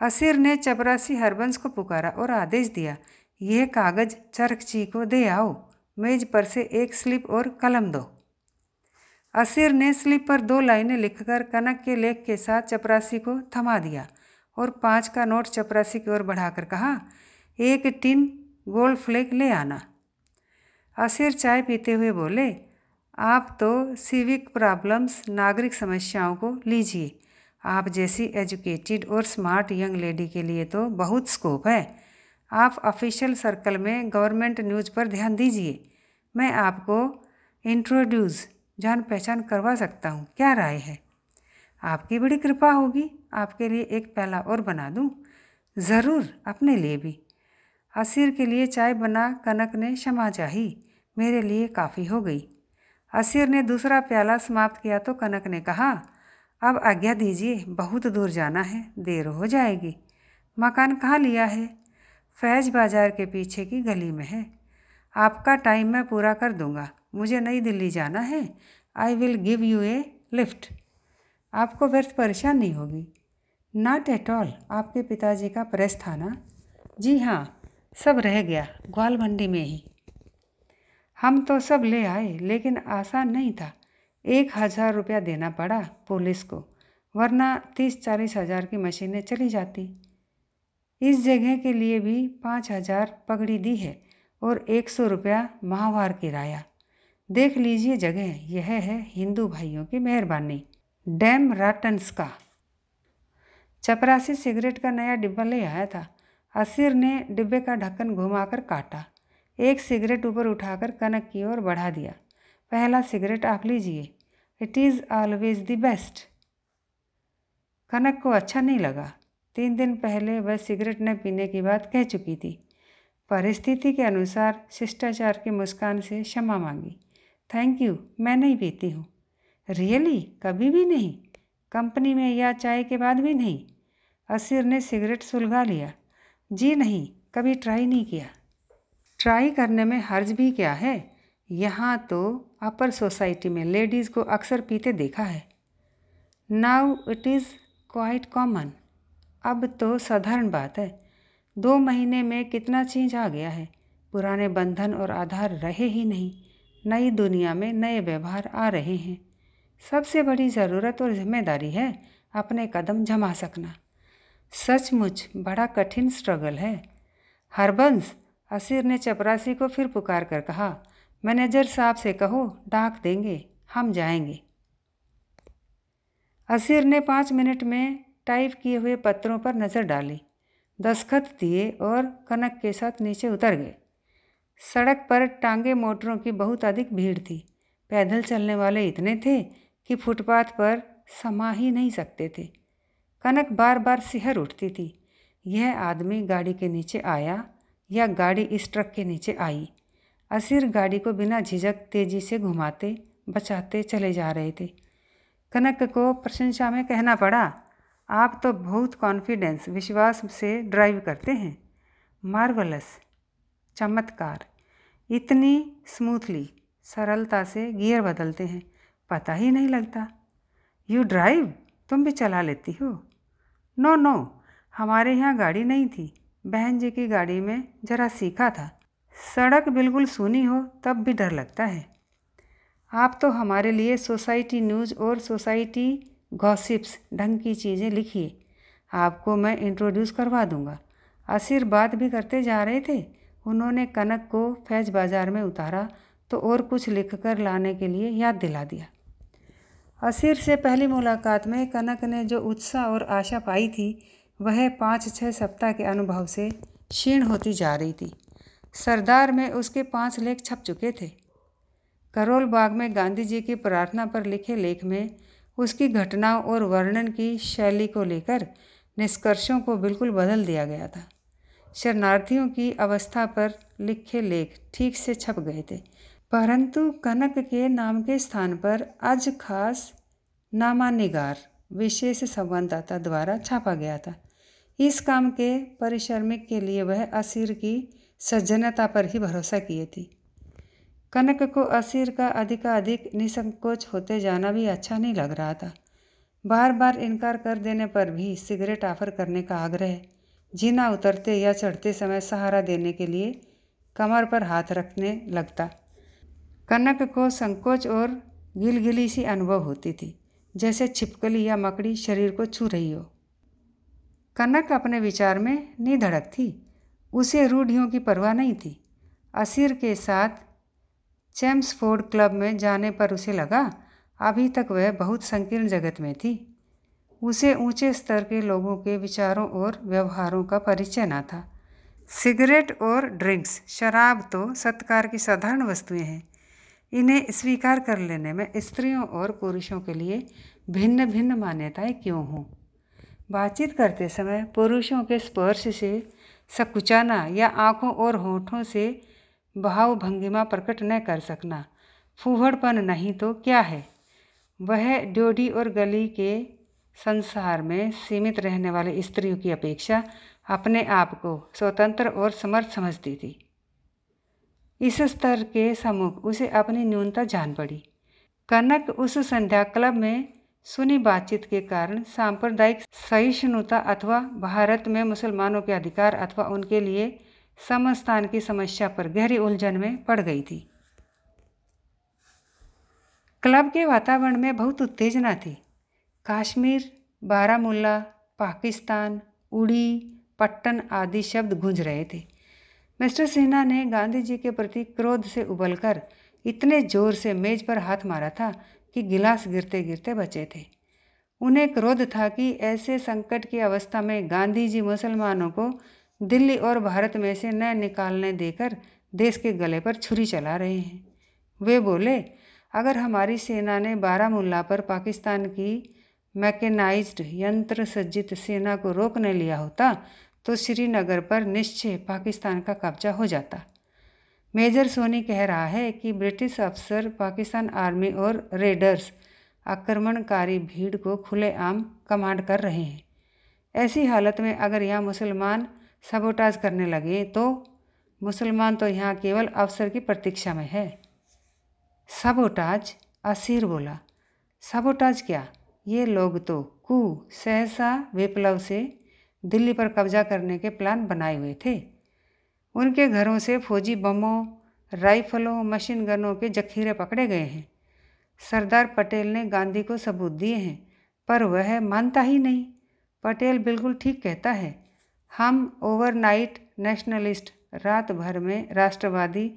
असीर ने चपरासी हरबंस को पुकारा और आदेश दिया यह कागज चरखची को दे आओ मेज पर से एक स्लिप और कलम दो असीर ने स्लिप पर दो लाइनें लिखकर कनक के लेख के साथ चपरासी को थमा दिया और पाँच का नोट चपरासी की ओर बढ़ाकर कहा एक टिन गोल्ड फ्लेक ले आना असीर चाय पीते हुए बोले आप तो सिविक प्रॉब्लम्स नागरिक समस्याओं को लीजिए आप जैसी एजुकेटेड और स्मार्ट यंग लेडी के लिए तो बहुत स्कोप है आप ऑफिशियल सर्कल में गवर्नमेंट न्यूज़ पर ध्यान दीजिए मैं आपको इंट्रोड्यूस जान पहचान करवा सकता हूँ क्या राय है आपकी बड़ी कृपा होगी आपके लिए एक पहला और बना दूँ ज़रूर अपने लिए भी असीर के लिए चाय बना कनक ने क्षमा चाही मेरे लिए काफ़ी हो गई असीर ने दूसरा प्याला समाप्त किया तो कनक ने कहा अब आज्ञा दीजिए बहुत दूर जाना है देर हो जाएगी मकान कहाँ लिया है फैज बाज़ार के पीछे की गली में है आपका टाइम मैं पूरा कर दूंगा मुझे नई दिल्ली जाना है I will give you a lift आपको व्यर्थ परेशान नहीं होगी नाट एट ऑल आपके पिताजी का प्रेस था ना जी हाँ सब रह गया ग्वाल मंडी में ही हम तो सब ले आए लेकिन आसान नहीं था एक हज़ार रुपया देना पड़ा पुलिस को वरना तीस चालीस हज़ार की मशीनें चली जाती इस जगह के लिए भी पाँच हज़ार पगड़ी दी है और एक सौ रुपया माहवार किराया देख लीजिए जगह यह है हिंदू भाइयों की मेहरबानी डैम राटन्स का चपरासी सिगरेट का नया डिब्बा ले आया था असीर ने डिब्बे का ढक्कन घुमाकर काटा एक सिगरेट ऊपर उठाकर कनक की ओर बढ़ा दिया पहला सिगरेट आप लीजिए it is always the best Kanak को अच्छा नहीं लगा तीन दिन पहले वह सिगरेट न पीने की बात कह चुकी थी परिस्थिति के अनुसार शिष्टाचार की मुस्कान से क्षमा मांगी थैंक यू मैं नहीं पीती हूँ रियली कभी भी नहीं कंपनी में या चाय के बाद भी नहीं असीर ने सिगरेट सुलगा लिया जी नहीं कभी ट्राई नहीं किया ट्राई करने में हर्ज भी क्या है यहाँ तो अपर सोसाइटी में लेडीज़ को अक्सर पीते देखा है now it is quite common अब तो साधारण बात है दो महीने में कितना चेंज आ गया है पुराने बंधन और आधार रहे ही नहीं नई दुनिया में नए व्यवहार आ रहे हैं सबसे बड़ी ज़रूरत और जिम्मेदारी है अपने कदम जमा सकना सचमुच बड़ा कठिन स्ट्रगल है हरबंस असीर ने चपरासी को फिर पुकार कर कहा मैनेजर साहब से कहो डाक देंगे हम जाएंगे असीर ने पाँच मिनट में टाइप किए हुए पत्रों पर नज़र डाली दस्खत दिए और कनक के साथ नीचे उतर गए सड़क पर टांगे मोटरों की बहुत अधिक भीड़ थी पैदल चलने वाले इतने थे कि फुटपाथ पर समा ही नहीं सकते थे कनक बार बार सिहर उठती थी यह आदमी गाड़ी के नीचे आया या गाड़ी इस ट्रक के नीचे आई असीर गाड़ी को बिना झिझक तेजी से घुमाते बचाते चले जा रहे थे कनक को प्रशंसा में कहना पड़ा आप तो बहुत कॉन्फिडेंस विश्वास से ड्राइव करते हैं मार्वलस चमत्कार इतनी स्मूथली सरलता से गियर बदलते हैं पता ही नहीं लगता यू ड्राइव तुम भी चला लेती हो नो नो हमारे यहाँ गाड़ी नहीं थी बहन जी की गाड़ी में ज़रा सीखा था सड़क बिल्कुल सूनी हो तब भी डर लगता है आप तो हमारे लिए सोसाइटी न्यूज़ और सोसाइटी गॉसिप्स ढंग की चीज़ें लिखिए आपको मैं इंट्रोड्यूस करवा दूंगा आसिर बात भी करते जा रहे थे उन्होंने कनक को फैज बाज़ार में उतारा तो और कुछ लिख कर लाने के लिए याद दिला दिया असीर से पहली मुलाकात में कनक ने जो उत्साह और आशा पाई थी वह पाँच छः सप्ताह के अनुभव से क्षीण होती जा रही थी सरदार में उसके पांच लेख छप चुके थे करोल बाग में गांधी जी की प्रार्थना पर लिखे लेख में उसकी घटनाओं और वर्णन की शैली को लेकर निष्कर्षों को बिल्कुल बदल दिया गया था शरणार्थियों की अवस्था पर लिखे लेख ठीक से छप गए थे परंतु कनक के नाम के स्थान पर आज खास नामानिगार विशेष संवाददाता द्वारा छापा गया था इस काम के परिश्रमिक के लिए वह असीर की सज्जनता पर ही भरोसा किए थी कनक को असीर का अधिकाधिक निसंकोच होते जाना भी अच्छा नहीं लग रहा था बार बार इनकार कर देने पर भी सिगरेट ऑफर करने का आग्रह जीना उतरते या चढ़ते समय सहारा देने के लिए कमर पर हाथ रखने लगता कनक को संकोच और गिलगिली सी अनुभव होती थी जैसे छिपकली या मकड़ी शरीर को छू रही हो कनक अपने विचार में नहीं धड़क थी उसे रूढ़ियों की परवाह नहीं थी असीर के साथ चैम्सफोर्ड क्लब में जाने पर उसे लगा अभी तक वह बहुत संकीर्ण जगत में थी उसे ऊंचे स्तर के लोगों के विचारों और व्यवहारों का परिचय न था सिगरेट और ड्रिंक्स शराब तो सत्कार की साधारण वस्तुएं हैं इन्हें स्वीकार कर लेने में स्त्रियों और पुरुषों के लिए भिन्न भिन्न मान्यताएं क्यों हों बातचीत करते समय पुरुषों के स्पर्श से सकुचाना या आँखों और होठों से भाव भंगिमा प्रकट न कर सकना फूहड़पन नहीं तो क्या है वह ड्योडी और गली के संसार में सीमित रहने वाले स्त्रियों की अपेक्षा अपने आप को स्वतंत्र और समर्थ समझती थी इस स्तर के सम्मुख उसे अपनी न्यूनता जान पड़ी कनक उस संध्या क्लब में सुनी बातचीत के कारण सांप्रदायिक सहिष्णुता अथवा भारत में मुसलमानों के अधिकार अथवा उनके लिए समस्थान की समस्या पर गहरी उलझन में पड़ गई थी क्लब के वातावरण में बहुत उत्तेजना थी कश्मीर बारामूला पाकिस्तान उड़ी पट्टन आदि शब्द गूंज रहे थे मिस्टर सिन्हा ने गांधी जी के प्रति क्रोध से उबलकर इतने जोर से मेज पर हाथ मारा था कि गिलास गिरते गिरते बचे थे उन्हें क्रोध था कि ऐसे संकट की अवस्था में गांधी जी मुसलमानों को दिल्ली और भारत में से न निकालने देकर देश के गले पर छुरी चला रहे हैं वे बोले अगर हमारी सेना ने बारामूला पर पाकिस्तान की मैकेनाइज्ड यंत्र सज्जित सेना को रोकने लिया होता तो श्रीनगर पर निश्चय पाकिस्तान का कब्जा हो जाता मेजर सोनी कह रहा है कि ब्रिटिश अफसर पाकिस्तान आर्मी और रेडर्स आक्रमणकारी भीड़ को खुलेआम कमांड कर रहे हैं ऐसी हालत में अगर यहाँ मुसलमान सबोटाज करने लगे तो मुसलमान तो यहाँ केवल अवसर की प्रतीक्षा में है सबोटाज असीर बोला सबोटाज क्या ये लोग तो कु सहसा विप्लव से दिल्ली पर कब्जा करने के प्लान बनाए हुए थे उनके घरों से फौजी बमों राइफलों मशीन गनों के जखीरे पकड़े गए हैं सरदार पटेल ने गांधी को सबूत दिए हैं पर वह मानता ही नहीं पटेल बिल्कुल ठीक कहता है हम ओवरनाइट नेशनलिस्ट रात भर में राष्ट्रवादी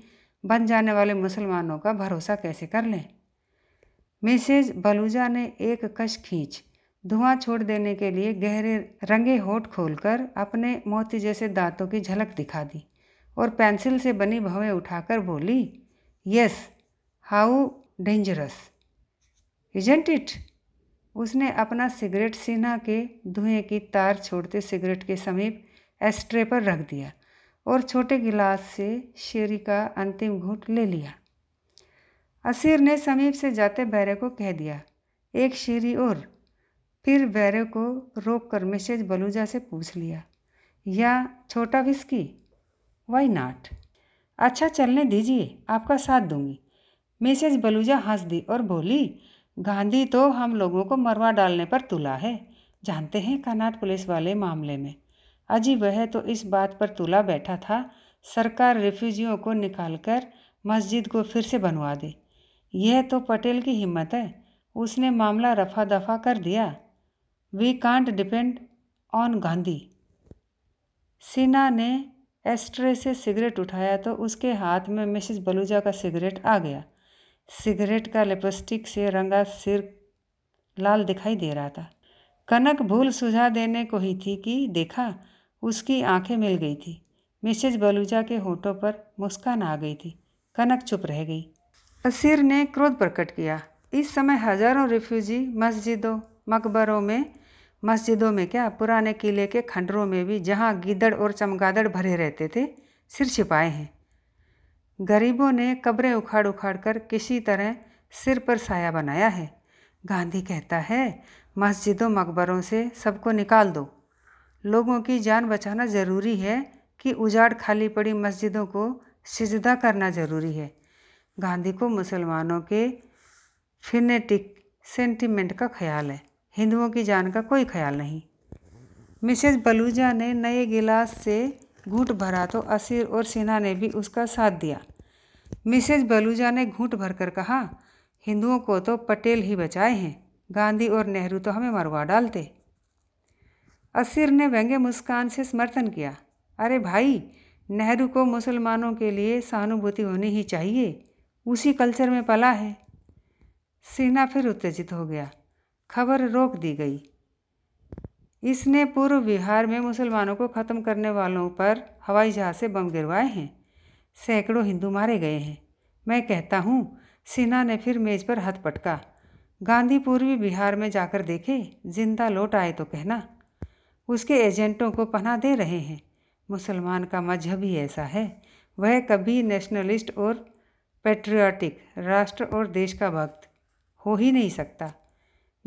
बन जाने वाले मुसलमानों का भरोसा कैसे कर लें मिसेज बलूजा ने एक कश खींच धुआं छोड़ देने के लिए गहरे रंगे होठ खोलकर अपने मोती जैसे दांतों की झलक दिखा दी और पेंसिल से बनी भवें उठाकर बोली yes how dangerous isn't it उसने अपना सिगरेट सीना के धुएं की तार छोड़ते सिगरेट के समीप एस्ट्रे पर रख दिया और छोटे गिलास से शेरी का अंतिम घूट ले लिया असीर ने समीप से जाते बैरे को कह दिया एक शेरी और फिर बैरे को रोक कर मिसेज बलूजा से पूछ लिया या छोटा विस्की वाई नाट अच्छा चलने दीजिए आपका साथ दूंगी मिसेज बलूजा हंस दी और बोली गांधी तो हम लोगों को मरवा डालने पर तुला है जानते हैं कनाट पुलिस वाले मामले में अजी वह तो इस बात पर तुला बैठा था सरकार रेफ्यूजियों को निकालकर मस्जिद को फिर से बनवा दे यह तो पटेल की हिम्मत है उसने मामला रफा दफा कर दिया we can't depend on Gandhi Sinha ने एस्ट्रे से सिगरेट उठाया तो उसके हाथ में मिसिस बलूजा का सिगरेट आ गया सिगरेट का लिपस्टिक से रंगा सिर लाल दिखाई दे रहा था कनक भूल सुझा देने को ही थी कि देखा उसकी आंखें मिल गई थी मिसेज बलूजा के होठों पर मुस्कान आ गई थी कनक चुप रह गई असीर ने क्रोध प्रकट किया इस समय हजारों रिफ्यूजी मस्जिदों मकबरों में मस्जिदों में क्या पुराने किले के खंडरों में भी जहाँ गीदड़ और चमगादड़ भरे रहते थे सिर छिपाए हैं गरीबों ने कब्रें उखाड़ उखाड़ कर किसी तरह सिर पर साया बनाया है गांधी कहता है मस्जिदों मकबरों से सबको निकाल दो लोगों की जान बचाना ज़रूरी है कि उजाड़ खाली पड़ी मस्जिदों को सिजदा करना ज़रूरी है गांधी को मुसलमानों के फिनेटिक सेंटिमेंट का ख्याल है हिंदुओं की जान का कोई ख्याल नहीं मिसेज बलूजा ने नए गिलास से घूट भरा तो असीर और सिन्हा ने भी उसका साथ दिया मिसेज बलूजा ने घूट भरकर कहा हिंदुओं को तो पटेल ही बचाए हैं गांधी और नेहरू तो हमें मरवा डालते असीर ने व्यंग्य मुस्कान से समर्थन किया अरे भाई नेहरू को मुसलमानों के लिए सहानुभूति होनी ही चाहिए उसी कल्चर में पला है सिन्हा फिर उत्तेजित हो गया खबर रोक दी गई इसने पूर्व बिहार में मुसलमानों को ख़त्म करने वालों पर हवाई जहाज़ से बम गिरवाए हैं सैकड़ों हिंदू मारे गए हैं मैं कहता हूँ सिन्हा ने फिर मेज़ पर हथ पटका गांधी पूर्वी बिहार में जाकर देखे जिंदा लौट आए तो कहना उसके एजेंटों को पना दे रहे हैं मुसलमान का मजहब ही ऐसा है वह कभी नेशनलिस्ट और पेट्रियाटिक राष्ट्र और देश का भक्त हो ही नहीं सकता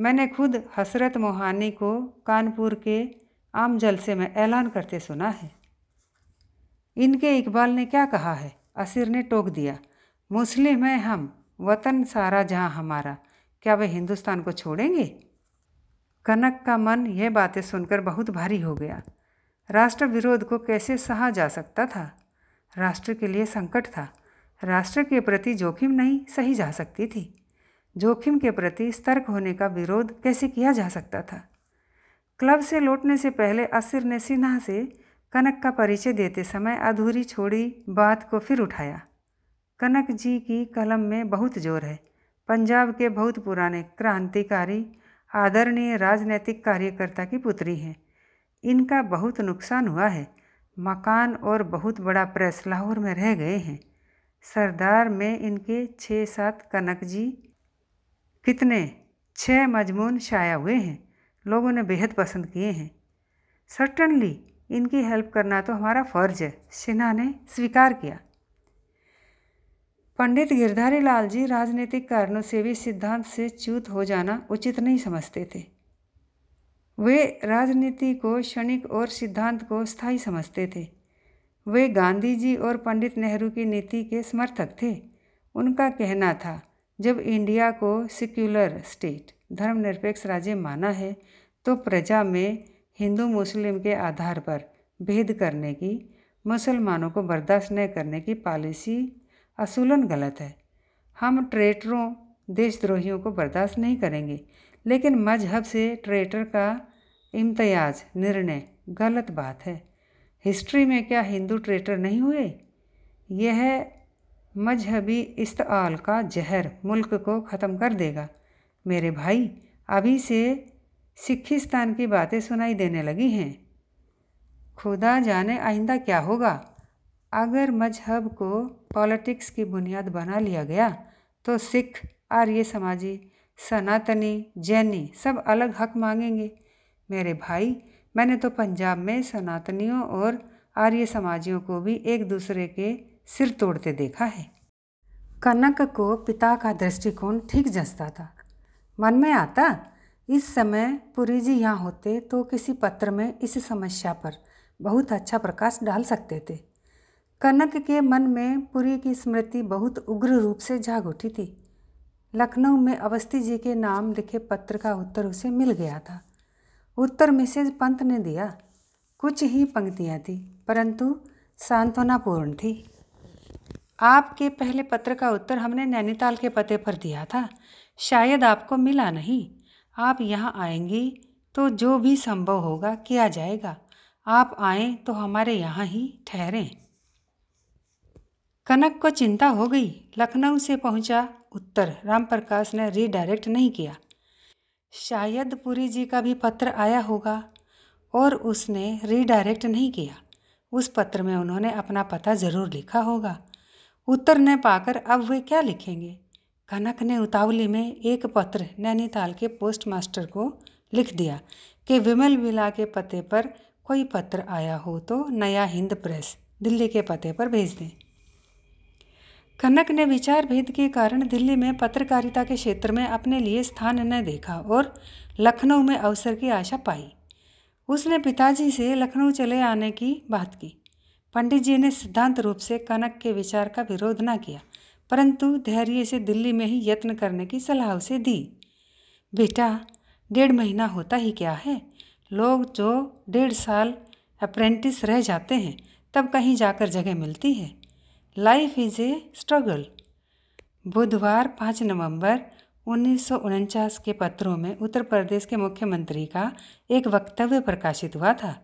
मैंने खुद हसरत मोहानी को कानपुर के आम जलसे में ऐलान करते सुना है इनके इकबाल ने क्या कहा है असीर ने टोक दिया मुस्लिम है हम वतन सारा जहाँ हमारा क्या वे हिंदुस्तान को छोड़ेंगे कनक का मन यह बातें सुनकर बहुत भारी हो गया राष्ट्र विरोध को कैसे सहा जा सकता था राष्ट्र के लिए संकट था राष्ट्र के प्रति जोखिम नहीं सही जा सकती थी जोखिम के प्रति सतर्क होने का विरोध कैसे किया जा सकता था क्लब से लौटने से पहले असिर ने सिन्हा से कनक का परिचय देते समय अधूरी छोड़ी बात को फिर उठाया कनक जी की कलम में बहुत जोर है पंजाब के बहुत पुराने क्रांतिकारी आदरणीय राजनैतिक कार्यकर्ता की पुत्री हैं इनका बहुत नुकसान हुआ है मकान और बहुत बड़ा प्रेस लाहौर में रह गए हैं सरदार में इनके छः सात कनक जी कितने छः मजमून शाया हुए हैं लोगों ने बेहद पसंद किए हैं सर्टनली इनकी हेल्प करना तो हमारा फ़र्ज है सिन्हा ने स्वीकार किया पंडित गिरधारी लाल जी राजनीतिक कारणों से भी सिद्धांत से च्यूत हो जाना उचित नहीं समझते थे वे राजनीति को क्षणिक और सिद्धांत को स्थायी समझते थे वे गांधी जी और पंडित नेहरू की नीति के समर्थक थे उनका कहना था जब इंडिया को सिक्युलर स्टेट धर्मनिरपेक्ष राज्य माना है तो प्रजा में हिंदू मुस्लिम के आधार पर भेद करने की मुसलमानों को बर्दाश्त न करने की पॉलिसी असूलन गलत है हम ट्रेटरों देशद्रोहियों को बर्दाश्त नहीं करेंगे लेकिन मजहब से ट्रेटर का इम्तियाज निर्णय गलत बात है हिस्ट्री में क्या हिंदू ट्रेटर नहीं हुए यह मजहबी इस्तआल का जहर मुल्क को ख़त्म कर देगा मेरे भाई अभी से सिखिस्तान की बातें सुनाई देने लगी हैं खुदा जाने आइंदा क्या होगा अगर मजहब को पॉलिटिक्स की बुनियाद बना लिया गया तो सिख आर्य समाजी सनातनी जैनी सब अलग हक मांगेंगे मेरे भाई मैंने तो पंजाब में सनातनियों और आर्य समाजियों को भी एक दूसरे के सिर तोड़ते देखा है कनक को पिता का दृष्टिकोण ठीक जसता था मन में आता इस समय पुरी जी यहाँ होते तो किसी पत्र में इस समस्या पर बहुत अच्छा प्रकाश डाल सकते थे कनक के मन में पुरी की स्मृति बहुत उग्र रूप से जाग उठी थी लखनऊ में अवस्थी जी के नाम लिखे पत्र का उत्तर उसे मिल गया था उत्तर मिसेज पंत ने दिया कुछ ही पंक्तियाँ थी परंतु सांत्वनापूर्ण थी आपके पहले पत्र का उत्तर हमने नैनीताल के पते पर दिया था शायद आपको मिला नहीं आप यहाँ आएंगी तो जो भी संभव होगा किया जाएगा आप आए तो हमारे यहाँ ही ठहरें कनक को चिंता हो गई लखनऊ से पहुँचा उत्तर राम प्रकाश ने रीडायरेक्ट नहीं किया शायद पुरी जी का भी पत्र आया होगा और उसने रीडायरेक्ट नहीं किया उस पत्र में उन्होंने अपना पता ज़रूर लिखा होगा उत्तर न पाकर अब वे क्या लिखेंगे कनक ने उतावली में एक पत्र नैनीताल के पोस्टमास्टर को लिख दिया कि विमल विला के पते पर कोई पत्र आया हो तो नया हिंद प्रेस दिल्ली के पते पर भेज दें कनक ने विचार भेद के कारण दिल्ली में पत्रकारिता के क्षेत्र में अपने लिए स्थान न देखा और लखनऊ में अवसर की आशा पाई उसने पिताजी से लखनऊ चले आने की बात की पंडित जी ने सिद्धांत रूप से कनक के विचार का विरोध न किया परंतु धैर्य से दिल्ली में ही यत्न करने की सलाह उसे दी बेटा डेढ़ महीना होता ही क्या है लोग जो डेढ़ साल अप्रेंटिस रह जाते हैं तब कहीं जाकर जगह मिलती है लाइफ इज़ ए स्ट्रगल बुधवार पाँच नवंबर उन्नीस के पत्रों में उत्तर प्रदेश के मुख्यमंत्री का एक वक्तव्य प्रकाशित हुआ था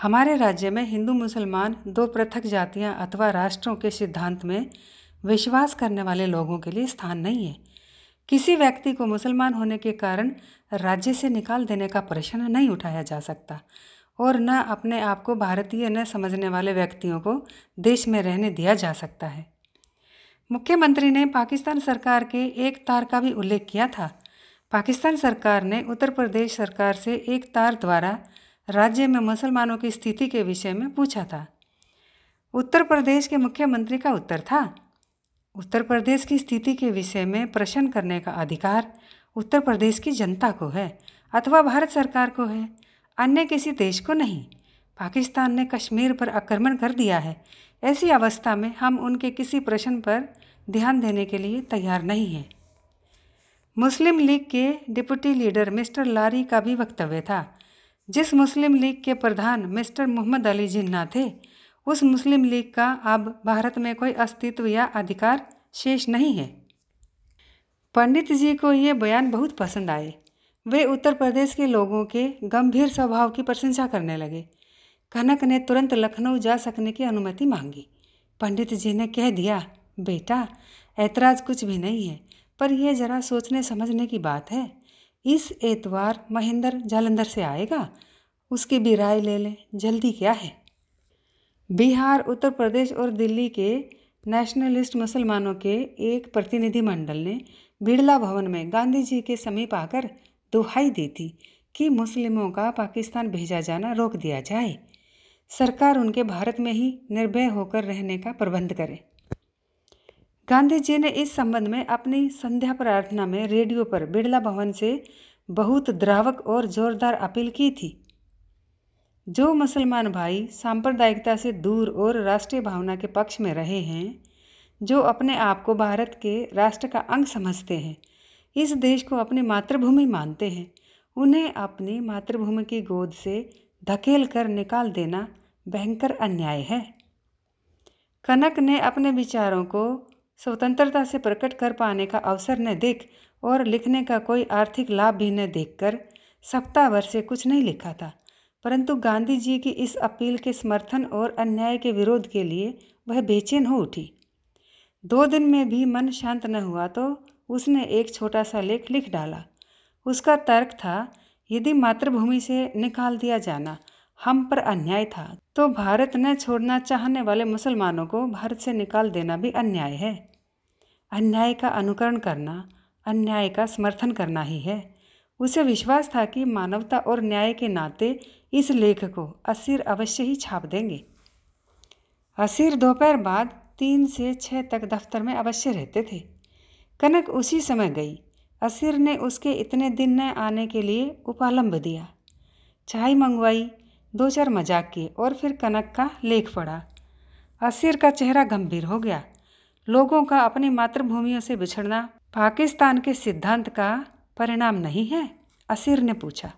हमारे राज्य में हिंदू मुसलमान दो पृथक जातियां अथवा राष्ट्रों के सिद्धांत में विश्वास करने वाले लोगों के लिए स्थान नहीं है किसी व्यक्ति को मुसलमान होने के कारण राज्य से निकाल देने का प्रश्न नहीं उठाया जा सकता और न अपने आप को भारतीय न समझने वाले व्यक्तियों को देश में रहने दिया जा सकता है मुख्यमंत्री ने पाकिस्तान सरकार के एक तार का भी उल्लेख किया था पाकिस्तान सरकार ने उत्तर प्रदेश सरकार से एक तार द्वारा राज्य में मुसलमानों की स्थिति के विषय में पूछा था उत्तर प्रदेश के मुख्यमंत्री का उत्तर था उत्तर प्रदेश की स्थिति के विषय में प्रश्न करने का अधिकार उत्तर प्रदेश की जनता को है अथवा भारत सरकार को है अन्य किसी देश को नहीं पाकिस्तान ने कश्मीर पर आक्रमण कर दिया है ऐसी अवस्था में हम उनके किसी प्रश्न पर ध्यान देने के लिए तैयार नहीं हैं मुस्लिम लीग के डिप्टी लीडर मिस्टर लारी का भी वक्तव्य था जिस मुस्लिम लीग के प्रधान मिस्टर मोहम्मद अली जिन्ना थे उस मुस्लिम लीग का अब भारत में कोई अस्तित्व या अधिकार शेष नहीं है पंडित जी को ये बयान बहुत पसंद आए वे उत्तर प्रदेश के लोगों के गंभीर स्वभाव की प्रशंसा करने लगे कनक ने तुरंत लखनऊ जा सकने की अनुमति मांगी पंडित जी ने कह दिया बेटा ऐतराज़ कुछ भी नहीं है पर यह ज़रा सोचने समझने की बात है इस एतवार महेंद्र जालंधर से आएगा उसकी भी राय ले लें जल्दी क्या है बिहार उत्तर प्रदेश और दिल्ली के नेशनलिस्ट मुसलमानों के एक प्रतिनिधिमंडल ने बिड़ला भवन में गांधी जी के समीप आकर दुहाई दी थी कि मुस्लिमों का पाकिस्तान भेजा जाना रोक दिया जाए सरकार उनके भारत में ही निर्भय होकर रहने का प्रबंध करे गांधी जी ने इस संबंध में अपनी संध्या प्रार्थना में रेडियो पर बिड़ला भवन से बहुत द्रावक और जोरदार अपील की थी जो मुसलमान भाई सांप्रदायिकता से दूर और राष्ट्रीय भावना के पक्ष में रहे हैं जो अपने आप को भारत के राष्ट्र का अंग समझते हैं इस देश को अपनी मातृभूमि मानते हैं उन्हें अपनी मातृभूमि की गोद से धकेल कर निकाल देना भयंकर अन्याय है कनक ने अपने विचारों को स्वतंत्रता से प्रकट कर पाने का अवसर न देख और लिखने का कोई आर्थिक लाभ भी न देखकर सप्ताह भर से कुछ नहीं लिखा था परंतु गांधी जी की इस अपील के समर्थन और अन्याय के विरोध के लिए वह बेचैन हो उठी दो दिन में भी मन शांत न हुआ तो उसने एक छोटा सा लेख लिख डाला उसका तर्क था यदि मातृभूमि से निकाल दिया जाना हम पर अन्याय था तो भारत न छोड़ना चाहने वाले मुसलमानों को भारत से निकाल देना भी अन्याय है अन्याय का अनुकरण करना अन्याय का समर्थन करना ही है उसे विश्वास था कि मानवता और न्याय के नाते इस लेख को असीर अवश्य ही छाप देंगे असीर दोपहर बाद तीन से छः तक दफ्तर में अवश्य रहते थे कनक उसी समय गई असीर ने उसके इतने दिन न आने के लिए उपालंब दिया चाय मंगवाई दो चार मजाक किए और फिर कनक का लेख पढ़ा असीर का चेहरा गंभीर हो गया लोगों का अपनी मातृभूमियों से बिछड़ना पाकिस्तान के सिद्धांत का परिणाम नहीं है असीर ने पूछा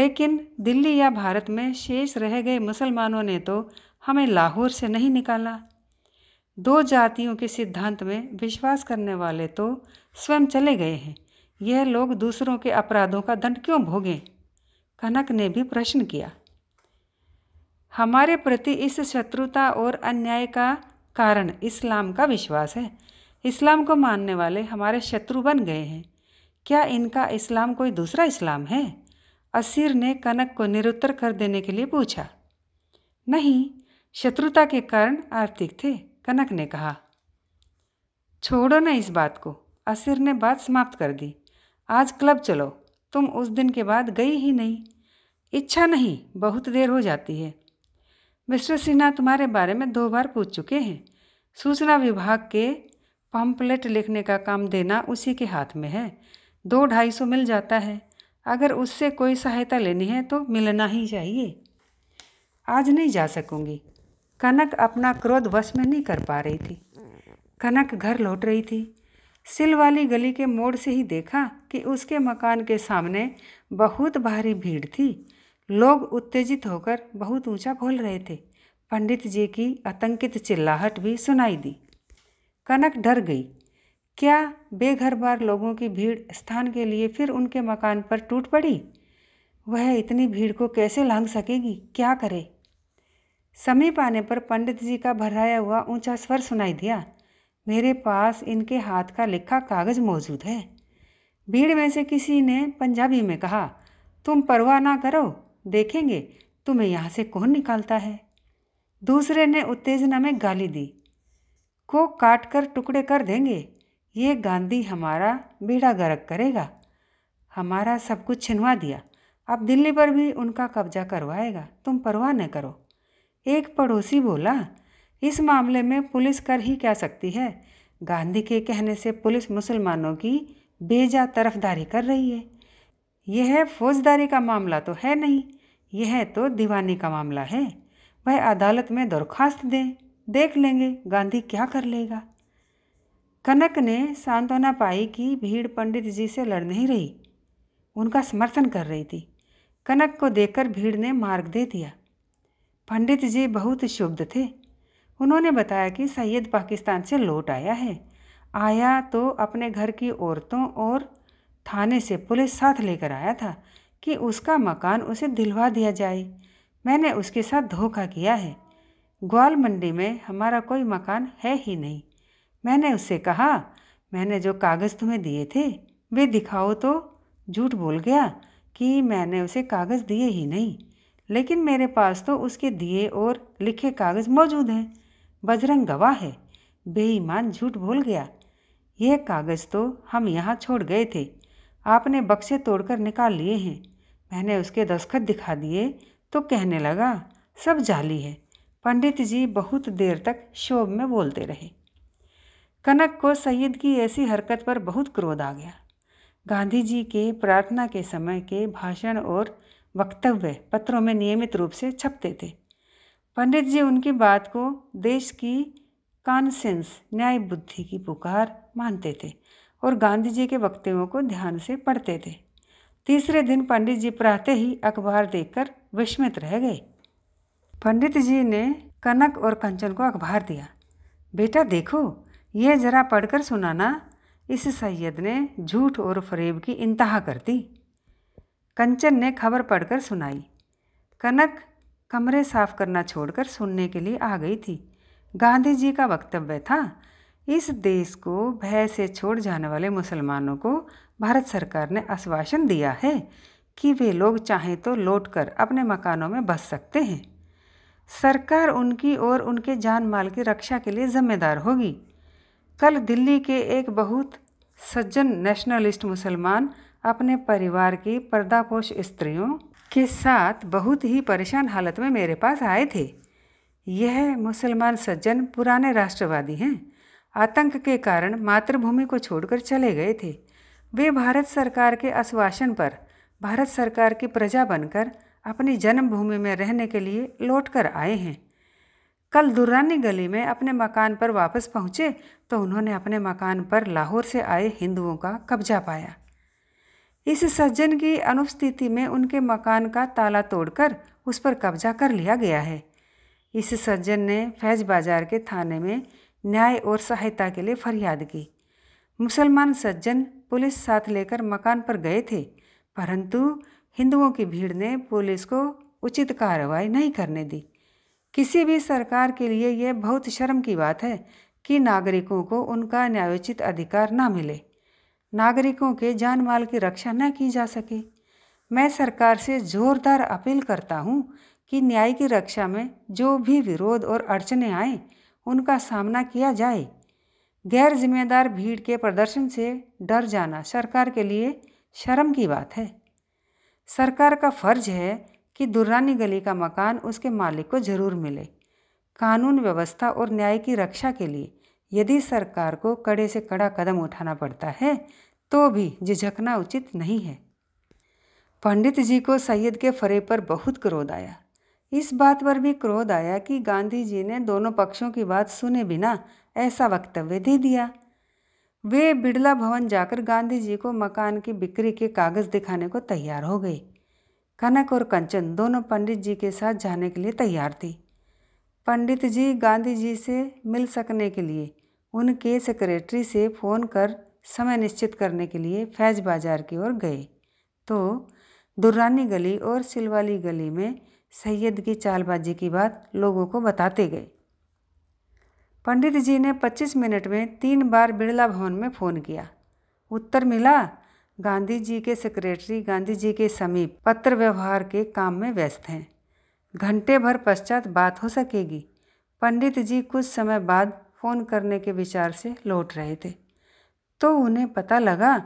लेकिन दिल्ली या भारत में शेष रह गए मुसलमानों ने तो हमें लाहौर से नहीं निकाला दो जातियों के सिद्धांत में विश्वास करने वाले तो स्वयं चले गए हैं यह लोग दूसरों के अपराधों का दंड क्यों भोगें कनक ने भी प्रश्न किया हमारे प्रति इस शत्रुता और अन्याय का कारण इस्लाम का विश्वास है इस्लाम को मानने वाले हमारे शत्रु बन गए हैं क्या इनका इस्लाम कोई दूसरा इस्लाम है असीर ने कनक को निरुत्तर कर देने के लिए पूछा नहीं शत्रुता के कारण आर्थिक थे कनक ने कहा छोड़ो ना इस बात को असीर ने बात समाप्त कर दी आज क्लब चलो तुम उस दिन के बाद गई ही नहीं इच्छा नहीं बहुत देर हो जाती है मिस्टर सिन्हा तुम्हारे बारे में दो बार पूछ चुके हैं सूचना विभाग के पम्पलेट लिखने का काम देना उसी के हाथ में है दो ढाई सौ मिल जाता है अगर उससे कोई सहायता लेनी है तो मिलना ही चाहिए आज नहीं जा सकूंगी कनक अपना क्रोध वश में नहीं कर पा रही थी कनक घर लौट रही थी सिल वाली गली के मोड़ से ही देखा कि उसके मकान के सामने बहुत भारी भीड़ थी लोग उत्तेजित होकर बहुत ऊंचा बोल रहे थे पंडित जी की आतंकित चिल्लाहट भी सुनाई दी कनक डर गई क्या बेघर बार लोगों की भीड़ स्थान के लिए फिर उनके मकान पर टूट पड़ी वह इतनी भीड़ को कैसे लांग सकेगी क्या करे समीप आने पर पंडित जी का भराया हुआ ऊंचा स्वर सुनाई दिया मेरे पास इनके हाथ का लिखा कागज मौजूद है भीड़ में से किसी ने पंजाबी में कहा तुम परवाह ना करो देखेंगे तुम्हें यहाँ से कौन निकालता है दूसरे ने उत्तेजना में गाली दी को काट कर टुकड़े कर देंगे ये गांधी हमारा बेड़ा गर्क करेगा हमारा सब कुछ छिनवा दिया अब दिल्ली पर भी उनका कब्जा करवाएगा तुम परवाह न करो एक पड़ोसी बोला इस मामले में पुलिस कर ही क्या सकती है गांधी के कहने से पुलिस मुसलमानों की बेजा तरफदारी कर रही है यह फौजदारी का मामला तो है नहीं यह तो दीवानी का मामला है वह अदालत में दरख्वास्त दे देख लेंगे गांधी क्या कर लेगा कनक ने सांत्वना पाई कि भीड़ पंडित जी से लड़ नहीं रही उनका समर्थन कर रही थी कनक को देखकर भीड़ ने मार्ग दे दिया पंडित जी बहुत शुभ्ध थे उन्होंने बताया कि सैयद पाकिस्तान से लौट आया है आया तो अपने घर की औरतों और थाने से पुलिस साथ लेकर आया था कि उसका मकान उसे दिलवा दिया जाए मैंने उसके साथ धोखा किया है ग्वाल मंडी में हमारा कोई मकान है ही नहीं मैंने उससे कहा मैंने जो कागज़ तुम्हें दिए थे वे दिखाओ तो झूठ बोल गया कि मैंने उसे कागज़ दिए ही नहीं लेकिन मेरे पास तो उसके दिए और लिखे कागज़ मौजूद हैं बजरंग गवाह है बेईमान झूठ बोल गया यह कागज़ तो हम यहाँ छोड़ गए थे आपने बक्से तोड़कर निकाल लिए हैं मैंने उसके दस्खत दिखा दिए तो कहने लगा सब जाली है पंडित जी बहुत देर तक शोभ में बोलते रहे कनक को सईद की ऐसी हरकत पर बहुत क्रोध आ गया गांधी जी के प्रार्थना के समय के भाषण और वक्तव्य पत्रों में नियमित रूप से छपते थे पंडित जी उनकी बात को देश की कॉन्सेंस न्याय बुद्धि की पुकार मानते थे और गांधी जी के वक्तव्यों को ध्यान से पढ़ते थे तीसरे दिन पंडित जी प्रातः ही अखबार देखकर विस्मित रह गए पंडित जी ने कनक और कंचन को अखबार दिया बेटा देखो ये जरा पढ़कर सुनाना इस सैयद ने झूठ और फरेब की इंतहा कर दी कंचन ने खबर पढ़कर सुनाई कनक कमरे साफ करना छोड़कर सुनने के लिए आ गई थी गांधी जी का वक्तव्य था इस देश को भय से छोड़ जाने वाले मुसलमानों को भारत सरकार ने आश्वासन दिया है कि वे लोग चाहें तो लौट कर अपने मकानों में बस सकते हैं सरकार उनकी और उनके जान माल की रक्षा के लिए जिम्मेदार होगी कल दिल्ली के एक बहुत सज्जन नेशनलिस्ट मुसलमान अपने परिवार की पर्दापोश स्त्रियों के साथ बहुत ही परेशान हालत में मेरे पास आए थे यह मुसलमान सज्जन पुराने राष्ट्रवादी हैं आतंक के कारण मातृभूमि को छोड़कर चले गए थे वे भारत सरकार के आश्वासन पर भारत सरकार की प्रजा बनकर अपनी जन्मभूमि में रहने के लिए लौट कर आए हैं कल दुर्रानी गली में अपने मकान पर वापस पहुंचे तो उन्होंने अपने मकान पर लाहौर से आए हिंदुओं का कब्जा पाया इस सज्जन की अनुपस्थिति में उनके मकान का ताला तोड़कर उस पर कब्जा कर लिया गया है इस सज्जन ने फैज बाजार के थाने में न्याय और सहायता के लिए फरियाद की मुसलमान सज्जन पुलिस साथ लेकर मकान पर गए थे परंतु हिंदुओं की भीड़ ने पुलिस को उचित कार्रवाई नहीं करने दी किसी भी सरकार के लिए यह बहुत शर्म की बात है कि नागरिकों को उनका न्यायोचित अधिकार न मिले नागरिकों के जान माल की रक्षा न की जा सके मैं सरकार से ज़ोरदार अपील करता हूँ कि न्याय की रक्षा में जो भी विरोध और अड़चने आएँ उनका सामना किया जाए गैर जिम्मेदार भीड़ के प्रदर्शन से डर जाना सरकार के लिए शर्म की बात है सरकार का फर्ज है कि दुर्रानी गली का मकान उसके मालिक को जरूर मिले कानून व्यवस्था और न्याय की रक्षा के लिए यदि सरकार को कड़े से कड़ा कदम उठाना पड़ता है तो भी झिझकना उचित नहीं है पंडित जी को सैयद के फरे पर बहुत क्रोध आया इस बात पर भी क्रोध आया कि गांधी जी ने दोनों पक्षों की बात सुने बिना ऐसा वक्तव्य दे दिया वे बिड़ला भवन जाकर गांधी जी को मकान की बिक्री के कागज़ दिखाने को तैयार हो गई कनक और कंचन दोनों पंडित जी के साथ जाने के लिए तैयार थी पंडित जी गांधी जी से मिल सकने के लिए उनके सेक्रेटरी से फ़ोन कर समय निश्चित करने के लिए फैज बाज़ार की ओर गए तो दुर्रानी गली और सिलवाली गली में सैयद की चालबाजी की बात लोगों को बताते गए पंडित जी ने 25 मिनट में तीन बार बिड़ला भवन में फ़ोन किया उत्तर मिला गांधी जी के सेक्रेटरी गांधी जी के समीप पत्र व्यवहार के काम में व्यस्त हैं घंटे भर पश्चात बात हो सकेगी पंडित जी कुछ समय बाद फ़ोन करने के विचार से लौट रहे थे तो उन्हें पता लगा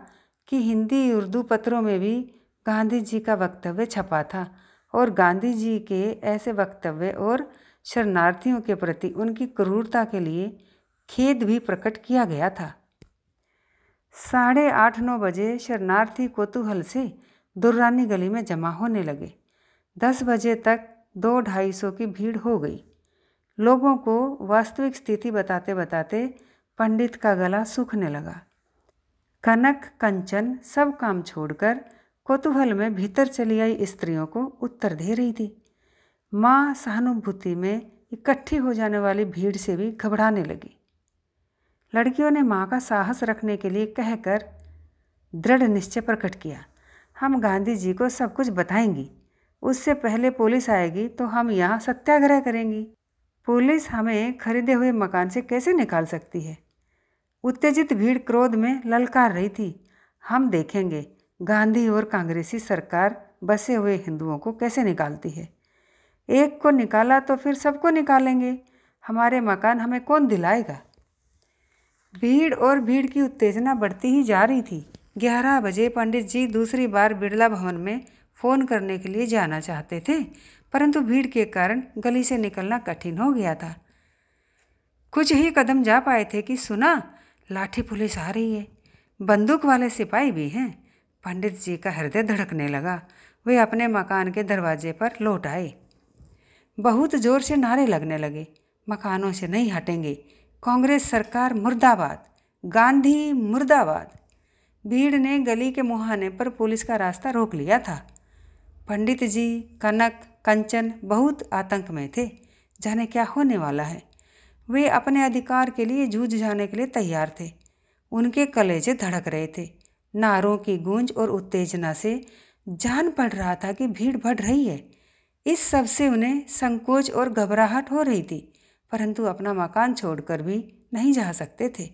कि हिंदी उर्दू पत्रों में भी गांधी जी का वक्तव्य छपा था और गांधी जी के ऐसे वक्तव्य और शरणार्थियों के प्रति उनकी क्रूरता के लिए खेद भी प्रकट किया गया था साढ़े आठ नौ बजे शरणार्थी कोतूहल से दुर्रानी गली में जमा होने लगे दस बजे तक दो ढाई सौ की भीड़ हो गई लोगों को वास्तविक स्थिति बताते बताते पंडित का गला सूखने लगा कनक कंचन सब काम छोड़कर कौतूहल में भीतर चली आई स्त्रियों को उत्तर दे रही थी माँ सहानुभूति में इकट्ठी हो जाने वाली भीड़ से भी घबराने लगी लड़कियों ने माँ का साहस रखने के लिए कहकर दृढ़ निश्चय प्रकट किया हम गांधी जी को सब कुछ बताएंगी उससे पहले पुलिस आएगी तो हम यहाँ सत्याग्रह करेंगी पुलिस हमें खरीदे हुए मकान से कैसे निकाल सकती है उत्तेजित भीड़ क्रोध में ललकार रही थी हम देखेंगे गांधी और कांग्रेसी सरकार बसे हुए हिंदुओं को कैसे निकालती है एक को निकाला तो फिर सबको निकालेंगे हमारे मकान हमें कौन दिलाएगा भीड़ और भीड़ की उत्तेजना बढ़ती ही जा रही थी ग्यारह बजे पंडित जी दूसरी बार बिरला भवन में फ़ोन करने के लिए जाना चाहते थे परंतु भीड़ के कारण गली से निकलना कठिन हो गया था कुछ ही कदम जा पाए थे कि सुना लाठी पुलिस आ रही है बंदूक वाले सिपाही भी हैं पंडित जी का हृदय धड़कने लगा वे अपने मकान के दरवाजे पर लौट आए बहुत जोर से नारे लगने लगे मकानों से नहीं हटेंगे कांग्रेस सरकार मुर्दाबाद गांधी मुर्दाबाद भीड़ ने गली के मुहाने पर पुलिस का रास्ता रोक लिया था पंडित जी कनक कंचन बहुत आतंक में थे जाने क्या होने वाला है वे अपने अधिकार के लिए जूझ जाने के लिए तैयार थे उनके कलेजे धड़क रहे थे नारों की गूंज और उत्तेजना से जान पड़ रहा था कि भीड़ बढ़ रही है इस सब से उन्हें संकोच और घबराहट हो रही थी परंतु अपना मकान छोड़कर भी नहीं जा सकते थे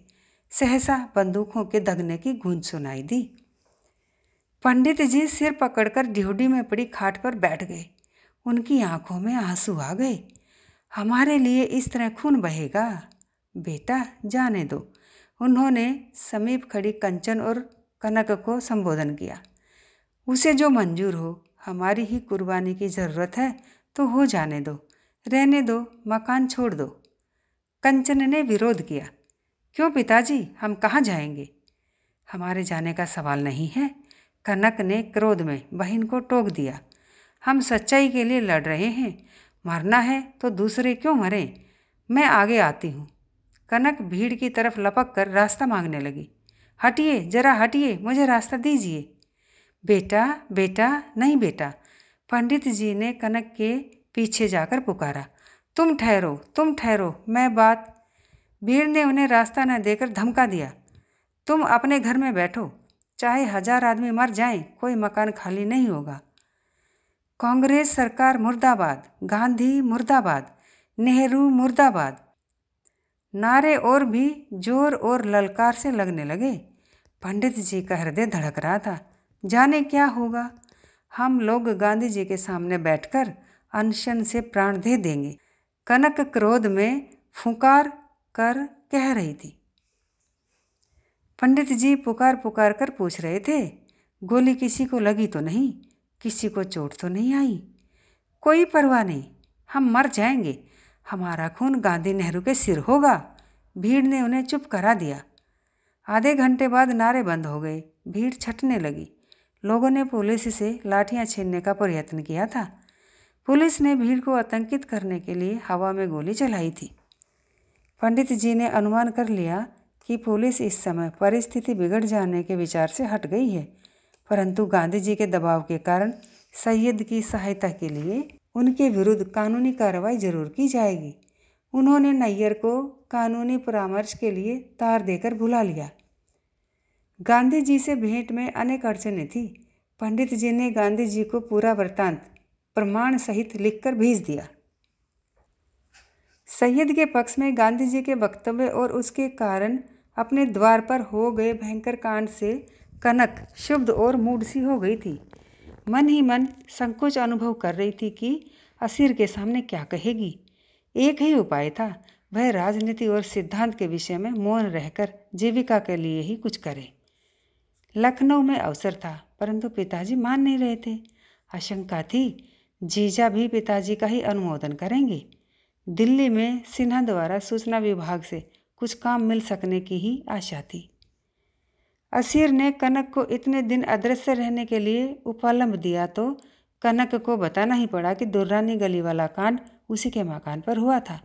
सहसा बंदूकों के दगने की गूंज सुनाई दी पंडित जी सिर पकड़कर ड्यूडी में पड़ी खाट पर बैठ गए उनकी आंखों में आंसू आ गए हमारे लिए इस तरह खून बहेगा बेटा जाने दो उन्होंने समीप खड़ी कंचन और कनक को संबोधन किया उसे जो मंजूर हो हमारी ही कुर्बानी की ज़रूरत है तो हो जाने दो रहने दो मकान छोड़ दो कंचन ने विरोध किया क्यों पिताजी हम कहाँ जाएंगे हमारे जाने का सवाल नहीं है कनक ने क्रोध में बहन को टोक दिया हम सच्चाई के लिए लड़ रहे हैं मरना है तो दूसरे क्यों मरें मैं आगे आती हूँ कनक भीड़ की तरफ लपक कर रास्ता मांगने लगी हटिए जरा हटिए मुझे रास्ता दीजिए बेटा बेटा नहीं बेटा पंडित जी ने कनक के पीछे जाकर पुकारा तुम ठहरो तुम ठहरो मैं बात भीड़ ने उन्हें रास्ता न देकर धमका दिया तुम अपने घर में बैठो चाहे हजार आदमी मर जाएं कोई मकान खाली नहीं होगा कांग्रेस सरकार मुर्दाबाद गांधी मुर्दाबाद नेहरू मुर्दाबाद नारे और भी जोर और ललकार से लगने लगे पंडित जी का हृदय धड़क रहा था जाने क्या होगा हम लोग गांधी जी के सामने बैठकर अनशन से प्राण दे देंगे कनक क्रोध में फुकार कर कह रही थी पंडित जी पुकार पुकार कर पूछ रहे थे गोली किसी को लगी तो नहीं किसी को चोट तो नहीं आई कोई परवाह नहीं हम मर जाएंगे हमारा खून गांधी नेहरू के सिर होगा भीड़ ने उन्हें चुप करा दिया आधे घंटे बाद नारे बंद हो गए भीड़ छटने लगी लोगों ने पुलिस से लाठियां छीनने का प्रयत्न किया था पुलिस ने भीड़ को आतंकित करने के लिए हवा में गोली चलाई थी पंडित जी ने अनुमान कर लिया कि पुलिस इस समय परिस्थिति बिगड़ जाने के विचार से हट गई है परंतु गांधी जी के दबाव के कारण सैयद की सहायता के लिए उनके विरुद्ध कानूनी कार्रवाई जरूर की जाएगी उन्होंने नैयर को कानूनी परामर्श के लिए तार देकर भुला लिया गांधी जी से भेंट में अनेक अड़चने थी पंडित जी ने गांधी जी को पूरा वृत्तांत प्रमाण सहित लिखकर भेज दिया सैयद के पक्ष में गांधी जी के वक्तव्य और उसके कारण अपने द्वार पर हो गए भयंकर कांड से कनक शुद्ध और मूड सी हो गई थी मन ही मन संकोच अनुभव कर रही थी कि असीर के सामने क्या कहेगी एक ही उपाय था वह राजनीति और सिद्धांत के विषय में मौन रहकर जीविका के लिए ही कुछ करे लखनऊ में अवसर था परंतु पिताजी मान नहीं रहे थे आशंका थी जीजा भी पिताजी का ही अनुमोदन करेंगे दिल्ली में सिन्हा द्वारा सूचना विभाग से कुछ काम मिल सकने की ही आशा थी असीर ने कनक को इतने दिन अदृश्य रहने के लिए उपालंब दिया तो कनक को बताना ही पड़ा कि दुर्रानी गली वाला कांड उसी के मकान पर हुआ था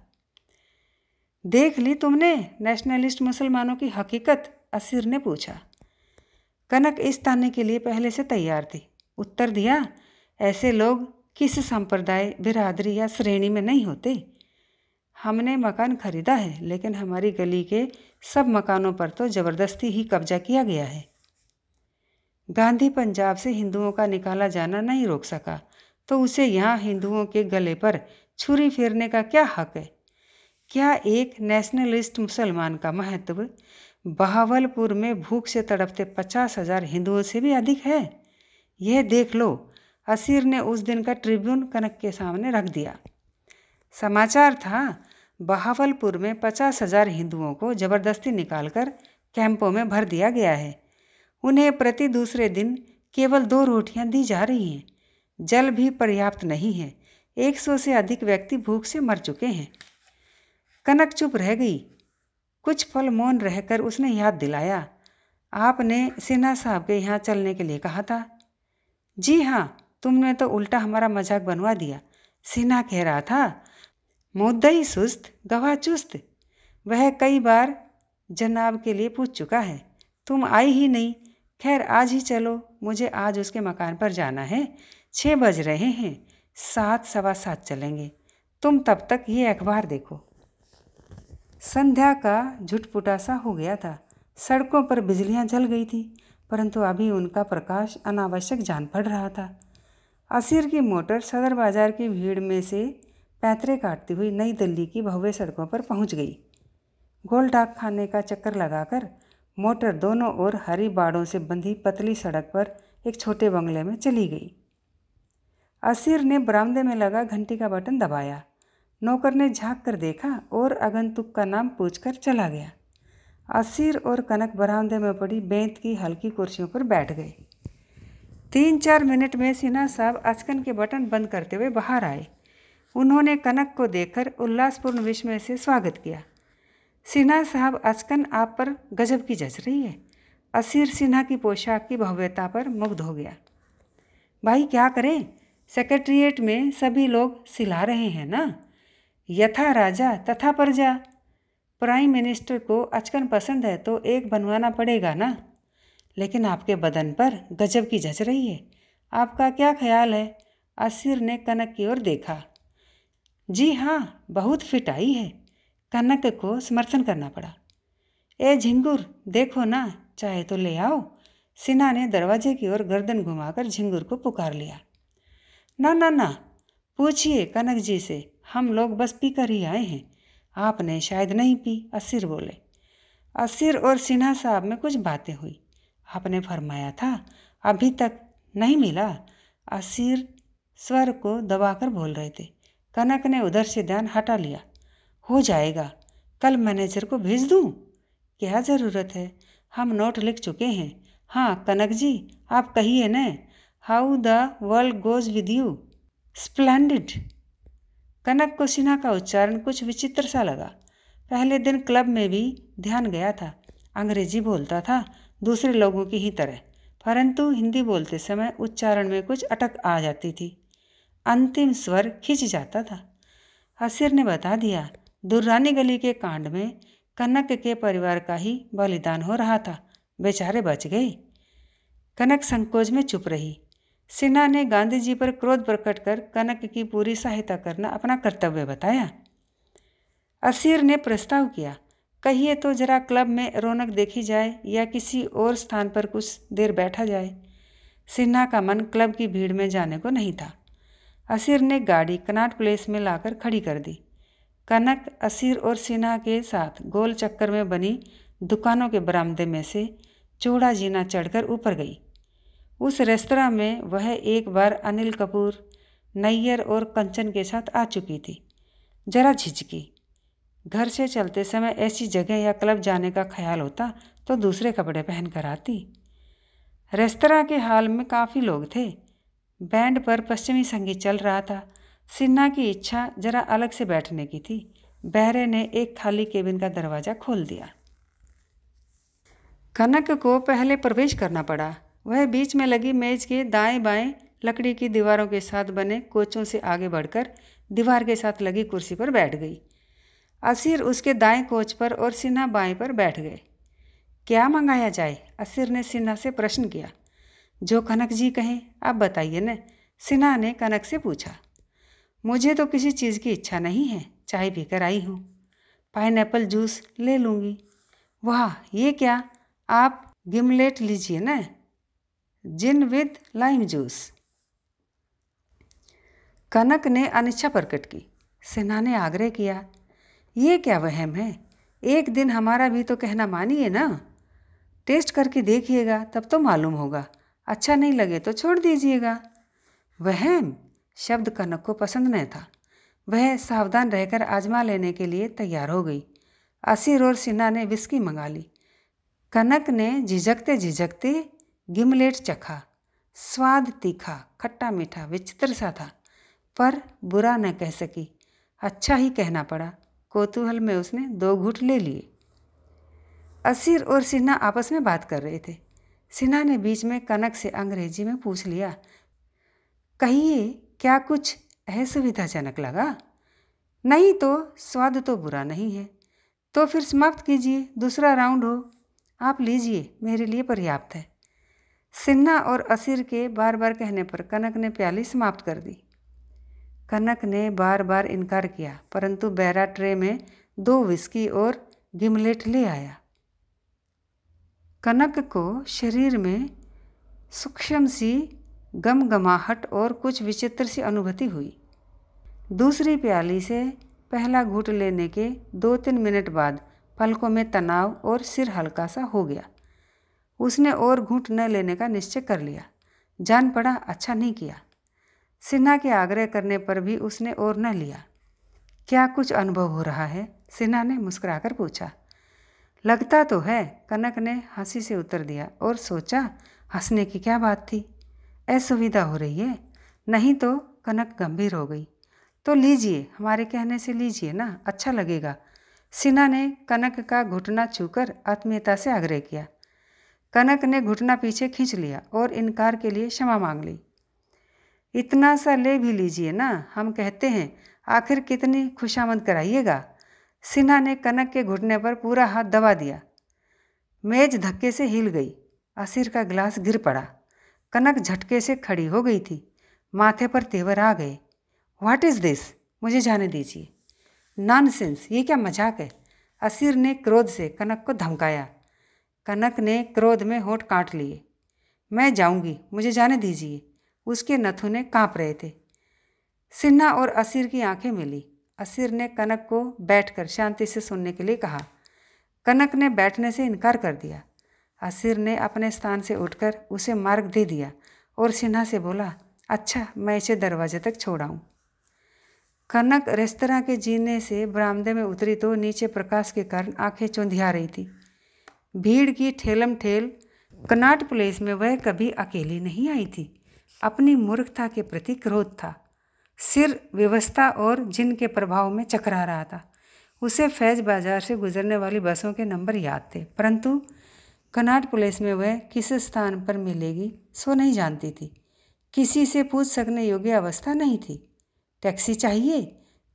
देख ली तुमने नेशनलिस्ट मुसलमानों की हकीकत असीर ने पूछा कनक इस ताने के लिए पहले से तैयार थी उत्तर दिया ऐसे लोग किस संप्रदाय बिरादरी या श्रेणी में नहीं होते हमने मकान खरीदा है लेकिन हमारी गली के सब मकानों पर तो ज़बरदस्ती ही कब्जा किया गया है गांधी पंजाब से हिंदुओं का निकाला जाना नहीं रोक सका तो उसे यहाँ हिंदुओं के गले पर छुरी फेरने का क्या हक है क्या एक नेशनलिस्ट मुसलमान का महत्व बहावलपुर में भूख से तड़पते पचास हजार हिंदुओं से भी अधिक है यह देख लो असीर ने उस दिन का ट्रिब्यून कनक के सामने रख दिया समाचार था बहावलपुर में पचास हजार हिंदुओं को जबरदस्ती निकालकर कैंपों में भर दिया गया है उन्हें प्रति दूसरे दिन केवल दो रोटियां दी जा रही हैं जल भी पर्याप्त नहीं है एक सौ से अधिक व्यक्ति भूख से मर चुके हैं कनक चुप रह गई कुछ पल मौन रहकर उसने याद दिलाया आपने सिन्हा साहब के यहाँ चलने के लिए कहा था जी हाँ तुमने तो उल्टा हमारा मजाक बनवा दिया सिन्हा कह रहा था मुद्दई सुस्त गवाह चुस्त वह कई बार जनाब के लिए पूछ चुका है तुम आई ही नहीं खैर आज ही चलो मुझे आज उसके मकान पर जाना है छः बज रहे हैं सात सवा सात चलेंगे तुम तब तक ये अखबार देखो संध्या का झुटपुटा सा हो गया था सड़कों पर बिजलियां जल गई थी परंतु अभी उनका प्रकाश अनावश्यक जान पड़ रहा था असीर की मोटर सदर बाजार की भीड़ में से पैतरे काटती हुई नई दिल्ली की भव्य सड़कों पर पहुंच गई गोल डाक खाने का चक्कर लगाकर मोटर दोनों ओर हरी बाड़ों से बंधी पतली सड़क पर एक छोटे बंगले में चली गई असीर ने बरामदे में लगा घंटी का बटन दबाया नौकर ने झांक कर देखा और अगंतुक का नाम पूछकर चला गया असीर और कनक बरामदे में पड़ी बेंत की हल्की कुर्सियों पर बैठ गए तीन चार मिनट में सिन्हा साहब अचकन के बटन बंद करते हुए बाहर आए उन्होंने कनक को देखकर उल्लासपूर्ण विस्मय से स्वागत किया सिन्हा साहब अचकन आप पर गजब की जच रही है असीर सिन्हा की पोशाक की भव्यता पर मुग्ध हो गया भाई क्या करें सेक्रेटरिएट में सभी लोग सिला रहे हैं ना यथा राजा तथा प्रजा प्राइम मिनिस्टर को अचकन पसंद है तो एक बनवाना पड़ेगा ना लेकिन आपके बदन पर गजब की जच रही है आपका क्या ख्याल है असीर ने कनक की ओर देखा जी हाँ बहुत फिट आई है कनक को समर्थन करना पड़ा ए झिंगुर देखो ना चाहे तो ले आओ सिन्हा ने दरवाजे की ओर गर्दन घुमाकर झिंगुर को पुकार लिया ना ना ना पूछिए कनक जी से हम लोग बस पी कर ही आए हैं आपने शायद नहीं पी असिर बोले असिर और सिन्हा साहब में कुछ बातें हुई आपने फरमाया था अभी तक नहीं मिला असिर स्वर को दबाकर बोल रहे थे कनक ने उधर से ध्यान हटा लिया हो जाएगा कल मैनेजर को भेज दूँ क्या ज़रूरत है हम नोट लिख चुके हैं हाँ कनक जी आप कहिए न how the world goes with you splendid Kanak को सिन्हा का उच्चारण कुछ विचित्र सा लगा पहले दिन क्लब में भी ध्यान गया था अंग्रेजी बोलता था दूसरे लोगों की ही तरह परंतु हिंदी बोलते समय उच्चारण में कुछ अटक आ जाती थी अंतिम स्वर खिंच जाता था असिर ने बता दिया दुर्रानी गली के कांड में कनक के परिवार का ही बलिदान हो रहा था बेचारे बच गए कनक संकोच में चुप रही सिन्हा ने गांधी जी पर क्रोध प्रकट कर कनक की पूरी सहायता करना अपना कर्तव्य बताया असीर ने प्रस्ताव किया कहिए तो जरा क्लब में रौनक देखी जाए या किसी और स्थान पर कुछ देर बैठा जाए सिन्हा का मन क्लब की भीड़ में जाने को नहीं था असीर ने गाड़ी कनाट प्लेस में लाकर खड़ी कर दी कनक असीर और सिन्हा के साथ गोल चक्कर में बनी दुकानों के बरामदे में से चौड़ा जीना चढ़कर ऊपर गई उस रेस्तरा में वह एक बार अनिल कपूर नैयर और कंचन के साथ आ चुकी थी जरा झिझकी घर से चलते समय ऐसी जगह या क्लब जाने का ख्याल होता तो दूसरे कपड़े पहन कर आती रेस्तरा के हाल में काफ़ी लोग थे बैंड पर पश्चिमी संगीत चल रहा था सिन्हा की इच्छा जरा अलग से बैठने की थी बहरे ने एक खाली केबिन का दरवाज़ा खोल दिया कनक को पहले प्रवेश करना पड़ा वह बीच में लगी मेज के दाएं बाएं लकड़ी की दीवारों के साथ बने कोचों से आगे बढ़कर दीवार के साथ लगी कुर्सी पर बैठ गई असीर उसके दाएं कोच पर और सिन्हा बाएं पर बैठ गए क्या मंगाया जाए असीर ने सिन्हा से प्रश्न किया जो कनक जी कहें आप बताइए न सिन्हा ने कनक से पूछा मुझे तो किसी चीज़ की इच्छा नहीं है चाय पीकर आई हूँ पाइन जूस ले लूँगी वाह ये क्या आप गिमलेट लीजिए न gin with lime juice Kanak ने अनिच्छा प्रकट की सिन्हा ने आग्रह किया ये क्या वहम है एक दिन हमारा भी तो कहना मानिए ना टेस्ट करके देखिएगा तब तो मालूम होगा अच्छा नहीं लगे तो छोड़ दीजिएगा वह शब्द कनक को पसंद नहीं था वह सावधान रहकर आजमा लेने के लिए तैयार हो गई असीर और सिन्हा ने विस्की मंगा ली कनक ने झिझकते झिझकते गिमलेट चखा स्वाद तीखा खट्टा मीठा विचित्र सा था पर बुरा न कह सकी अच्छा ही कहना पड़ा कोतूहल में उसने दो घुट ले लिए असीर और सिन्हा आपस में बात कर रहे थे सिन्हा ने बीच में कनक से अंग्रेजी में पूछ लिया कहिए क्या कुछ असुविधाजनक लगा नहीं तो स्वाद तो बुरा नहीं है तो फिर समाप्त कीजिए दूसरा राउंड हो आप लीजिए मेरे लिए पर्याप्त है सिन्हा और असीर के बार बार कहने पर कनक ने प्याली समाप्त कर दी कनक ने बार बार इनकार किया परंतु बैरा ट्रे में दो विस्की और गिमलेट ले आया कनक को शरीर में सूक्ष्म सी गमगमाहट और कुछ विचित्र सी अनुभूति हुई दूसरी प्याली से पहला घूट लेने के दो तीन मिनट बाद पलकों में तनाव और सिर हल्का सा हो गया उसने और घूट न लेने का निश्चय कर लिया जान पड़ा अच्छा नहीं किया सिन्हा के आग्रह करने पर भी उसने और न लिया क्या कुछ अनुभव हो रहा है सिन्हा ने मुस्कुराकर पूछा लगता तो है कनक ने हंसी से उतर दिया और सोचा हंसने की क्या बात थी असुविधा हो रही है नहीं तो कनक गंभीर हो गई तो लीजिए हमारे कहने से लीजिए ना अच्छा लगेगा सिन्हा ने कनक का घुटना छूकर आत्मीयता से आग्रह किया कनक ने घुटना पीछे खींच लिया और इनकार के लिए क्षमा मांग ली इतना सा ले भी लीजिए ना हम कहते हैं आखिर कितनी खुशामद कराइएगा सिन्हा ने कनक के घुटने पर पूरा हाथ दबा दिया मेज धक्के से हिल गई असीर का गिलास गिर पड़ा कनक झटके से खड़ी हो गई थी माथे पर तेवर आ गए व्हाट इज़ दिस मुझे जाने दीजिए नॉन सेंस ये क्या मजाक है असीर ने क्रोध से कनक को धमकाया कनक ने क्रोध में होठ काट लिए मैं जाऊंगी मुझे जाने दीजिए उसके नथुने कांप रहे थे सिन्हा और असीर की आंखें मिली असीर ने कनक को बैठकर शांति से सुनने के लिए कहा कनक ने बैठने से इनकार कर दिया असीर ने अपने स्थान से उठकर उसे मार्ग दे दिया और सिन्हा से बोला अच्छा मैं इसे दरवाजे तक छोड़ाऊँ कनक रेस्तरा के जीने से बरामदे में उतरी तो नीचे प्रकाश के कारण आंखें चौंधिया रही थी भीड़ की ठेलम ठेल कनाट प्लेस में वह कभी अकेली नहीं आई थी अपनी मूर्खता के प्रति क्रोध था सिर व्यवस्था और जिन के प्रभाव में चकरा रहा था उसे फैज बाजार से गुजरने वाली बसों के नंबर याद थे परंतु कनाट पुलिस में वह किस स्थान पर मिलेगी सो नहीं जानती थी किसी से पूछ सकने योग्य अवस्था नहीं थी टैक्सी चाहिए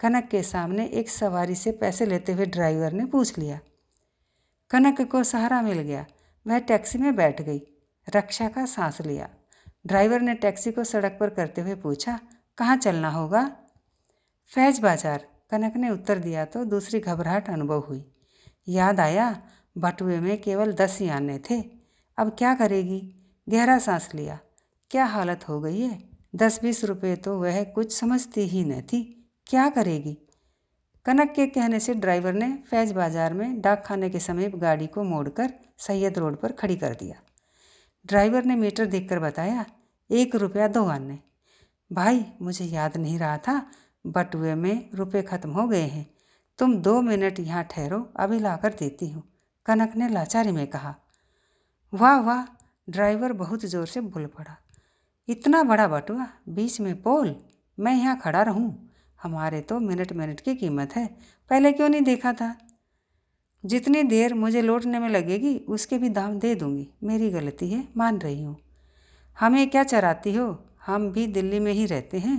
कनक के सामने एक सवारी से पैसे लेते हुए ड्राइवर ने पूछ लिया कनक को सहारा मिल गया वह टैक्सी में बैठ गई रक्षा का सांस लिया ड्राइवर ने टैक्सी को सड़क पर करते हुए पूछा कहाँ चलना होगा फैज बाजार कनक ने उत्तर दिया तो दूसरी घबराहट अनुभव हुई याद आया बटुए में केवल दस ही आने थे अब क्या करेगी गहरा सांस लिया क्या हालत हो गई है दस बीस रुपये तो वह कुछ समझती ही न थी क्या करेगी कनक के कहने से ड्राइवर ने फैज बाजार में डाक खाने के समीप गाड़ी को मोड़कर सैयद रोड पर खड़ी कर दिया ड्राइवर ने मीटर देखकर बताया एक रुपया दो आने भाई मुझे याद नहीं रहा था बटुए में रुपए खत्म हो गए हैं तुम दो मिनट यहाँ ठहरो अभी लाकर देती हूँ कनक ने लाचारी में कहा वाह वाह ड्राइवर बहुत ज़ोर से भूल पड़ा इतना बड़ा बटुआ बीच में पोल मैं यहाँ खड़ा रहूँ हमारे तो मिनट मिनट की कीमत है पहले क्यों नहीं देखा था जितनी देर मुझे लौटने में लगेगी उसके भी दाम दे दूँगी मेरी गलती है मान रही हूँ हमें क्या चराती हो हम भी दिल्ली में ही रहते हैं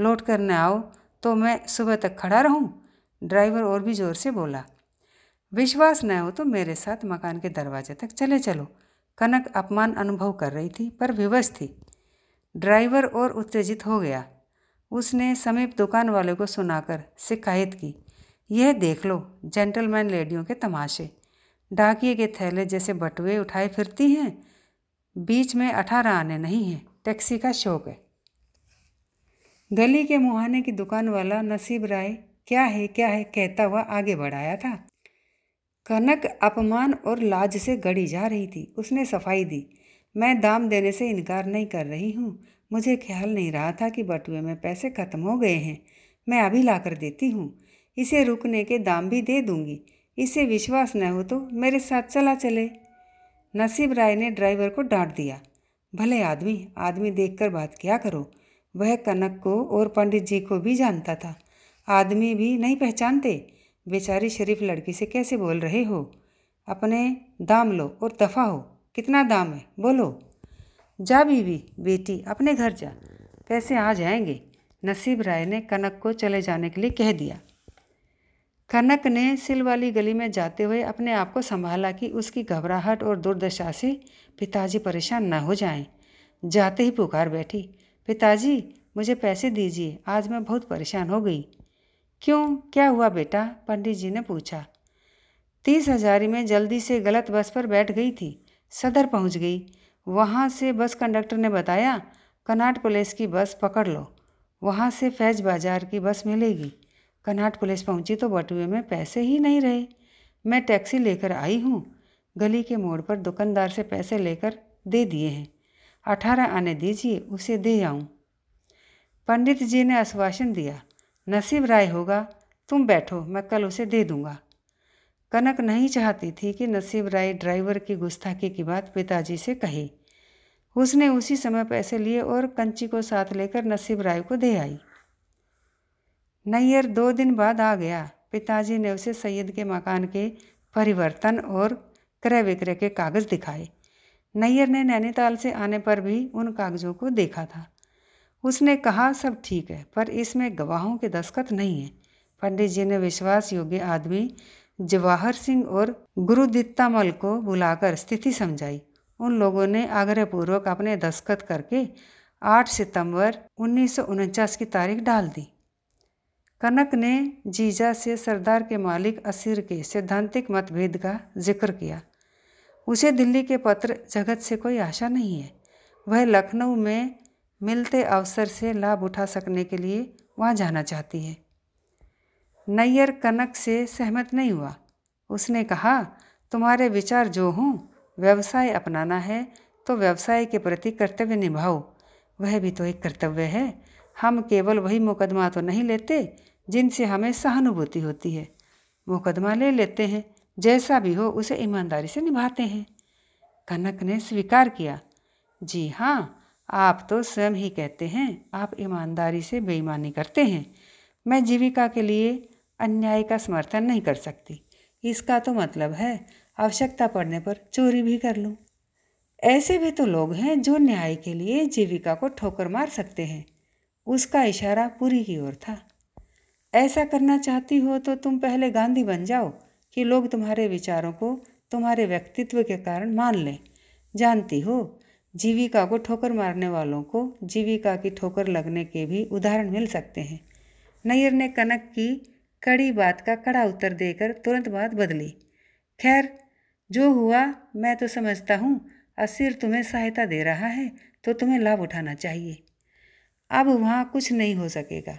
लौट कर न आओ तो मैं सुबह तक खड़ा रहूं ड्राइवर और भी ज़ोर से बोला विश्वास न हो तो मेरे साथ मकान के दरवाजे तक चले चलो कनक अपमान अनुभव कर रही थी पर विवश थी ड्राइवर और उत्तेजित हो गया उसने समीप दुकान वाले को सुनाकर शिकायत की यह देख लो जेंटलमैन लेडियों के तमाशे डाकिए के थैले जैसे बटुए उठाए फिरती हैं बीच में अठारह आने नहीं हैं टैक्सी का शौक है गली के मुहाने की दुकान वाला नसीब राय क्या है क्या है कहता हुआ आगे बढ़ाया था कनक अपमान और लाज से गड़ी जा रही थी उसने सफाई दी मैं दाम देने से इनकार नहीं कर रही हूँ मुझे ख्याल नहीं रहा था कि बटुए में पैसे खत्म हो गए हैं मैं अभी ला कर देती हूँ इसे रुकने के दाम भी दे दूँगी इसे विश्वास न हो तो मेरे साथ चला चले नसीब राय ने ड्राइवर को डांट दिया भले आदमी आदमी देखकर बात क्या करो वह कनक को और पंडित जी को भी जानता था आदमी भी नहीं पहचानते बेचारी शरीफ लड़की से कैसे बोल रहे हो अपने दाम लो और दफ़ा हो कितना दाम है बोलो जा बीवी बेटी अपने घर जा पैसे आ जाएंगे नसीब राय ने कनक को चले जाने के लिए कह दिया कनक ने सिल वाली गली में जाते हुए अपने आप को संभाला कि उसकी घबराहट और दुर्दशा से पिताजी परेशान न हो जाएं। जाते ही पुकार बैठी पिताजी मुझे पैसे दीजिए आज मैं बहुत परेशान हो गई क्यों क्या हुआ बेटा पंडित जी ने पूछा तीस हजारी में जल्दी से गलत बस पर बैठ गई थी सदर पहुंच गई वहां से बस कंडक्टर ने बताया कनाट पुलिस की बस पकड़ लो वहां से फैज बाजार की बस मिलेगी कनाट पुलिस पहुंची तो बटुए में पैसे ही नहीं रहे मैं टैक्सी लेकर आई हूँ गली के मोड़ पर दुकानदार से पैसे लेकर दे दिए हैं अठारह आने दीजिए उसे दे आऊँ पंडित जी ने आश्वासन दिया नसीब राय होगा तुम बैठो मैं कल उसे दे दूंगा कनक नहीं चाहती थी कि नसीब राय ड्राइवर की गुस्ताखी की बात पिताजी से कहे उसने उसी समय पैसे लिए और कंची को साथ लेकर नसीब राय को दे आई नैयर दो दिन बाद आ गया पिताजी ने उसे सैयद के मकान के परिवर्तन और क्रय विक्रय के कागज़ दिखाए नैयर ने नैनीताल से आने पर भी उन कागज़ों को देखा था उसने कहा सब ठीक है पर इसमें गवाहों के दस्खत नहीं है पंडित जी ने विश्वास योग्य आदमी जवाहर सिंह और गुरुदित्तामल को बुलाकर स्थिति समझाई उन लोगों ने आग्रहपूर्वक अपने दस्तखत करके 8 सितंबर उन्नीस की तारीख डाल दी कनक ने जीजा से सरदार के मालिक असीर के सिद्धांतिक मतभेद का जिक्र किया उसे दिल्ली के पत्र जगत से कोई आशा नहीं है वह लखनऊ में मिलते अवसर से लाभ उठा सकने के लिए वहाँ जाना चाहती है नैयर कनक से सहमत नहीं हुआ उसने कहा तुम्हारे विचार जो हों व्यवसाय अपनाना है तो व्यवसाय के प्रति कर्तव्य निभाओ वह भी तो एक कर्तव्य है हम केवल वही मुकदमा तो नहीं लेते जिनसे हमें सहानुभूति होती है मुकदमा ले लेते हैं जैसा भी हो उसे ईमानदारी से निभाते हैं कनक ने स्वीकार किया जी हाँ आप तो स्वयं ही कहते हैं आप ईमानदारी से बेईमानी करते हैं मैं जीविका के लिए अन्याय का समर्थन नहीं कर सकती इसका तो मतलब है आवश्यकता पड़ने पर चोरी भी कर लूँ ऐसे भी तो लोग हैं जो न्याय के लिए जीविका को ठोकर मार सकते हैं उसका इशारा पूरी की ओर था ऐसा करना चाहती हो तो तुम पहले गांधी बन जाओ कि लोग तुम्हारे विचारों को तुम्हारे व्यक्तित्व के कारण मान लें जानती हो जीविका को ठोकर मारने वालों को जीविका की ठोकर लगने के भी उदाहरण मिल सकते हैं नैयर ने कनक की कड़ी बात का कड़ा उत्तर देकर तुरंत बात बदली खैर जो हुआ मैं तो समझता हूँ असिर तुम्हें सहायता दे रहा है तो तुम्हें लाभ उठाना चाहिए अब वहाँ कुछ नहीं हो सकेगा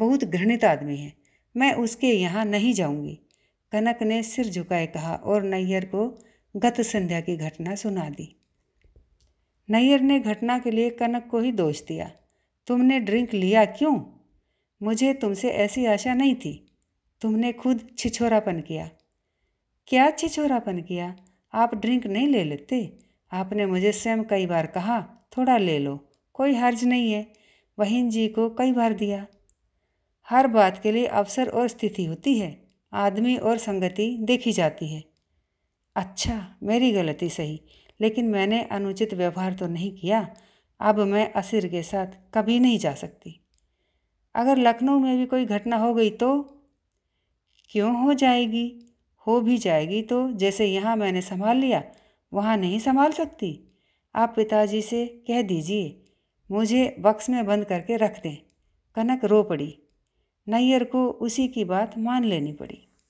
बहुत घृणित आदमी है मैं उसके यहाँ नहीं जाऊँगी कनक ने सिर झुकाए कहा और नैयर को गत संध्या की घटना सुना दी नैयर ने घटना के लिए कनक को ही दोष दिया तुमने ड्रिंक लिया क्यों मुझे तुमसे ऐसी आशा नहीं थी तुमने खुद छिछोरापन किया क्या छिछोरापन किया आप ड्रिंक नहीं ले लेते आपने मुझे स्वयं कई बार कहा थोड़ा ले लो कोई हर्ज नहीं है वहीन जी को कई बार दिया हर बात के लिए अवसर और स्थिति होती है आदमी और संगति देखी जाती है अच्छा मेरी गलती सही लेकिन मैंने अनुचित व्यवहार तो नहीं किया अब मैं असिर के साथ कभी नहीं जा सकती अगर लखनऊ में भी कोई घटना हो गई तो क्यों हो जाएगी हो भी जाएगी तो जैसे यहाँ मैंने संभाल लिया वहाँ नहीं संभाल सकती आप पिताजी से कह दीजिए मुझे बक्स में बंद करके रख दें कनक रो पड़ी नैयर को उसी की बात मान लेनी पड़ी